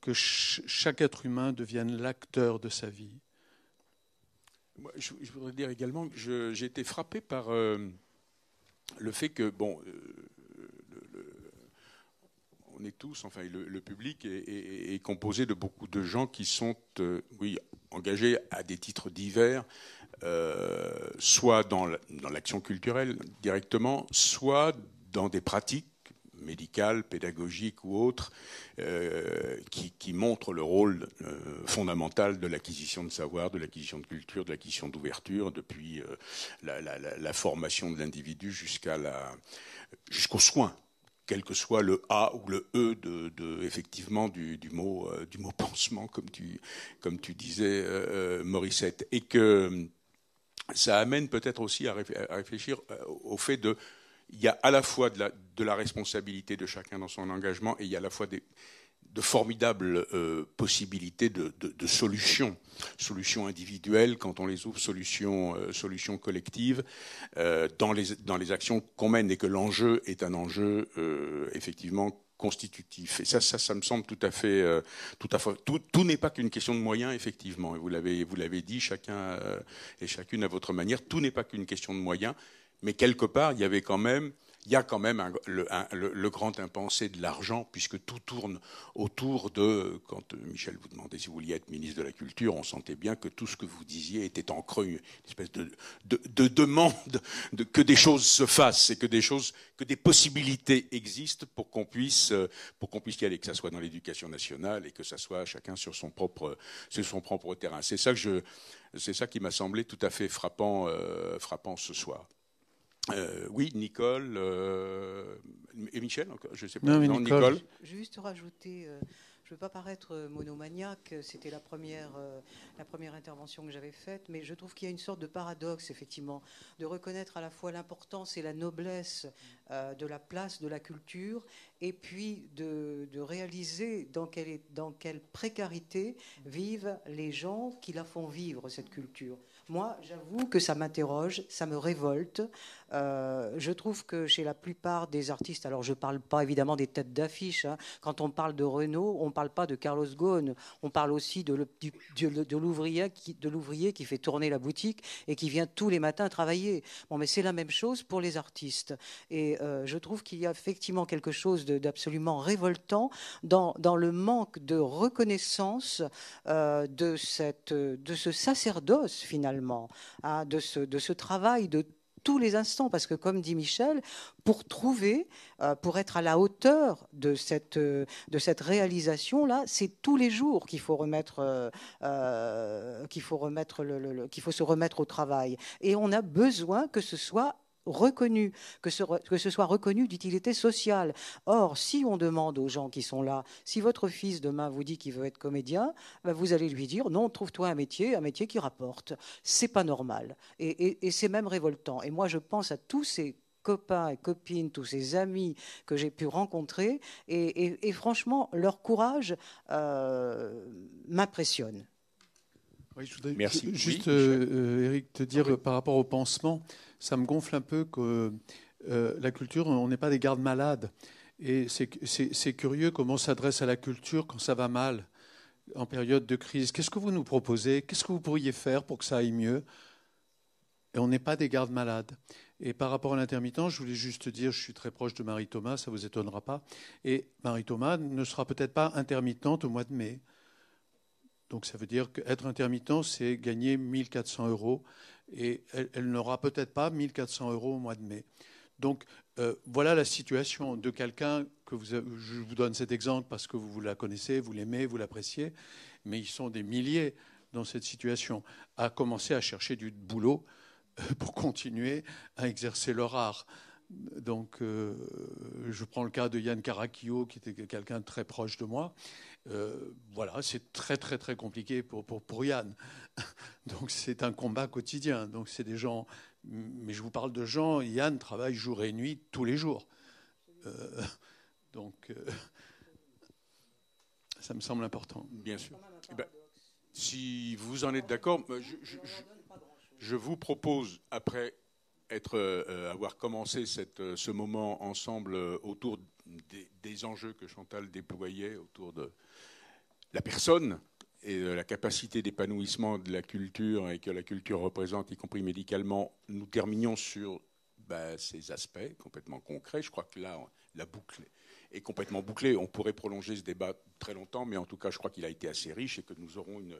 que chaque être humain devienne l'acteur de sa vie. je, voudrais dire également que j'ai été frappé par euh, le fait que, bon, euh, le, on est tous, enfin, le, public est, est, composé de beaucoup de gens qui sont, oui, engagés à des titres divers, euh, soit dans l'action culturelle directement, soit dans des pratiques médicales, pédagogiques ou autres, euh, qui, montrent le rôle euh, fondamental de l'acquisition de savoir, de l'acquisition de culture, de l'acquisition d'ouverture, depuis la, formation de l'individu jusqu'au la, jusqu'aux soins quel que soit le A ou le E de, effectivement du, mot du mot pansement comme tu comme tu disais Morissette et que ça amène peut-être aussi à réfléchir euh, au fait de il y a à la fois de la, responsabilité de chacun dans son engagement et il y a à la fois de formidables euh, possibilités de, solutions, solutions individuelles quand on les ouvre, solutions, euh, solutions collectives dans les actions qu'on mène et que l'enjeu est un enjeu effectivement constitutif. Et ça, ça, ça me semble tout à fait, euh, tout à fait. Tout, n'est pas qu'une question de moyens, effectivement. Et vous l'avez, vous l'avez dit, chacun euh, et chacune à votre manière. Tout n'est pas qu'une question de moyens, mais quelque part, il y avait quand même il y a quand même le, grand impensé de l'argent, puisque tout tourne autour de. Quand euh, Michel vous demandait si vous vouliez être ministre de la Culture, on sentait bien que tout ce que vous disiez était en creux, une espèce de, demande que des choses se fassent et que des possibilités existent pour qu'on puisse, euh, pour puisse y aller, que ce soit dans l'éducation nationale et que ce soit chacun sur son propre, terrain. C'est ça ça qui m'a semblé tout à fait frappant euh, ce soir. Euh, oui, Nicole euh, et Michel, je ne sais pas. Non, Nicole. Juste rajouter, euh, je ne veux pas paraître monomaniaque, c'était la première, intervention que j'avais faite, mais je trouve qu'il y a une sorte de paradoxe, effectivement, de reconnaître à la fois l'importance et la noblesse de la place de la culture, et puis de, réaliser dans quelle précarité vivent les gens qui la font vivre, cette culture. Moi, j'avoue que ça m'interroge, ça me révolte. Euh, je trouve que chez la plupart des artistes, alors je ne parle pas évidemment des têtes d'affiche, hein, quand on parle de Renault, on ne parle pas de Carlos Ghosn, on parle aussi de, l'ouvrier qui, de qui fait tourner la boutique et qui vient tous les matins travailler. Bon, mais c'est la même chose pour les artistes. Et euh, je trouve qu'il y a effectivement quelque chose d'absolument révoltant dans, le manque de reconnaissance euh, de, cette, de ce sacerdoce finalement Hein, de, ce, travail de tous les instants, parce que comme dit Michel, pour trouver, euh, pour être à la hauteur euh, de cette, réalisation-là, c'est tous les jours qu'il faut remettre, euh, qu'il faut se remettre au travail. Et on a besoin que ce soit reconnu, que ce, que ce soit reconnu d'utilité sociale. Or, si on demande aux gens qui sont là, si votre fils demain vous dit qu'il veut être comédien, ben, vous allez lui dire non, trouve-toi un métier, un métier qui rapporte. C'est pas normal. Et, c'est même révoltant. Et moi, je pense à tous ces copains et copines, tous ces amis que j'ai pu rencontrer. Et, franchement, leur courage euh, m'impressionne je voudrais juste, Eric, euh, te dire par rapport au pansement, ça me gonfle un peu que euh, la culture, on n'est pas des gardes malades. Et c'est curieux comment on s'adresse à la culture quand ça va mal, en période de crise. Qu'est-ce que vous nous proposez Qu'est-ce que vous pourriez faire pour que ça aille mieux Et on n'est pas des gardes malades. Et par rapport à l'intermittent, je voulais juste dire, je suis très proche de Marie Thomas, ça ne vous étonnera pas. Et Marie Thomas ne sera peut-être pas intermittente au mois de mai. Donc ça veut dire qu'être intermittent, c'est gagner 1400 euros et elle, n'aura peut-être pas 1400 euros au mois de mai. Donc euh, voilà la situation de quelqu'un que je vous donne cet exemple parce que vous la connaissez, vous l'aimez, vous l'appréciez, mais ils sont des milliers dans cette situation à commencer à chercher du boulot euh, pour continuer à exercer leur art. Donc, euh, je prends le cas de Yann Caracchio, qui était quelqu'un de très proche de moi, euh, voilà, c'est très très très compliqué pour, pour, pour Yann. Donc c'est un combat quotidien. Donc c'est des gens, mais je vous parle de gens, Yann travaille jour et nuit tous les jours. Euh, donc euh, ça me semble important. Bien sûr. Eh ben, si vous en êtes d'accord, je, vous propose, après être, avoir commencé cette, ce moment ensemble autour des, enjeux que Chantal déployait autour de la personne et de la capacité d'épanouissement de la culture et que la culture représente, y compris médicalement, nous terminions sur ben, ces aspects complètement concrets. Je crois que là, la boucle est complètement bouclée. On pourrait prolonger ce débat très longtemps, mais en tout cas, je crois qu'il a été assez riche et que nous aurons une,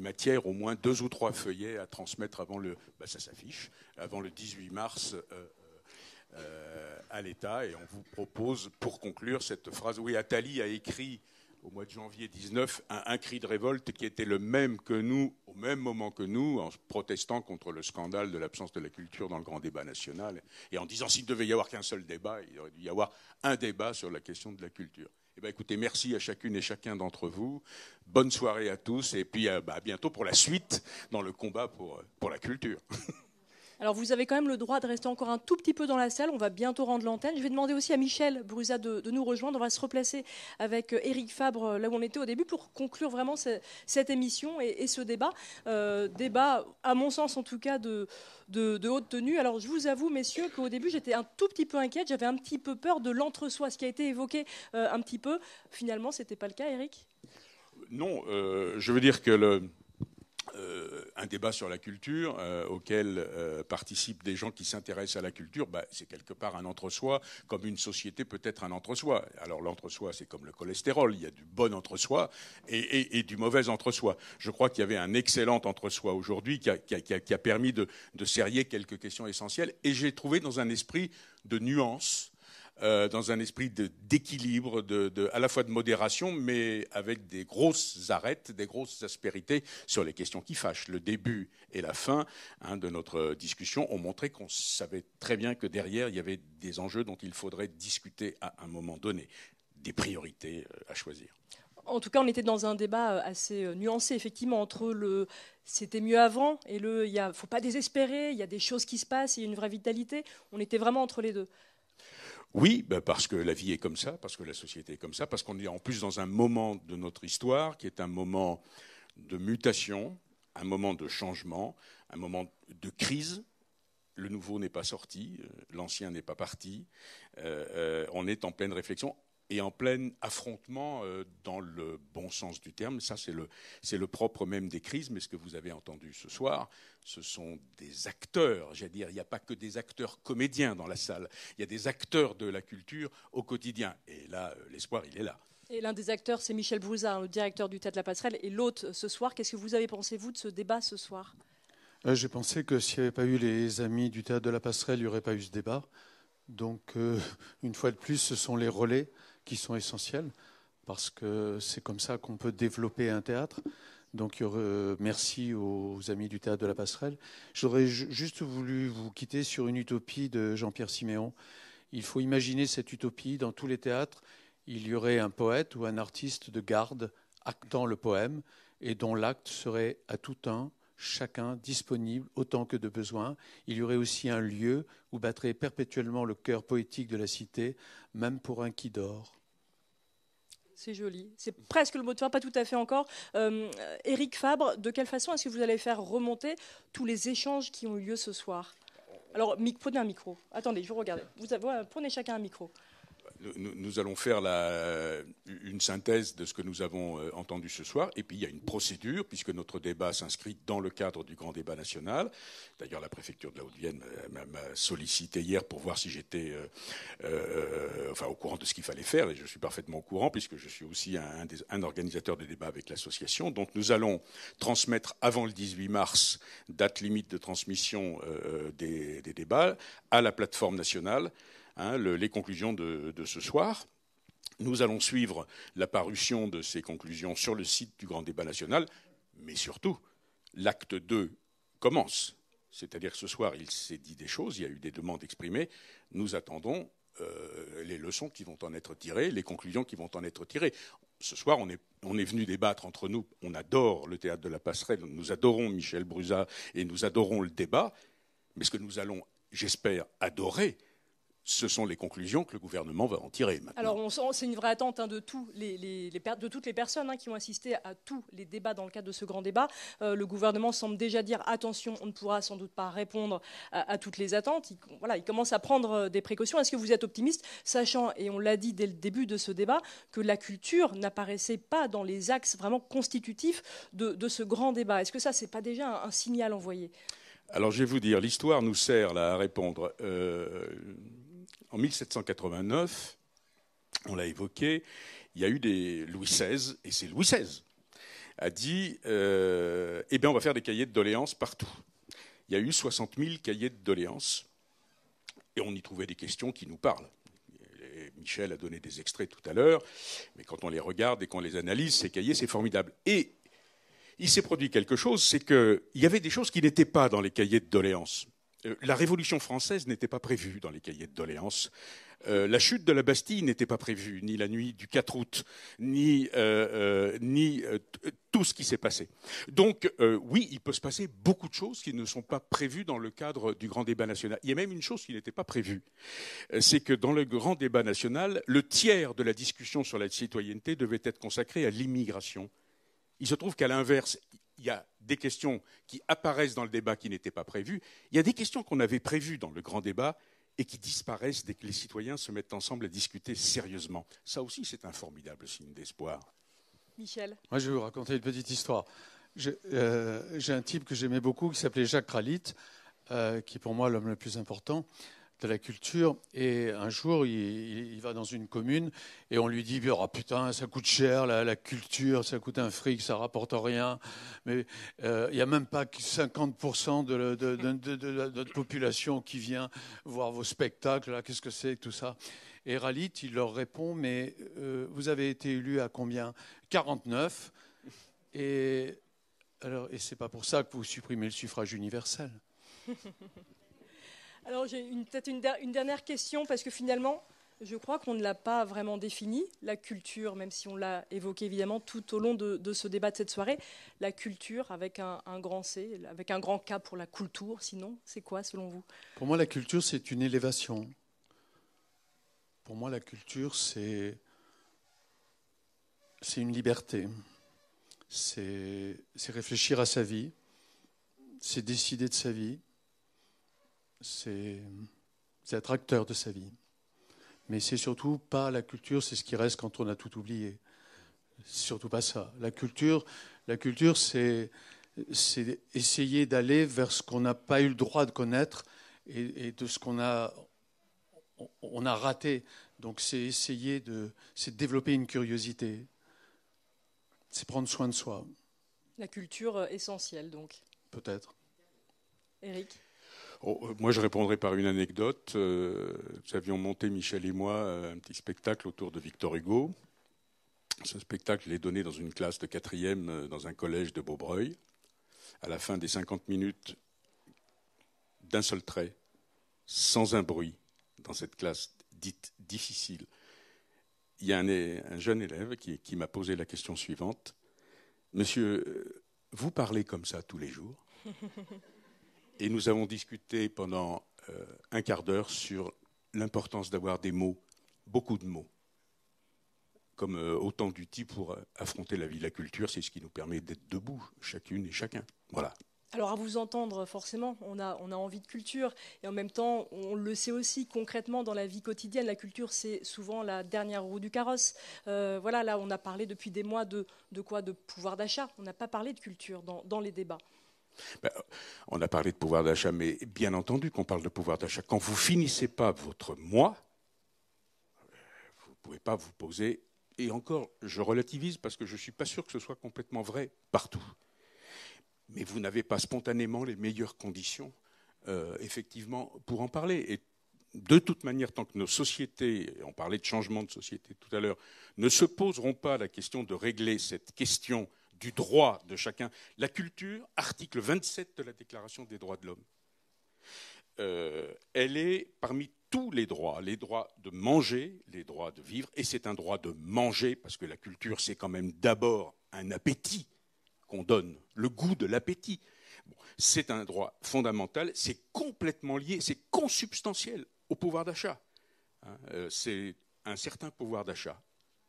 matière, au moins deux ou trois feuillets à transmettre avant le, ben, ça s'affiche, avant le 18 mars. Euh, euh, à l'État. Et on vous propose, pour conclure, cette phrase. Oui, Attali a écrit au mois de janvier 19 un, cri de révolte qui était le même que nous, au même moment que nous, en protestant contre le scandale de l'absence de la culture dans le grand débat national, et en disant s'il devait y avoir qu'un seul débat, il aurait dû y avoir un débat sur la question de la culture. Eh bien, écoutez, merci à chacune et chacun d'entre vous. Bonne soirée à tous et puis euh, bah, à, bientôt pour la suite dans le combat pour, euh, pour la culture. Alors vous avez quand même le droit de rester encore un tout petit peu dans la salle. On va bientôt rendre l'antenne. Je vais demander aussi à Michel Brusa de, nous rejoindre. On va se replacer avec Eric euh, Fabre euh, là où on était au début pour conclure vraiment cette émission et, ce débat. Euh, débat, à mon sens en tout cas, de, haute tenue. Alors je vous avoue, messieurs, qu'au début j'étais un tout petit peu inquiète. J'avais un petit peu peur de l'entre-soi, ce qui a été évoqué un petit peu. Finalement, ce n'était pas le cas, Eric non, je veux dire que le, euh, un débat sur la culture euh, auquel euh, participent des gens qui s'intéressent à la culture, bah, c'est quelque part un entre-soi, comme une société peut être un entre-soi. Alors l'entre-soi, c'est comme le cholestérol, il y a du bon entre-soi et, du mauvais entre-soi. Je crois qu'il y avait un excellent entre-soi aujourd'hui qui, a, permis de, de serrer quelques questions essentielles et j'ai trouvé dans un esprit de nuance euh, dans un esprit d'équilibre, de, à la fois de modération, mais avec des grosses arêtes, des grosses aspérités sur les questions qui fâchent. Le début et la fin hein, de notre discussion ont montré qu'on savait très bien que derrière, il y avait des enjeux dont il faudrait discuter à un moment donné, des priorités euh, à choisir. En tout cas, on était dans un débat euh, assez nuancé, effectivement, entre le c'était mieux avant et le il ne faut pas désespérer, il y a des choses qui se passent, il y a une vraie vitalité. On était vraiment entre les deux. Oui, ben, parce que la vie est comme ça, parce que la société est comme ça, parce qu'on est en plus dans un moment de notre histoire qui est un moment de mutation, un moment de changement, un moment de crise. Le nouveau n'est pas sorti, euh, l'ancien n'est pas parti. Euh, euh, on est en pleine réflexion et en plein affrontement euh, dans le bon sens du terme. Ça, c'est le, le propre même des crises, mais ce que vous avez entendu ce soir, ce sont des acteurs. J'allais dire, il n'y a pas que des acteurs comédiens dans la salle, il y a des acteurs de la culture au quotidien. Et là, euh, l'espoir, il est là. Et l'un des acteurs, c'est Michel Brouzard, le directeur du Théâtre de La Passerelle, et l'autre ce soir. Qu'est-ce que vous avez pensé, vous, de ce débat ce soir euh, J'ai pensé que s'il n'y avait pas eu les amis du Théâtre de la Passerelle, il n'y aurait pas eu ce débat. Donc, une fois de plus, ce sont les relais qui sont essentielles, parce que c'est comme ça qu'on peut développer un théâtre. Donc euh, merci aux amis du théâtre de la passerelle. J'aurais juste voulu vous quitter sur une utopie de Jean-Pierre Siméon. Il faut imaginer cette utopie dans tous les théâtres. Il y aurait un poète ou un artiste de garde actant le poème et dont l'acte serait à tout temps, chacun disponible autant que de besoin. Il y aurait aussi un lieu où battrait perpétuellement le cœur poétique de la cité, même pour un qui dort. C'est joli. C'est presque le mot de fin, pas tout à fait encore. Euh, Éric Fabre, de quelle façon est-ce que vous allez faire remonter tous les échanges qui ont eu lieu ce soir Alors, prenez un micro. Attendez, je vais regarde. Vous avez, prenez chacun un micro nous allons faire une synthèse de ce que nous avons euh, entendu ce soir. Et puis, il y a une procédure, puisque notre débat s'inscrit dans le cadre du grand débat national. D'ailleurs, la préfecture de la Haute-Vienne m'a sollicité hier pour voir si j'étais euh, euh, au courant de ce qu'il fallait faire. Et je suis parfaitement au courant, puisque je suis aussi un, organisateur de débats avec l'association. Donc, nous allons transmettre avant le 18 mars, date limite de transmission des débats, à la plateforme nationale Hein, les conclusions de, ce soir. Nous allons suivre la parution de ces conclusions sur le site du Grand Débat national, mais surtout, l'acte 2 commence. C'est-à-dire que ce soir, il s'est dit des choses, il y a eu des demandes exprimées. Nous attendons euh, les leçons qui vont en être tirées, les conclusions qui vont en être tirées. Ce soir, on est, venu débattre entre nous. On adore le théâtre de la passerelle, nous adorons Michel Bruzat et nous adorons le débat. Mais ce que nous allons, j'espère, adorer, ce sont les conclusions que le gouvernement va en tirer. Maintenant. Alors, c'est une vraie attente hein, de, toutes les personnes hein, qui ont assisté à tous les débats dans le cadre de ce grand débat. Euh, le gouvernement semble déjà dire attention, on ne pourra sans doute pas répondre à, toutes les attentes. Il, voilà, il commence à prendre euh, des précautions. Est-ce que vous êtes optimiste, sachant, et on l'a dit dès le début de ce débat, que la culture n'apparaissait pas dans les axes vraiment constitutifs de, ce grand débat Est-ce que ça, n'est pas déjà un, signal envoyé alors je vais vous dire, l'histoire nous sert là, à répondre. Euh, en 1789, on l'a évoqué, il y a eu des Louis XVI, et c'est Louis XVI a dit euh, Eh bien, on va faire des cahiers de doléances partout. Il y a eu 60 000 cahiers de doléances, et on y trouvait des questions qui nous parlent. Michel a donné des extraits tout à l'heure, mais quand on les regarde et qu'on les analyse, ces cahiers, c'est formidable. Et il s'est produit quelque chose, c'est qu'il y avait des choses qui n'étaient pas dans les cahiers de doléances. Euh, la Révolution française n'était pas prévue dans les cahiers de doléances. Euh, la chute de la Bastille n'était pas prévue, ni la nuit du 4 août, ni euh, tout ce qui s'est passé. Donc oui, il peut se passer beaucoup de choses qui ne sont pas prévues dans le cadre du grand débat national. Il y a même une chose qui n'était pas prévue, c'est que dans le grand débat national, le tiers de la discussion sur la citoyenneté devait être consacré à l'immigration. Il se trouve qu'à l'inverse, il y a des questions qui apparaissent dans le débat qui n'étaient pas prévues. Il y a des questions qu'on avait prévues dans le grand débat et qui disparaissent dès que les citoyens se mettent ensemble à discuter sérieusement. Ça aussi, c'est un formidable signe d'espoir. Michel. Moi, je vais vous raconter une petite histoire. Euh, j'ai un type que j'aimais beaucoup qui s'appelait Jacques Kralit, euh, qui est pour moi l'homme le plus important de la culture. Et un jour, il, va dans une commune et on lui dit oh, Putain, ça coûte cher, la, culture, ça coûte un fric, ça rapporte rien. Mais euh, il n'y a même pas 50% de, de, notre population qui vient voir vos spectacles. Qu'est-ce que c'est, tout ça Et Ralit, il leur répond Mais euh, vous avez été élu à combien 49. Et. Alors, et c'est pas pour ça que vous supprimez le suffrage universel. Alors j'ai peut-être une, dernière question, parce que finalement, je crois qu'on ne l'a pas vraiment définie, la culture, même si on l'a évoqué évidemment tout au long de, ce débat de cette soirée, la culture avec un, un, grand C, avec un grand K pour la culture, sinon, c'est quoi selon vous Pour moi, la culture, c'est une élévation. Pour moi, la culture, c'est une liberté. C'est réfléchir à sa vie, c'est décider de sa vie, c'est être acteur de sa vie. Mais c'est surtout pas la culture, c'est ce qui reste quand on a tout oublié. Surtout pas ça. La culture, la culture, c'est essayer d'aller vers ce qu'on n'a pas eu le droit de connaître et, de ce qu'on a on a raté. Donc c'est essayer de c'est développer une curiosité, c'est prendre soin de soi. La culture euh, essentielle donc. Peut-être. Eric. Oh, euh, moi, je répondrai par une anecdote. Euh, nous avions monté, Michel et moi, euh, un petit spectacle autour de Victor Hugo. Ce spectacle, je l'ai donné dans une classe de quatrième dans un collège de Beaubreuil. À la fin des 50 minutes, d'un seul trait, sans un bruit, dans cette classe dite difficile, il y a un, jeune élève qui m'a posé la question suivante. Monsieur, vous parlez comme ça tous les jours et nous avons discuté pendant euh, un quart d'heure sur l'importance d'avoir des mots, beaucoup de mots, comme euh, autant d'outils pour euh, affronter la vie, la culture, c'est ce qui nous permet d'être debout, chacune et chacun. Voilà. Alors à vous entendre, forcément, on a, envie de culture et en même temps, on le sait aussi concrètement dans la vie quotidienne, la culture c'est souvent la dernière roue du carrosse. voilà, là on a parlé depuis des mois de, quoi De pouvoir d'achat. On n'a pas parlé de culture dans les débats. Ben, on a parlé de pouvoir d'achat, mais bien entendu qu'on parle de pouvoir d'achat. Quand vous finissez pas votre mois, vous ne pouvez pas vous poser. Et encore, je relativise parce que je ne suis pas sûr que ce soit complètement vrai partout. Mais vous n'avez pas spontanément les meilleures conditions, euh, effectivement, pour en parler. Et de toute manière, tant que nos sociétés, on parlait de changement de société tout à l'heure, ne se poseront pas la question de régler cette question du droit de chacun. La culture, article 27 de la Déclaration des droits de l'homme, euh, elle est parmi tous les droits, les droits de manger, les droits de vivre, et c'est un droit de manger, parce que la culture, c'est quand même d'abord un appétit qu'on donne, le goût de l'appétit. c'est un droit fondamental, c'est complètement lié, c'est consubstantiel au pouvoir d'achat. Hein. Euh, c'est un certain pouvoir d'achat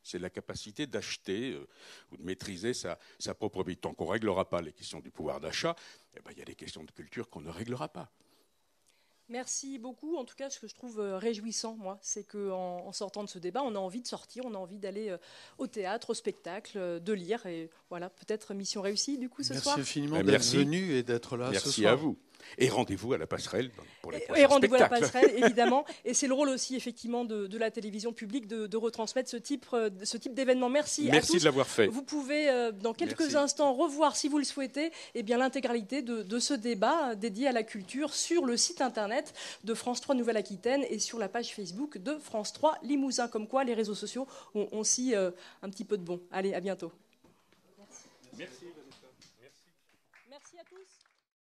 c'est la capacité d'acheter euh, ou de maîtriser sa, propre vie. Tant qu'on ne réglera pas les questions du pouvoir d'achat, eh ben, il y a des questions de culture qu'on ne réglera pas. Merci beaucoup. En tout cas, ce que je trouve euh, réjouissant, moi, c'est qu'en en sortant de ce débat, on a envie de sortir, on a envie d'aller euh, au théâtre, au spectacle, de lire. Et voilà, peut-être mission réussie du coup ce soir. Eh, merci infiniment d'être venu et d'être là ce soir. Merci à vous. Et rendez-vous à la passerelle pour les prochains Et rendez-vous à la passerelle, évidemment. Et c'est le rôle aussi, effectivement, de, la télévision publique de, retransmettre euh, ce type, d'événement. Merci, à tous. de l'avoir fait. Vous pouvez, euh, dans quelques instants, revoir, si vous le souhaitez, eh l'intégralité de, ce débat euh, dédié à la culture sur le site internet de France 3 Nouvelle-Aquitaine et sur la page Facebook de France 3 Limousin. Comme quoi, les réseaux sociaux ont aussi un petit peu de bon. Allez, à bientôt.